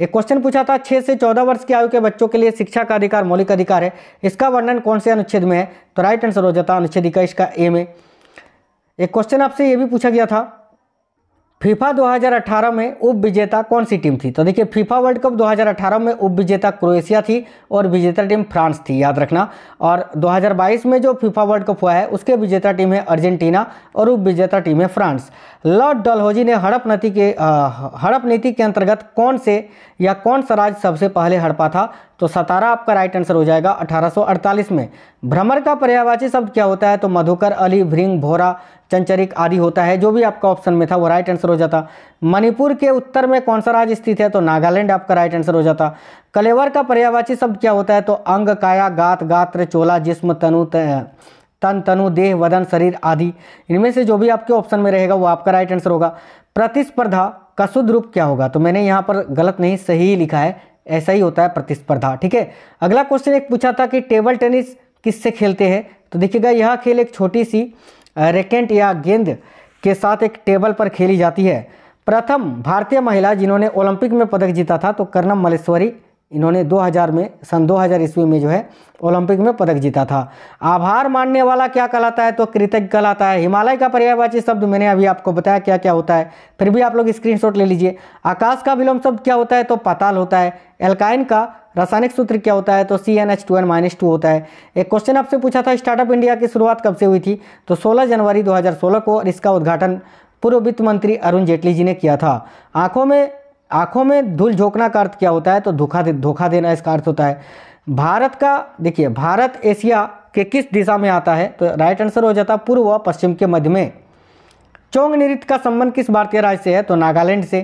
एक क्वेश्चन पूछा था छः से चौदह वर्ष की आयु के बच्चों के लिए शिक्षा का अधिकार मौलिक अधिकार है इसका वर्णन कौन से अनुच्छेद में है तो राइट आंसर हो जाता है अनुच्छेद इक्कीस का ए में एक क्वेश्चन आपसे ये भी पूछा गया था फीफा 2018 में उप विजेता कौन सी टीम थी तो देखिए फीफा वर्ल्ड कप 2018 में उप विजेता क्रोएशिया थी और विजेता टीम फ्रांस थी याद रखना और 2022 में जो फीफा वर्ल्ड कप हुआ है उसके विजेता टीम है अर्जेंटीना और उप विजेता टीम है फ्रांस लॉर्ड डलहौजी ने हड़प नीति के हड़प नीति के अंतर्गत कौन से या कौन सा राज्य सबसे पहले हड़पा था तो सतारा आपका राइट आंसर हो जाएगा 1848 में भ्रमर का पर्यावाची शब्द क्या होता है तो मधुकर अली भृंग भोरा चंचरिक आदि होता है जो भी आपका ऑप्शन में था वो राइट आंसर हो जाता मणिपुर के उत्तर में कौन सा राज्य स्थित है तो नागालैंड आपका राइट आंसर हो जाता कलेवर का पर्यावाची शब्द क्या होता है तो अंग काया गात गात्र चोला जिस्म तनु तन तनु देह वदन शरीर आदि इनमें से जो भी आपके ऑप्शन में रहेगा वो आपका राइट आंसर होगा प्रतिस्पर्धा का शुद्ध रूप क्या होगा तो मैंने यहाँ पर गलत नहीं सही लिखा है ऐसा ही होता है प्रतिस्पर्धा ठीक है अगला क्वेश्चन एक पूछा था कि टेबल टेनिस किससे खेलते हैं तो देखिएगा यह खेल एक छोटी सी रैकेट या गेंद के साथ एक टेबल पर खेली जाती है प्रथम भारतीय महिला जिन्होंने ओलंपिक में पदक जीता था तो कर्णम मलेश्वरी इन्होंने 2000 में सन 2000 ईस्वी में जो है ओलंपिक में पदक जीता था आभार मानने वाला क्या कहलाता है तो कृतज्ञ कहलाता है हिमालय का पर्यायवाची शब्द मैंने अभी आपको बताया क्या क्या होता है फिर भी आप लोग स्क्रीनशॉट ले लीजिए आकाश का विलोम शब्द क्या होता है तो पाताल होता है एल्काइन का रासायनिक सूत्र क्या होता है तो C N H two N minus two होता है एक क्वेश्चन आपसे पूछा था स्टार्टअप इंडिया की शुरुआत कब से हुई थी तो 16 जनवरी 2016 को और इसका उद्घाटन पूर्व वित्त मंत्री अरुण जेटली जी ने किया था आंखों में आंखों में धूल झोंकना का अर्थ क्या होता है तो धोखा दे धोखा देना इसका अर्थ होता है भारत का देखिए भारत एशिया के किस दिशा में आता है तो राइट आंसर हो जाता पूर्व व पश्चिम के मध्य में चोंग नृत्य का संबंध किस भारतीय राज्य से है तो नागालैंड से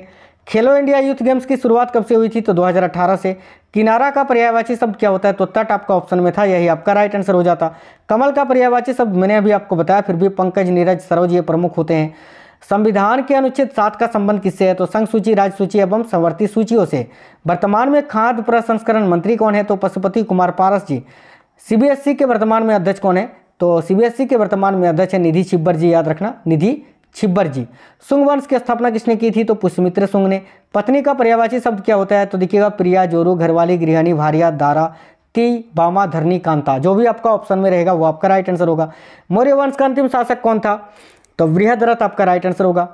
खेलो इंडिया यूथ गेम्स की शुरुआत कब से हुई थी तो 2018 से किनारा का पर्यायवाची शब्द क्या होता है तो तट आपका ऑप्शन में था यही आपका राइट आंसर हो जाता कमल का पर्यायवाची शब्द मैंने अभी आपको बताया फिर भी पंकज नीरज सरोज ये प्रमुख होते हैं संविधान के अनुच्छेद सात का संबंध किससे है तो संघ सूची राज्य सूची एवं संवर्ती सूचियों से वर्तमान में खाद्य प्रसंस्करण मंत्री कौन है तो पशुपति कुमार पारस जी सीबीएसई e के वर्तमान में अध्यक्ष कौन है तो सीबीएसई e के वर्तमान में अध्यक्ष है निधि छिब्बर जी याद रखना निधि छिब्बर जी सुंग वंश की स्थापना किसने की थी तो पुष्यमित्र सुंग ने पत्नी का पर्यावाची शब्द क्या होता है तो देखिएगा प्रिया जोरू घरवाली गृहणी भारिया दारा ती बामा धरनी कांता जो भी आपका ऑप्शन में रहेगा वो आपका राइट आंसर होगा मौर्य वंश का अंतिम शासक कौन था तो बृहदरथ आपका राइट आंसर होगा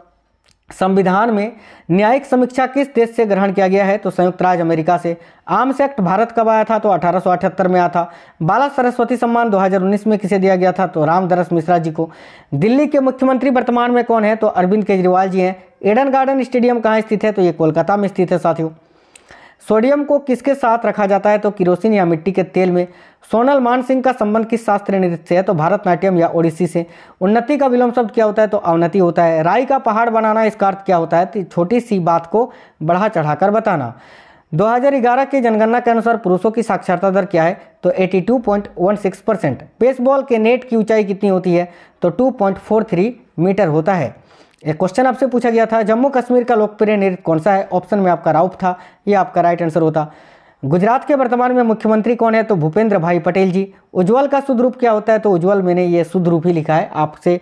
संविधान में न्यायिक समीक्षा किस देश से ग्रहण किया गया है तो संयुक्त राज्य अमेरिका से आर्म्स एक्ट भारत कब आया था तो 1878 में आया था बाला सरस्वती सम्मान 2019 में किसे दिया गया था तो रामदरस मिश्रा जी को दिल्ली के मुख्यमंत्री वर्तमान में कौन है तो अरविंद केजरीवाल जी हैं एडन गार्डन स्टेडियम कहाँ स्थित है तो ये कोलकाता में स्थित है साथियों सोडियम को किसके साथ रखा जाता है तो किरोसिन या मिट्टी के तेल में सोनल मान सिंह का संबंध किस शास्त्रीय नृत्य से है तो भारतनाट्यम या ओडिसी से उन्नति का विलोम शब्द क्या होता है तो अवनति होता है राई का पहाड़ बनाना इसका अर्थ क्या होता है तो छोटी सी बात को बढ़ा चढ़ाकर बताना 2011 के जनगणना के अनुसार पुरुषों की साक्षरता दर क्या है तो 82.16 परसेंट बेसबॉल के नेट की ऊंचाई कितनी होती है तो 2.43 मीटर होता है एक क्वेश्चन आपसे पूछा गया था जम्मू कश्मीर का लोकप्रिय नृत्य कौन सा है ऑप्शन में आपका राउफ था ये आपका राइट आंसर होता गुजरात के वर्तमान में मुख्यमंत्री कौन है तो भूपेंद्र भाई पटेल जी उज्ज्वल का शुद्ध रूप क्या होता है तो उज्ज्वल मैंने ये शुद्ध रूप ही लिखा है आपसे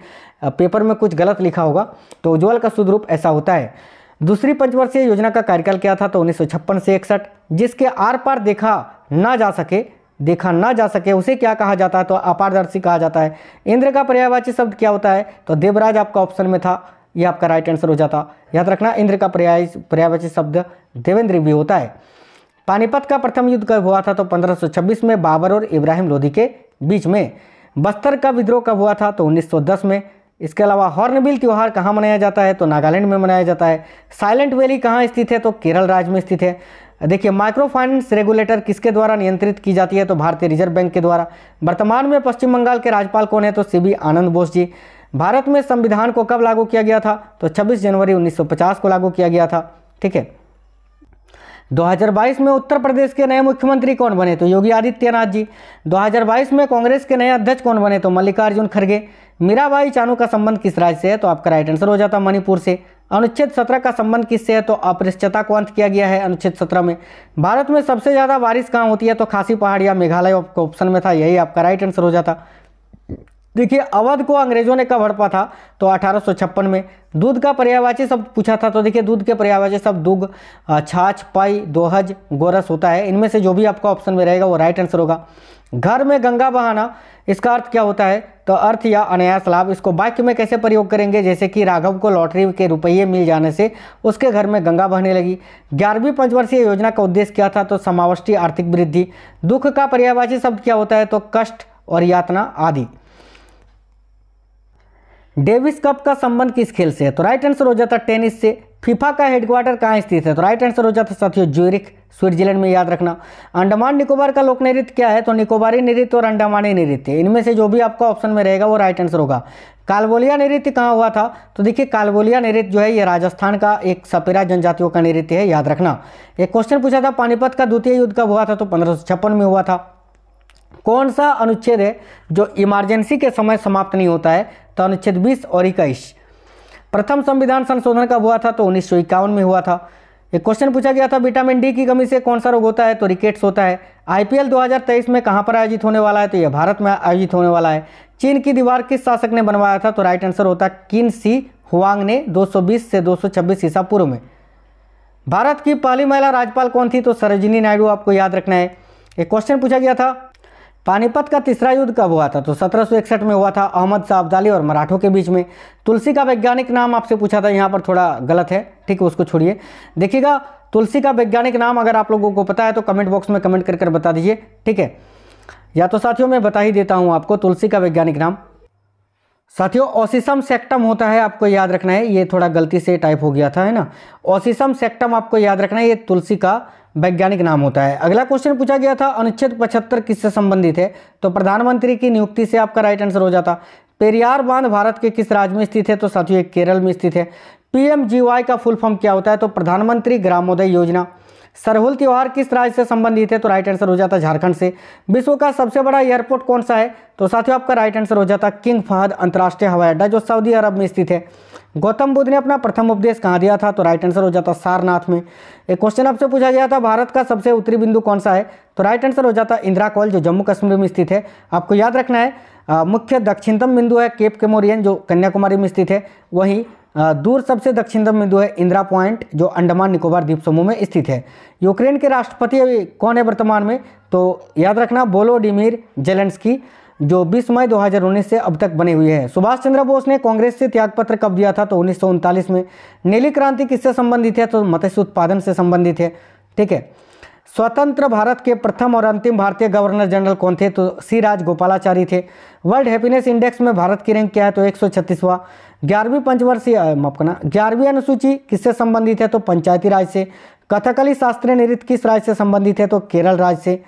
पेपर में कुछ गलत लिखा होगा तो उज्ज्वल का शुद्ध रूप ऐसा होता है दूसरी पंचवर्षीय योजना का कार्यकाल क्या था तो उन्नीस से इकसठ जिसके आर पार देखा ना जा सके देखा ना जा सके उसे क्या कहा जाता है तो अपारदर्शी कहा जाता है इंद्र का पर्यायवाची शब्द क्या होता है तो देवराज आपका ऑप्शन में था ये आपका राइट आंसर हो जाता याद रखना इंद्र का पर्याय पर्यायवाची शब्द देवेंद्र भी होता है पानीपत का प्रथम युद्ध कब हुआ था तो 1526 में बाबर और इब्राहिम लोधी के बीच में बस्तर का विद्रोह कब हुआ था तो 1910 में इसके अलावा हॉर्नबिल त्यौहार कहाँ मनाया जाता है तो नागालैंड में मनाया जाता है साइलेंट वैली कहाँ स्थित है तो केरल राज्य में स्थित है देखिए माइक्रो फाइनेंस रेगुलेटर किसके द्वारा नियंत्रित की जाती है तो भारतीय रिजर्व बैंक के द्वारा वर्तमान में पश्चिम बंगाल के राज्यपाल कौन है तो सी आनंद बोस जी भारत में संविधान को कब लागू किया गया था तो 26 जनवरी 1950 को लागू किया गया था ठीक है 2022 में उत्तर प्रदेश के नए मुख्यमंत्री कौन बने तो योगी आदित्यनाथ जी 2022 में कांग्रेस के नए अध्यक्ष कौन बने तो मल्लिकार्जुन खड़गे मीराबाई चानू का संबंध किस राज्य से है तो आपका राइट आंसर हो जाता मणिपुर से अनुच्छेद 17 का संबंध किससे है तो अपृश्चता को अंत किया गया है अनुच्छेद 17 में भारत में सबसे ज़्यादा बारिश कहाँ होती है तो खासी पहाड़ या मेघालय ऑप्शन में था यही आपका राइट आंसर हो जाता देखिए अवध को अंग्रेजों ने कब हड़पा था तो अठारह में दूध का पर्यावाची शब्द पूछा था तो देखिए दूध के पर्यावाची शब्द दुग छाछ पाई दोहज गोरस होता है इनमें से जो भी आपका ऑप्शन में रहेगा वो राइट आंसर होगा घर में गंगा बहाना इसका अर्थ क्या होता है तो अर्थ या अनायास लाभ इसको वाक्य में कैसे प्रयोग करेंगे जैसे कि राघव को लॉटरी के रुपये मिल जाने से उसके घर में गंगा बहने लगी ग्यारहवीं पंचवर्षीय योजना का उद्देश्य क्या था तो समावष्टि आर्थिक वृद्धि दुख का पर्यावाची शब्द क्या होता है तो कष्ट और यातना आदि डेविस कप का संबंध किस खेल से है तो राइट आंसर हो जाता टेनिस से फीफा का हेडक्वार्टर कहाँ स्थित है तो राइट आंसर हो जाता साथियों ज्यूरिक स्विट्जरलैंड में याद रखना अंडमान निकोबार का लोक नृत्य क्या है तो निकोबारी नृत्य और अंडमानी नृत्य इनमें से जो भी आपका ऑप्शन में रहेगा वो राइट आंसर होगा कालबोलिया नृत्य कहाँ हुआ था तो देखिए कालबोलिया नृत्य जो है ये राजस्थान का एक सपेरा जनजातियों का नृत्य है याद रखना एक क्वेश्चन पूछा था पानीपत का द्वितीय युद्ध कब हुआ था तो पंद्रह में हुआ था कौन सा अनुच्छेद है जो इमरजेंसी के समय समाप्त नहीं होता है तो अनुच्छेद बीस और इक्कीस प्रथम संविधान संशोधन कब हुआ था तो उन्नीस में हुआ था एक क्वेश्चन पूछा गया था विटामिन डी की कमी से कौन सा रोग होता है तो रिकेट्स होता है आईपीएल 2023 में कहां पर आयोजित होने वाला है तो यह भारत में आयोजित होने वाला है चीन की दीवार किस शासक ने बनवाया था तो राइट आंसर होता है किन सी हुआंग ने 220 से 226 सौ ईसा पूर्व में भारत की पहली महिला राज्यपाल कौन थी तो सरोजिनी नायडू आपको याद रखना है एक क्वेश्चन पूछा गया था पानीपत का तीसरा युद्ध कब हुआ था तो सत्रह में हुआ था अहमद शाह अब्दाली और मराठों के बीच में तुलसी का वैज्ञानिक नाम आपसे पूछा था यहाँ पर थोड़ा गलत है ठीक है उसको छोड़िए देखिएगा तुलसी का वैज्ञानिक नाम अगर आप लोगों को पता है तो कमेंट बॉक्स में कमेंट कर बता दीजिए ठीक है या तो साथियों मैं बता ही देता हूँ आपको तुलसी का वैज्ञानिक नाम साथियों ओसिसम सेक्टम होता है आपको याद रखना है ये थोड़ा गलती से टाइप हो गया था है ना ओसिसम सेक्टम आपको याद रखना है ये तुलसी का वैज्ञानिक नाम होता है अगला क्वेश्चन पूछा गया था अनुच्छेद पचहत्तर किससे संबंधित है तो प्रधानमंत्री की नियुक्ति से आपका राइट आंसर हो जाता पेरियार बांध भारत के किस राज्य में स्थित है तो साथियों केरल में स्थित है पीएमजीवाई का फुल फॉर्म क्या होता है तो प्रधानमंत्री ग्रामोदय योजना सरहुल त्यौहार किस राज्य से संबंधित है तो राइट आंसर हो जाता झारखंड से विश्व का सबसे बड़ा एयरपोर्ट कौन सा है तो साथियों आपका राइट आंसर हो जाता किंग फहद अंतर्राष्ट्रीय हवाई अड्डा जो सऊदी अरब में स्थित है गौतम बुद्ध ने अपना प्रथम उपदेश कहाँ दिया था तो राइट आंसर हो जाता सारनाथ में एक क्वेश्चन आपसे पूछा गया था भारत का सबसे उत्तरी बिंदु कौन सा है तो राइट आंसर हो जाता इंदिरा कॉल जो जम्मू कश्मीर में स्थित है आपको याद रखना है मुख्य दक्षिणतम बिंदु है केप केमोरियन जो कन्याकुमारी में स्थित है वहीं दूर सबसे दक्षिणतम बिंदु है इंदिरा पॉइंट जो अंडमान निकोबार द्वीप समूह में स्थित है यूक्रेन के राष्ट्रपति अभी कौन है वर्तमान में तो याद रखना बोलोडिमिर जेलेंस्की जो 20 मई 2019 से अब तक बनी हुई है सुभाष चंद्र बोस ने कांग्रेस से त्यागपत्र कब दिया था तो उन्नीस में नीली क्रांति किससे संबंधित है तो मत्स्य उत्पादन से संबंधित है ठीक है स्वतंत्र भारत के प्रथम और अंतिम भारतीय गवर्नर जनरल कौन थे तो सी राज गोपालाचारी थे वर्ल्ड हैप्पीनेस इंडेक्स में भारत की रैंक क्या है तो एक सौ छत्तीसवा ग्यारहवीं पंचवर्षीय माफ करना ग्यारहवीं अनुसूची किससे संबंधित है तो पंचायती राज से कथकली शास्त्रीय नृत्य किस राज्य से संबंधित है तो केरल राज्य से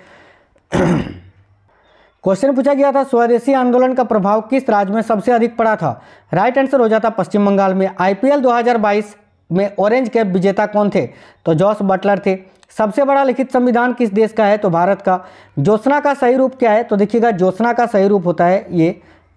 क्वेश्चन पूछा गया था स्वदेशी आंदोलन का प्रभाव किस राज्य में सबसे अधिक पड़ा था राइट आंसर हो जाता पश्चिम बंगाल में आईपीएल 2022 में ऑरेंज कैप विजेता कौन थे तो जॉस बटलर थे सबसे बड़ा लिखित संविधान किस देश का है तो भारत का ज्योत्सना का सही रूप क्या है तो देखिएगा ज्योत्सना का सही रूप होता है ये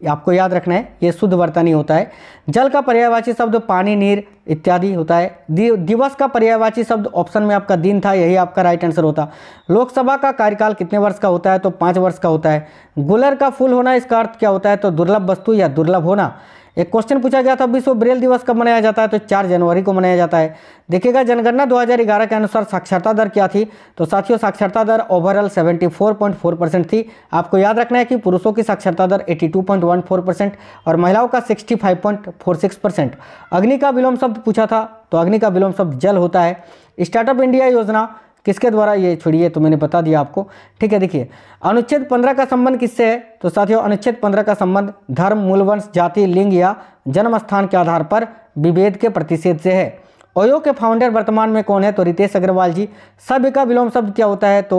आपको याद रखना है ये शुद्ध वर्तनी होता है जल का पर्यायवाची शब्द पानी नीर इत्यादि होता है दिवस का पर्यायवाची शब्द ऑप्शन में आपका दिन था यही आपका राइट आंसर होता लोकसभा का कार्यकाल कितने वर्ष का होता है तो पाँच वर्ष का होता है गुलर का फूल होना इसका अर्थ क्या होता है तो दुर्लभ वस्तु या दुर्लभ होना एक क्वेश्चन पूछा गया था विश्व ब्रेल दिवस कब मनाया जाता है तो चार जनवरी को मनाया जाता है देखिएगा जनगणना 2011 के अनुसार साक्षरता दर क्या थी तो साथियों साक्षरता दर ओवरऑल 74.4 परसेंट थी आपको याद रखना है कि पुरुषों की साक्षरता दर 82.14 परसेंट और महिलाओं का 65.46 परसेंट अग्नि का विलोम शब्द पूछा था तो अग्नि का विलोम शब्द जल होता है स्टार्टअप इंडिया योजना किसके द्वारा ये छुड़ी है तो मैंने बता दिया आपको ठीक है देखिए अनुच्छेद पंद्रह का संबंध किससे है तो साथियों अनुच्छेद पंद्रह का संबंध धर्म मूलवंश जाति लिंग या जन्म स्थान के आधार पर विभेद के प्रतिषेध से है ओयो के फाउंडर वर्तमान में कौन है तो रितेश अग्रवाल जी सभ्य का विलोम शब्द क्या होता है तो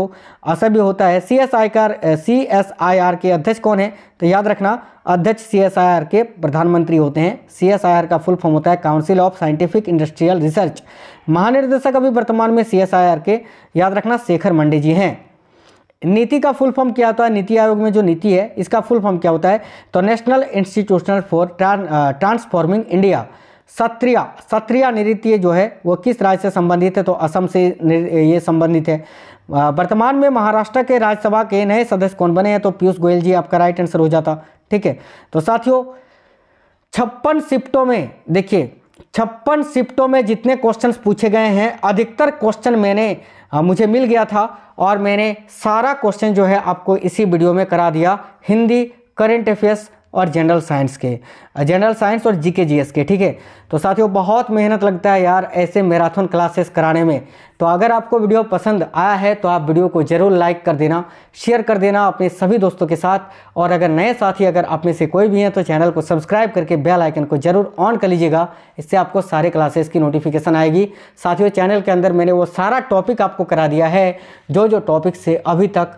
असभ्य होता है सी एस आई का सी एस आई आर के अध्यक्ष कौन है तो याद रखना अध्यक्ष सी एस आई आर के प्रधानमंत्री होते हैं सी एस आई आर का फुल फॉर्म होता है council of scientific industrial research महानिर्देशक अभी वर्तमान में सी के याद रखना शेखर मंडे जी हैं नीति का फुल फॉर्म क्या होता है नीति आयोग में जो नीति है इसका फुल फॉर्म क्या होता है तो national institutional for transforming India Sattriya Sattriya नृत्य जो है वो किस राज्य से संबंधित है तो असम से ये संबंधित है वर्तमान में महाराष्ट्र के राज्यसभा के नए सदस्य कौन बने हैं तो पीयूष गोयल जी आपका राइट आंसर हो जाता ठीक है तो साथियों छप्पन शिफ्टों में देखिए छप्पन शिफ्टों में जितने क्वेश्चन पूछे गए हैं अधिकतर क्वेश्चन मैंने मुझे मिल गया था और मैंने सारा क्वेश्चन जो है आपको इसी वीडियो में करा दिया हिंदी करंट अफेयर्स और जनरल साइंस के जनरल साइंस और जीके जीएस के ठीक है तो साथियों बहुत मेहनत लगता है यार ऐसे मैराथन क्लासेस कराने में तो अगर आपको वीडियो पसंद आया है तो आप वीडियो को ज़रूर लाइक कर देना शेयर कर देना अपने सभी दोस्तों के साथ और अगर नए साथी अगर आप में से कोई भी हैं तो चैनल को सब्सक्राइब करके बेल आइकन को ज़रूर ऑन कर लीजिएगा इससे आपको सारे क्लासेस की नोटिफिकेशन आएगी साथियों चैनल के अंदर मैंने वो सारा टॉपिक आपको करा दिया है जो जो टॉपिक से अभी तक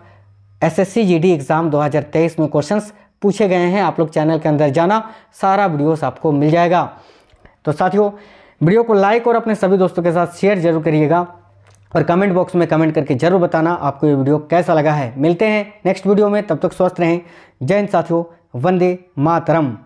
जी डी एग्ज़ाम तेईस में क्वेश्चन पूछे गए हैं आप लोग चैनल के अंदर जाना सारा वीडियोस आपको मिल जाएगा तो साथियों वीडियो को लाइक और अपने सभी दोस्तों के साथ शेयर जरूर करिएगा और कमेंट बॉक्स में कमेंट करके जरूर बताना आपको ये वीडियो कैसा लगा है मिलते हैं नेक्स्ट वीडियो में तब तक स्वस्थ रहें जय हिंद साथियों वंदे मातरम